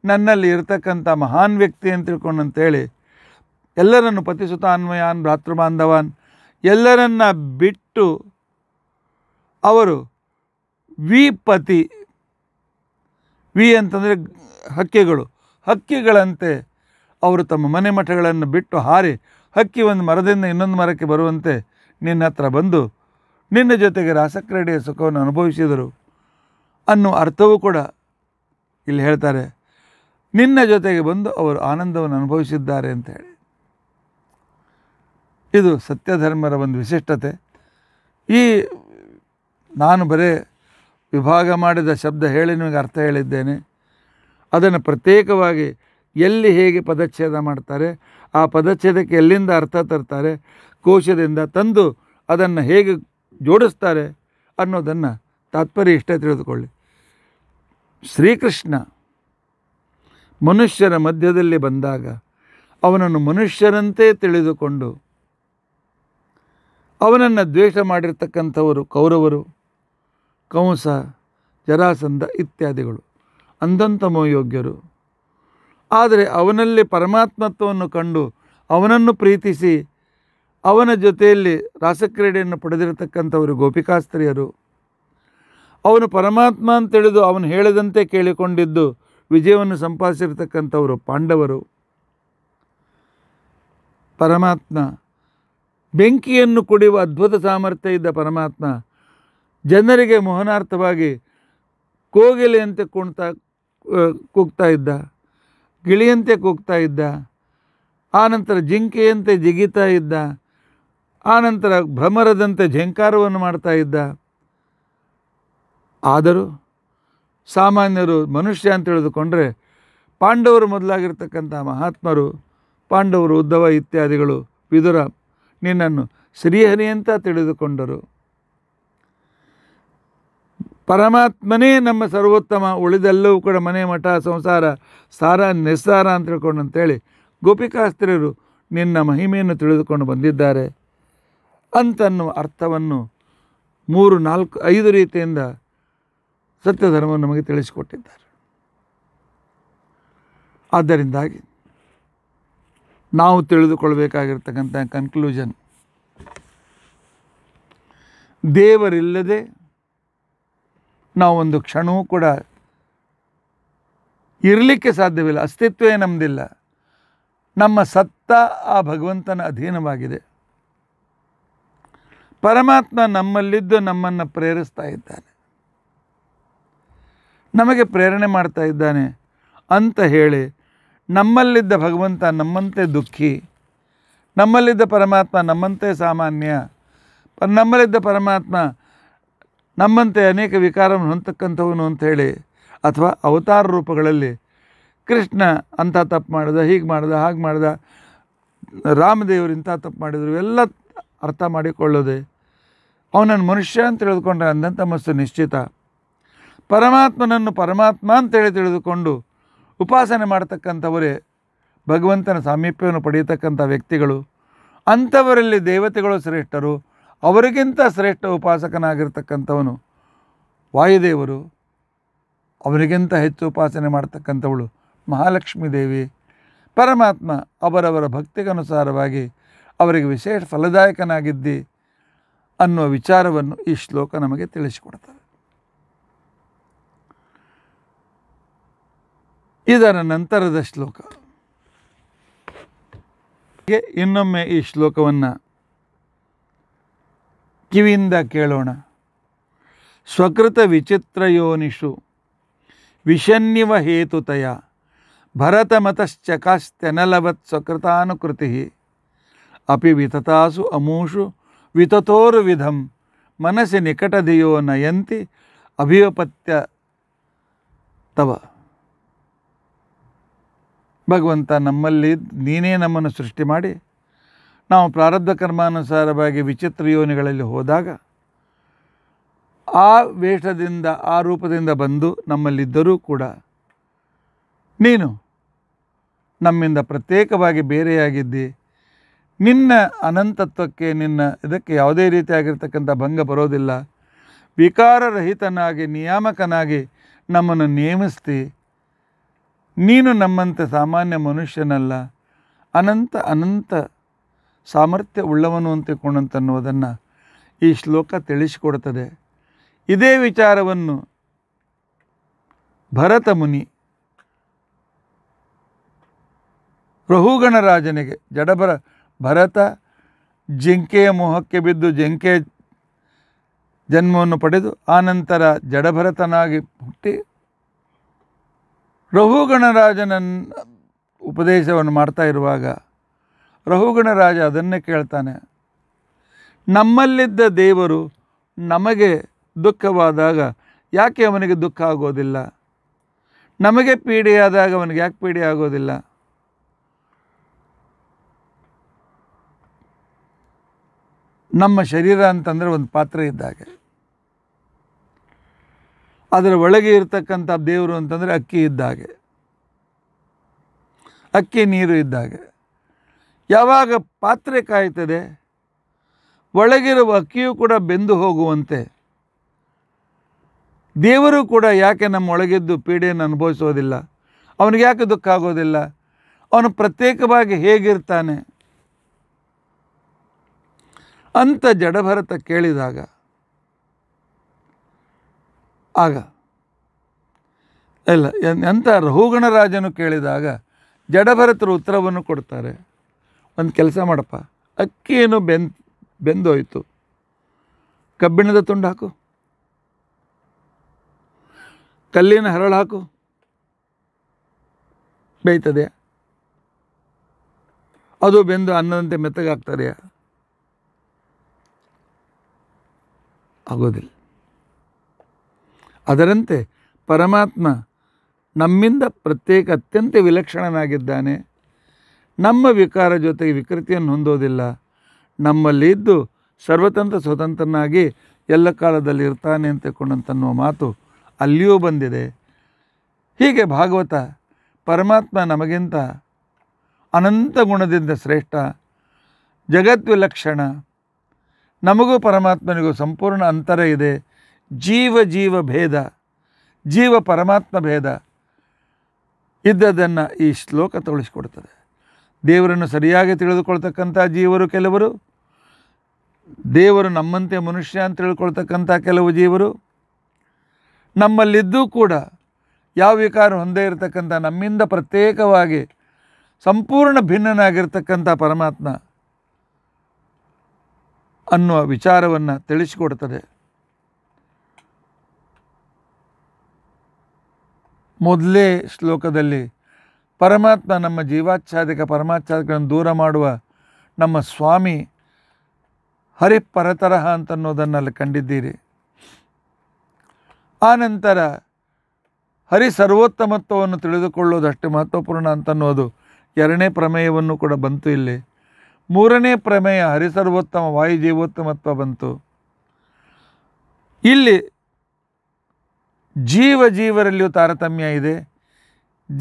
ನನ್ನಲ್ಲಿ ಇರತಕ್ಕಂಥ ಮಹಾನ್ ವ್ಯಕ್ತಿ ಅಂತ ತಿಳ್ಕೊಂಡು ಅಂತೇಳಿ ಎಲ್ಲರನ್ನು ಭ್ರಾತೃ ಭ್ರಾತೃಬಾಂಧವಾನ್ ಎಲ್ಲರನ್ನ ಬಿಟ್ಟು ಅವರು ವಿ ಪತಿ ವಿ ಅಂತಂದರೆ ಹಕ್ಕಿಗಳು ಹಕ್ಕಿಗಳಂತೆ ಅವರು ತಮ್ಮ ಮನೆ ಮಠಗಳನ್ನು ಬಿಟ್ಟು ಹಾರಿ ಹಕ್ಕಿ ಒಂದು ಮರದಿಂದ ಇನ್ನೊಂದು ಮರಕ್ಕೆ ಬರುವಂತೆ ನಿನ್ನ ಬಂದು ನಿನ್ನ ಜೊತೆಗೆ ರಾಸಕ್ರೀಡೆಯ ಸುಖವನ್ನು ಅನುಭವಿಸಿದರು ಅನ್ನುವ ಅರ್ಥವೂ ಕೂಡ ಇಲ್ಲಿ ಹೇಳ್ತಾರೆ ನಿನ್ನ ಜೊತೆಗೆ ಬಂದು ಅವರು ಆನಂದವನ್ನು ಅನುಭವಿಸಿದ್ದಾರೆ ಅಂತ ಹೇಳಿ ಇದು ಸತ್ಯಧರ್ಮರ ಒಂದು ವಿಶಿಷ್ಟತೆ ಈ ನಾನು ಬರೇ ವಿಭಾಗ ಮಾಡಿದ ಶಬ್ದ ಹೇಳಿ ನಿಮಗೆ ಅರ್ಥ ಹೇಳಿದ್ದೇನೆ ಅದನ್ನು ಪ್ರತ್ಯೇಕವಾಗಿ ಎಲ್ಲಿ ಹೇಗೆ ಪದಚ್ಛೇದ ಮಾಡ್ತಾರೆ ಆ ಪದಚ್ಛೇದಕ್ಕೆ ಎಲ್ಲಿಂದ ಅರ್ಥ ತರ್ತಾರೆ ಕೋಶದಿಂದ ತಂದು ಅದನ್ನು ಹೇಗೆ ಜೋಡಿಸ್ತಾರೆ ಅನ್ನೋದನ್ನು ತಾತ್ಪರ್ಯ ಇಷ್ಟೇ ತಿಳಿದುಕೊಳ್ಳಿ ಶ್ರೀಕೃಷ್ಣ ಮನುಷ್ಯರ ಮಧ್ಯದಲ್ಲಿ ಬಂದಾಗ ಅವನನ್ನು ಮನುಷ್ಯರಂತೆ ತಿಳಿದುಕೊಂಡು ಅವನನ್ನು ದ್ವೇಷ ಮಾಡಿರ್ತಕ್ಕಂಥವರು ಕೌರವರು ಕಂಸ ಜರಾಸಂಧ ಇತ್ಯಾದಿಗಳು ಅಂಧಂತಮೋ ಯೋಗ್ಯರು ಆದರೆ ಅವನಲ್ಲಿ ಪರಮಾತ್ಮತ್ವವನ್ನು ಕಂಡು ಅವನನ್ನು ಪ್ರೀತಿಸಿ ಅವನ ಜೊತೆಯಲ್ಲಿ ರಾಸಕ್ರೀಡೆಯನ್ನು ಪಡೆದಿರತಕ್ಕಂಥವರು ಗೋಪಿಕಾಸ್ತ್ರೀಯರು ಅವನು ಪರಮಾತ್ಮ ಅಂತ ಅವನು ಹೇಳದಂತೆ ಕೇಳಿಕೊಂಡಿದ್ದು ವಿಜಯವನ್ನು ಸಂಪಾದಿಸಿರ್ತಕ್ಕಂಥವರು ಪಾಂಡವರು ಪರಮಾತ್ಮ ಬೆಂಕಿಯನ್ನು ಕುಡಿಯುವ ಅದ್ಭುತ ಸಾಮರ್ಥ್ಯ ಇದ್ದ ಪರಮಾತ್ಮ ಜನರಿಗೆ ಮೋಹನಾರ್ಥವಾಗಿ ಕೋಗಿಲೆಯಂತೆ ಕುಣ್ತಾ ಕೂಗ್ತಾ ಇದ್ದ ಗಿಳಿಯಂತೆ ಕೂಗ್ತಾ ಇದ್ದ ಆನಂತರ ಜಿಂಕೆಯಂತೆ ಜಿಗಿತಾ ಇದ್ದ ಆನಂತರ ಭ್ರಮರದಂತೆ ಝಂಕಾರವನ್ನು ಮಾಡ್ತಾ ಇದ್ದ ಆದರೂ ಸಾಮಾನ್ಯರು ಮನುಷ್ಯ ಅಂತ ತಿಳಿದುಕೊಂಡ್ರೆ ಪಾಂಡವರು ಮೊದಲಾಗಿರ್ತಕ್ಕಂಥ ಮಹಾತ್ಮರು ಪಾಂಡವರು ಉದ್ದವ ಇತ್ಯಾದಿಗಳು ವಿದುರ ನಿನ್ನನ್ನು ಶ್ರೀಹರಿ ಅಂತ ತಿಳಿದುಕೊಂಡರು ಪರಮಾತ್ಮನೇ ನಮ್ಮ ಸರ್ವೋತ್ತಮ ಉಳಿದೆಲ್ಲವೂ ಕೂಡ ಮನೆ ಮಠ ಸಂಸಾರ ಸಾರ ನಿಸ್ಸಾರ ಅಂತ ತಿಳ್ಕೊಂಡು ಅಂತೇಳಿ ಗೋಪಿಕಾಸ್ತ್ರೀಯರು ನಿನ್ನ ಮಹಿಮೆಯನ್ನು ತಿಳಿದುಕೊಂಡು ಬಂದಿದ್ದಾರೆ ಅಂತನ್ನುವ ಅರ್ಥವನ್ನು ಮೂರು ನಾಲ್ಕು ಐದು ರೀತಿಯಿಂದ ಸತ್ಯಧರ್ಮವನ್ನು ನಮಗೆ ತಿಳಿಸಿಕೊಟ್ಟಿದ್ದಾರೆ ಆದ್ದರಿಂದಾಗಿ ನಾವು ತಿಳಿದುಕೊಳ್ಬೇಕಾಗಿರ್ತಕ್ಕಂಥ ಕನ್ಕ್ಲೂಷನ್ ದೇವರಿಲ್ಲದೆ ನಾವು ಒಂದು ಕ್ಷಣವೂ ಕೂಡ ಇರಲಿಕ್ಕೆ ಸಾಧ್ಯವಿಲ್ಲ ಅಸ್ತಿತ್ವವೇ ನಮ್ಮದಿಲ್ಲ ನಮ್ಮ ಸತ್ತ ಆ ಭಗವಂತನ ಅಧೀನವಾಗಿದೆ ಪರಮಾತ್ಮ ನಮ್ಮಲ್ಲಿದ್ದು ನಮ್ಮನ್ನು ಪ್ರೇರಿಸ್ತಾ ಇದ್ದಾನೆ ನಮಗೆ ಪ್ರೇರಣೆ ಮಾಡ್ತಾ ಇದ್ದಾನೆ ಅಂತ ಹೇಳಿ ನಮ್ಮಲ್ಲಿದ್ದ ಭಗವಂತ ನಮ್ಮಂತೆ ದುಃಖಿ ನಮ್ಮಲ್ಲಿದ್ದ ಪರಮಾತ್ಮ ನಮ್ಮಂತೆ ಸಾಮಾನ್ಯ ನಮ್ಮಲ್ಲಿದ್ದ ಪರಮಾತ್ಮ ನಮ್ಮಂತೆ ಅನೇಕ ವಿಕಾರವನ್ನು ಹೊಂದಕ್ಕಂಥವನು ಅಂಥೇಳಿ ಅಥವಾ ಅವತಾರ ರೂಪಗಳಲ್ಲಿ ಕೃಷ್ಣ ಅಂಥ ತಪ್ಪು ಮಾಡಿದ ಹೀಗೆ ಮಾಡಿದ ಹಾಗೆ ಮಾಡಿದ ರಾಮದೇವರು ಇಂಥ ತಪ್ಪು ಮಾಡಿದರು ಎಲ್ಲ ಅರ್ಥ ಮಾಡಿಕೊಳ್ಳದೆ ಅವನನ್ನು ಮನುಷ್ಯ ಅಂತ ತಿಳಿದುಕೊಂಡ್ರೆ ಅಂದಂಥ ಮಸ್ತು ನಿಶ್ಚಿತ ಪರಮಾತ್ಮನನ್ನು ಪರಮಾತ್ಮ ಅಂತೇಳಿ ತಿಳಿದುಕೊಂಡು ಉಪಾಸನೆ ಮಾಡತಕ್ಕಂಥವರೇ ಭಗವಂತನ ಸಾಮೀಪ್ಯವನ್ನು ಪಡೆಯತಕ್ಕಂಥ ವ್ಯಕ್ತಿಗಳು ಅಂಥವರಲ್ಲಿ ದೇವತೆಗಳು ಶ್ರೇಷ್ಠರು ಅವರಿಗಿಂತ ಶ್ರೇಷ್ಠ ಉಪಾಸಕನಾಗಿರ್ತಕ್ಕಂಥವನು ವಾಯುದೇವರು ಅವರಿಗಿಂತ ಹೆಚ್ಚು ಉಪಾಸನೆ ಮಾಡ್ತಕ್ಕಂಥವಳು ಮಹಾಲಕ್ಷ್ಮೀ ದೇವಿ ಪರಮಾತ್ಮ ಅವರವರ ಭಕ್ತಿಗನುಸಾರವಾಗಿ ಅವರಿಗೆ ವಿಶೇಷ ಫಲದಾಯಕನಾಗಿದ್ದು ಅನ್ನುವ ವಿಚಾರವನ್ನು ಈ ಶ್ಲೋಕ ನಮಗೆ ತಿಳಿಸಿಕೊಡ್ತದೆ ಇದರ ನಂತರದ ಶ್ಲೋಕ ಇನ್ನೊಮ್ಮೆ ಈ ಶ್ಲೋಕವನ್ನು ಕಿವಿಯಿಂದ ಕೇಳೋಣ ಸ್ವಕೃತ ವಿಚಿತ್ರ ಯೋನಿಷು ವಿಷನ್ನಿವ ಹೇತುತಯ ಭರತಮತಶ್ಚಕಾಸ್ತೆನಲವತ್ ಸ್ವಕೃತಾನುಕೃತಿ ಅಪಿ ವಿತತಾಸು ಅಮೂಷು ವಿತಥೋರು ವಿಧಂ ಮನಸ್ಸಿ ನಿಕಟದೆಯೋ ನಯಂತಿ ಅಭಿವಪತ್ಯ ತವ ಭಗವಂತ ನಮ್ಮಲ್ಲಿ ನೀನೇ ನಮ್ಮನ್ನು ಸೃಷ್ಟಿ ಮಾಡಿ ನಾವು ಪ್ರಾರಬ್ಧ ಕರ್ಮಾನುಸಾರವಾಗಿ ವಿಚಿತ್ರ ಯೋನಿಗಳಲ್ಲಿ ಹೋದಾಗ ಆ ವೇಷದಿಂದ ಆ ರೂಪದಿಂದ ಬಂದು ನಮ್ಮಲ್ಲಿದ್ದರೂ ಕೂಡ ನೀನು ನಮ್ಮಿಂದ ಪ್ರತ್ಯೇಕವಾಗಿ ಬೇರೆಯಾಗಿದ್ದಿ ನಿನ್ನ ಅನಂತತ್ವಕ್ಕೆ ನಿನ್ನ ಇದಕ್ಕೆ ಯಾವುದೇ ರೀತಿಯಾಗಿರ್ತಕ್ಕಂಥ ಭಂಗ ಬರೋದಿಲ್ಲ ವಿಕಾರರಹಿತನಾಗಿ ನಿಯಾಮಕನಾಗಿ ನಮ್ಮನ್ನು ನೇಮಿಸ್ತಿ ನೀನು ನಮ್ಮಂತೆ ಸಾಮಾನ್ಯ ಮನುಷ್ಯನಲ್ಲ ಅನಂತ ಅನಂತ ಸಾಮರ್ಥ್ಯ ಉಳ್ಳವನು ಅಂತಕೊಂಡಂತನ್ನುವುದನ್ನು ಈ ಶ್ಲೋಕ ತಿಳಿಸಿಕೊಡ್ತದೆ ಇದೇ ವಿಚಾರವನ್ನು ಭರತ ಮುನಿ ರಹುಗಣರಾಜನಿಗೆ ಜಡಭರ ಭರತ ಜಿಂಕೆಯ ಮೋಹಕ್ಕೆ ಬಿದ್ದು ಜಿಂಕೆ ಜನ್ಮವನ್ನು ಪಡೆದು ಆನಂತರ ಜಡಭರತನಾಗಿ ಹುಟ್ಟಿ ರಹುಗಣರಾಜನ ಉಪದೇಶವನ್ನು ಮಾಡ್ತಾ ಇರುವಾಗ ರಘುಗಣರಾಜ ಅದನ್ನೇ ಕೇಳ್ತಾನೆ ನಮ್ಮಲ್ಲಿದ್ದ ದೇವರು ನಮಗೆ ದುಃಖವಾದಾಗ ಯಾಕೆ ಅವನಿಗೆ ದುಃಖ ಆಗೋದಿಲ್ಲ ನಮಗೆ ಪೀಡೆಯಾದಾಗ ಅವನಿಗೆ ಯಾಕೆ ಪೀಡೆ ಆಗೋದಿಲ್ಲ ನಮ್ಮ ಶರೀರ ಅಂತಂದರೆ ಒಂದು ಪಾತ್ರೆ ಇದ್ದಾಗ ಅದರ ಒಳಗೆ ಇರತಕ್ಕಂಥ ದೇವರು ಅಂತಂದರೆ ಅಕ್ಕಿ ಇದ್ದಾಗೆ ಅಕ್ಕಿ ನೀರು ಇದ್ದಾಗ ಯಾವಾಗ ಪಾತ್ರೆ ಕಾಯ್ತದೆ ಒಳಗಿರುವ ಅಕ್ಕಿಯೂ ಕೂಡ ಬೆಂದು ಹೋಗುವಂತೆ ದೇವರು ಕೂಡ ಯಾಕೆ ನಮ್ಮ ಒಳಗಿದ್ದು ಪೀಡೆಯನ್ನು ಅನುಭವಿಸೋದಿಲ್ಲ ಅವನಿಗೆ ಯಾಕೆ ದುಃಖ ಆಗೋದಿಲ್ಲ ಅವನು ಪ್ರತ್ಯೇಕವಾಗಿ ಹೇಗಿರ್ತಾನೆ ಅಂತ ಜಡಭರತ ಕೇಳಿದಾಗ ಆಗ ಎಲ್ಲ ಎಂಥ ರಹುಗಣರಾಜನು ಕೇಳಿದಾಗ ಜಡಭರತರು ಉತ್ತರವನ್ನು ಕೊಡ್ತಾರೆ ಒಂದು ಕೆಲಸ ಮಾಡಪ್ಪ ಅಕ್ಕಿಯನ್ನು ಬೆನ್ ಬೆಂದೋಯಿತು ಕಬ್ಬಿಣದ ತುಂಡು ಹಾಕು ಕಲ್ಲಿನ ಹರಳು ಹಾಕು ಬೇಯ್ತದೆ ಅದು ಬೆಂದು ಅನ್ನದಂತೆ ಮೆತ್ತಗಾಗ್ತದೆಯಾ ಆಗೋದಿಲ್ಲ ಅದರಂತೆ ಪರಮಾತ್ಮ ನಮ್ಮಿಂದ ಪ್ರತ್ಯೇಕ ಅತ್ಯಂತ ವಿಲಕ್ಷಣನಾಗಿದ್ದಾನೆ ನಮ್ಮ ವಿಕಾರ ಜೊತೆಗೆ ವಿಕೃತಿಯನ್ನು ಹೊಂದೋದಿಲ್ಲ ನಮ್ಮಲ್ಲಿ ಇದ್ದು ಸರ್ವತಂತ್ರ ಸ್ವತಂತ್ರನಾಗಿ ಎಲ್ಲ ಕಾಲದಲ್ಲಿ ಇರ್ತಾನೆ ಕೊಂಡಂತನ್ನುವ ಮಾತು ಅಲ್ಲಿಯೂ ಬಂದಿದೆ ಹೀಗೆ ಭಾಗವತ ಪರಮಾತ್ಮ ನಮಗಿಂತ ಅನಂತ ಗುಣದಿಂದ ಶ್ರೇಷ್ಠ ಜಗದ್ವಿಲಕ್ಷಣ ನಮಗೂ ಪರಮಾತ್ಮನಿಗೂ ಸಂಪೂರ್ಣ ಅಂತರ ಇದೆ ಜೀವ ಜೀವ ಭೇದ ಜೀವ ಪರಮಾತ್ಮ ಭೇದ ಇದ್ದದನ್ನು ಈ ಶ್ಲೋಕ ತೋಳಿಸಿಕೊಡ್ತದೆ ದೇವರನ್ನು ಸರಿಯಾಗಿ ತಿಳಿದುಕೊಳ್ತಕ್ಕಂಥ ಜೀವರು ಕೆಲವರು ದೇವರು ನಮ್ಮಂತೆ ಮನುಷ್ಯ ಅಂತ ತಿಳ್ಕೊಳ್ತಕ್ಕಂಥ ಕೆಲವು ಜೀವರು ನಮ್ಮಲ್ಲಿದ್ದೂ ಕೂಡ ಯಾವ ವಿಕಾರ ಹೊಂದೇ ಇರತಕ್ಕಂಥ ನಮ್ಮಿಂದ ಪ್ರತ್ಯೇಕವಾಗಿ ಸಂಪೂರ್ಣ ಭಿನ್ನನಾಗಿರ್ತಕ್ಕಂಥ ಪರಮಾತ್ಮ ಅನ್ನುವ ವಿಚಾರವನ್ನು ತಿಳಿಸಿಕೊಡ್ತದೆ ಮೊದಲೇ ಶ್ಲೋಕದಲ್ಲಿ ಪರಮಾತ್ಮ ನಮ್ಮ ಜೀವಾಚ್ಛಾದಕ ಪರಮಾಚ್ಛಾದಿಕಗಳನ್ನು ದೂರ ಮಾಡುವ ನಮ್ಮ ಸ್ವಾಮಿ ಹರಿಪರತರಹ ಅಂತನ್ನೋದನ್ನು ಅಲ್ಲಿ ಕಂಡಿದ್ದೀರಿ ಆನಂತರ ಹರಿ ಸರ್ವೋತ್ತಮತ್ವವನ್ನು ತಿಳಿದುಕೊಳ್ಳೋದು ಅಷ್ಟೇ ಮಹತ್ವಪೂರ್ಣ ಅಂತನ್ನೋದು ಎರಡನೇ ಪ್ರಮೇಯವನ್ನು ಕೂಡ ಬಂತು ಇಲ್ಲಿ ಮೂರನೇ ಪ್ರಮೇಯ ಹರಿಸರ್ವೋತ್ತಮ ವಾಯುಜೀವೋತ್ತಮತ್ವ ಬಂತು ಇಲ್ಲಿ ಜೀವ ಜೀವರಲ್ಲಿಯೂ ತಾರತಮ್ಯ ಇದೆ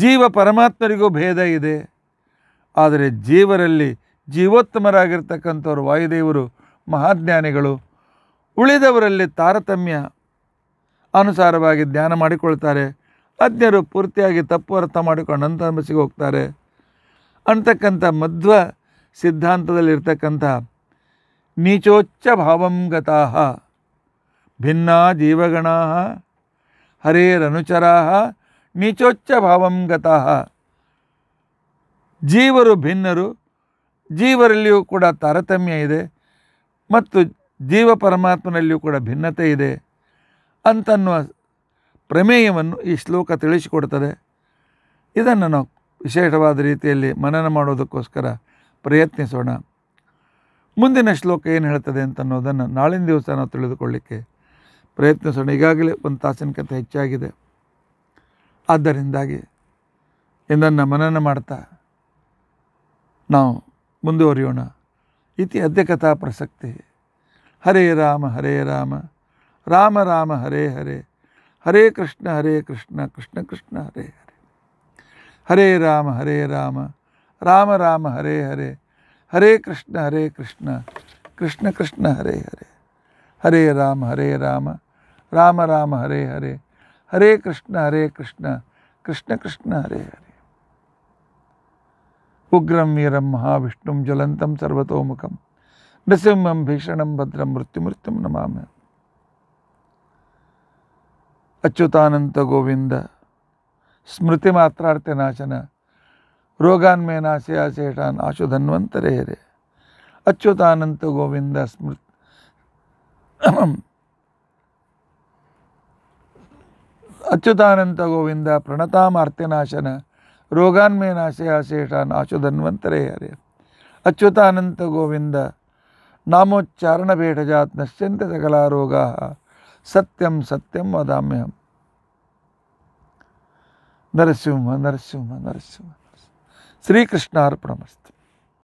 ಜೀವ ಪರಮಾತ್ಮರಿಗೂ ಭೇದ ಇದೆ ಆದರೆ ಜೀವರಲ್ಲಿ ಜೀವೋತ್ತಮರಾಗಿರ್ತಕ್ಕಂಥವ್ರು ವಾಯುದೇವರು ಮಹಾಜ್ಞಾನಿಗಳು ಉಳಿದವರಲ್ಲಿ ತಾರತಮ್ಯ ಅನುಸಾರವಾಗಿ ಧ್ಯಾನ ಮಾಡಿಕೊಳ್ತಾರೆ ಅಜ್ಞರು ಪೂರ್ತಿಯಾಗಿ ತಪ್ಪು ಅರ್ಥ ಮಾಡಿಕೊಂಡು ಬಸ್ಸಿಗೆ ಹೋಗ್ತಾರೆ ಅಂತಕ್ಕಂಥ ಮಧ್ವ ಸಿದ್ಧಾಂತದಲ್ಲಿರ್ತಕ್ಕಂಥ ನೀಚೋಚ್ಚ ಭಾವಂ ಭಿನ್ನ ಜೀವಗಣ ಹರೇರನುಚರಾ ನೀಚೋಚ್ಚ ಭಾವಂ ಜೀವರು ಭಿನ್ನರು ಜೀವರಲ್ಲಿಯೂ ಕೂಡ ತಾರತಮ್ಯ ಇದೆ ಮತ್ತು ಜೀವ ಪರಮಾತ್ಮನಲ್ಲಿಯೂ ಕೂಡ ಭಿನ್ನತೆ ಇದೆ ಅಂತನ್ನುವ ಪ್ರಮೇಯವನ್ನು ಈ ಶ್ಲೋಕ ತಿಳಿಸಿಕೊಡ್ತದೆ ಇದನ್ನು ನಾವು ವಿಶೇಷವಾದ ರೀತಿಯಲ್ಲಿ ಮನನ ಮಾಡೋದಕ್ಕೋಸ್ಕರ ಪ್ರಯತ್ನಿಸೋಣ ಮುಂದಿನ ಶ್ಲೋಕ ಏನು ಹೇಳ್ತದೆ ಅಂತ ಅನ್ನೋದನ್ನು ನಾಳಿನ ದಿವಸ ನಾವು ತಿಳಿದುಕೊಳ್ಳಿಕ್ಕೆ ಪ್ರಯತ್ನಿಸೋಣ ಈಗಾಗಲೇ ಒಂದು ತಾಸಿನ ಕಥೆ ಹೆಚ್ಚಾಗಿದೆ ಆದ್ದರಿಂದಾಗಿ ಇದನ್ನು ಮನನ ಮಾಡ್ತಾ ನಾವು ಮುಂದುವರಿಯೋಣ ಇತಿ ಕಥಾ ಪ್ರಸಕ್ತಿ ಹರೇ ರಾಮ ಹರೇ ರಾಮ ರಾಮ ರಾಮ ಹರೇ ಹರೇ ಹರೇ ಕೃಷ್ಣ ಹರೇ ಕೃಷ್ಣ ಕೃಷ್ಣ ಕೃಷ್ಣ ಹರೇ ಹರೇ ಹರೇ ರಾಮ ಹರೇ ರಾಮ राम राम हरे हरे हरे कृष्ण हरे कृष्ण कृष्ण कृष्ण हरे हरे हरे राम हरे राम राम राम हरे हरे हरे कृष्ण हरे कृष्ण कृष्ण कृष्ण हरे हरे उग्रम वीरम महाविष्णु ज्वलंतम सर्वतोमुखम नृसिंहम भीषणम भद्रम मृत्यु मृत्यु नमा अच्युतानंद गोविंद स्मृतिमात्रार्थनाशन ರೋಗಾನ್ಮೇನಾಶಯಾಶೇಷಾನ್ ಆಶು ಧನ್ವಂತರೇ ಹೇರೆ ಅಚ್ಯುತಾನಂತ ಗೋವಿಂದ ಸ್ಮೃತ್ ಅಚ್ಯುತಾನಂತ ಗೋವಿಂದ ಪ್ರಣತಾಮಾರ್ತಿನಾಶನ ರೋಗಾನ್ಮೇನಾಶಯಾಶೇಷಾನ್ ಆಶು ಧನ್ವಂತರೇ ಹರೆ ಅಚ್ಯುತಾನಂತ ಗೋವಿಂದ ನಾಮೋಚ್ಚಾರಣಭೇಟಜಾತ್ ನಶ್ಯಂತ ಸಕಲ ರೋಗ ಸತ್ಯಂ ಸತ್ಯಂ ವದಾಮ್ಯಹಂ ನರಸಿಂಹ ನರಸಿಂಹ ನರಸಿಂಹ శ్రీకృష్ణార్పణమస్తు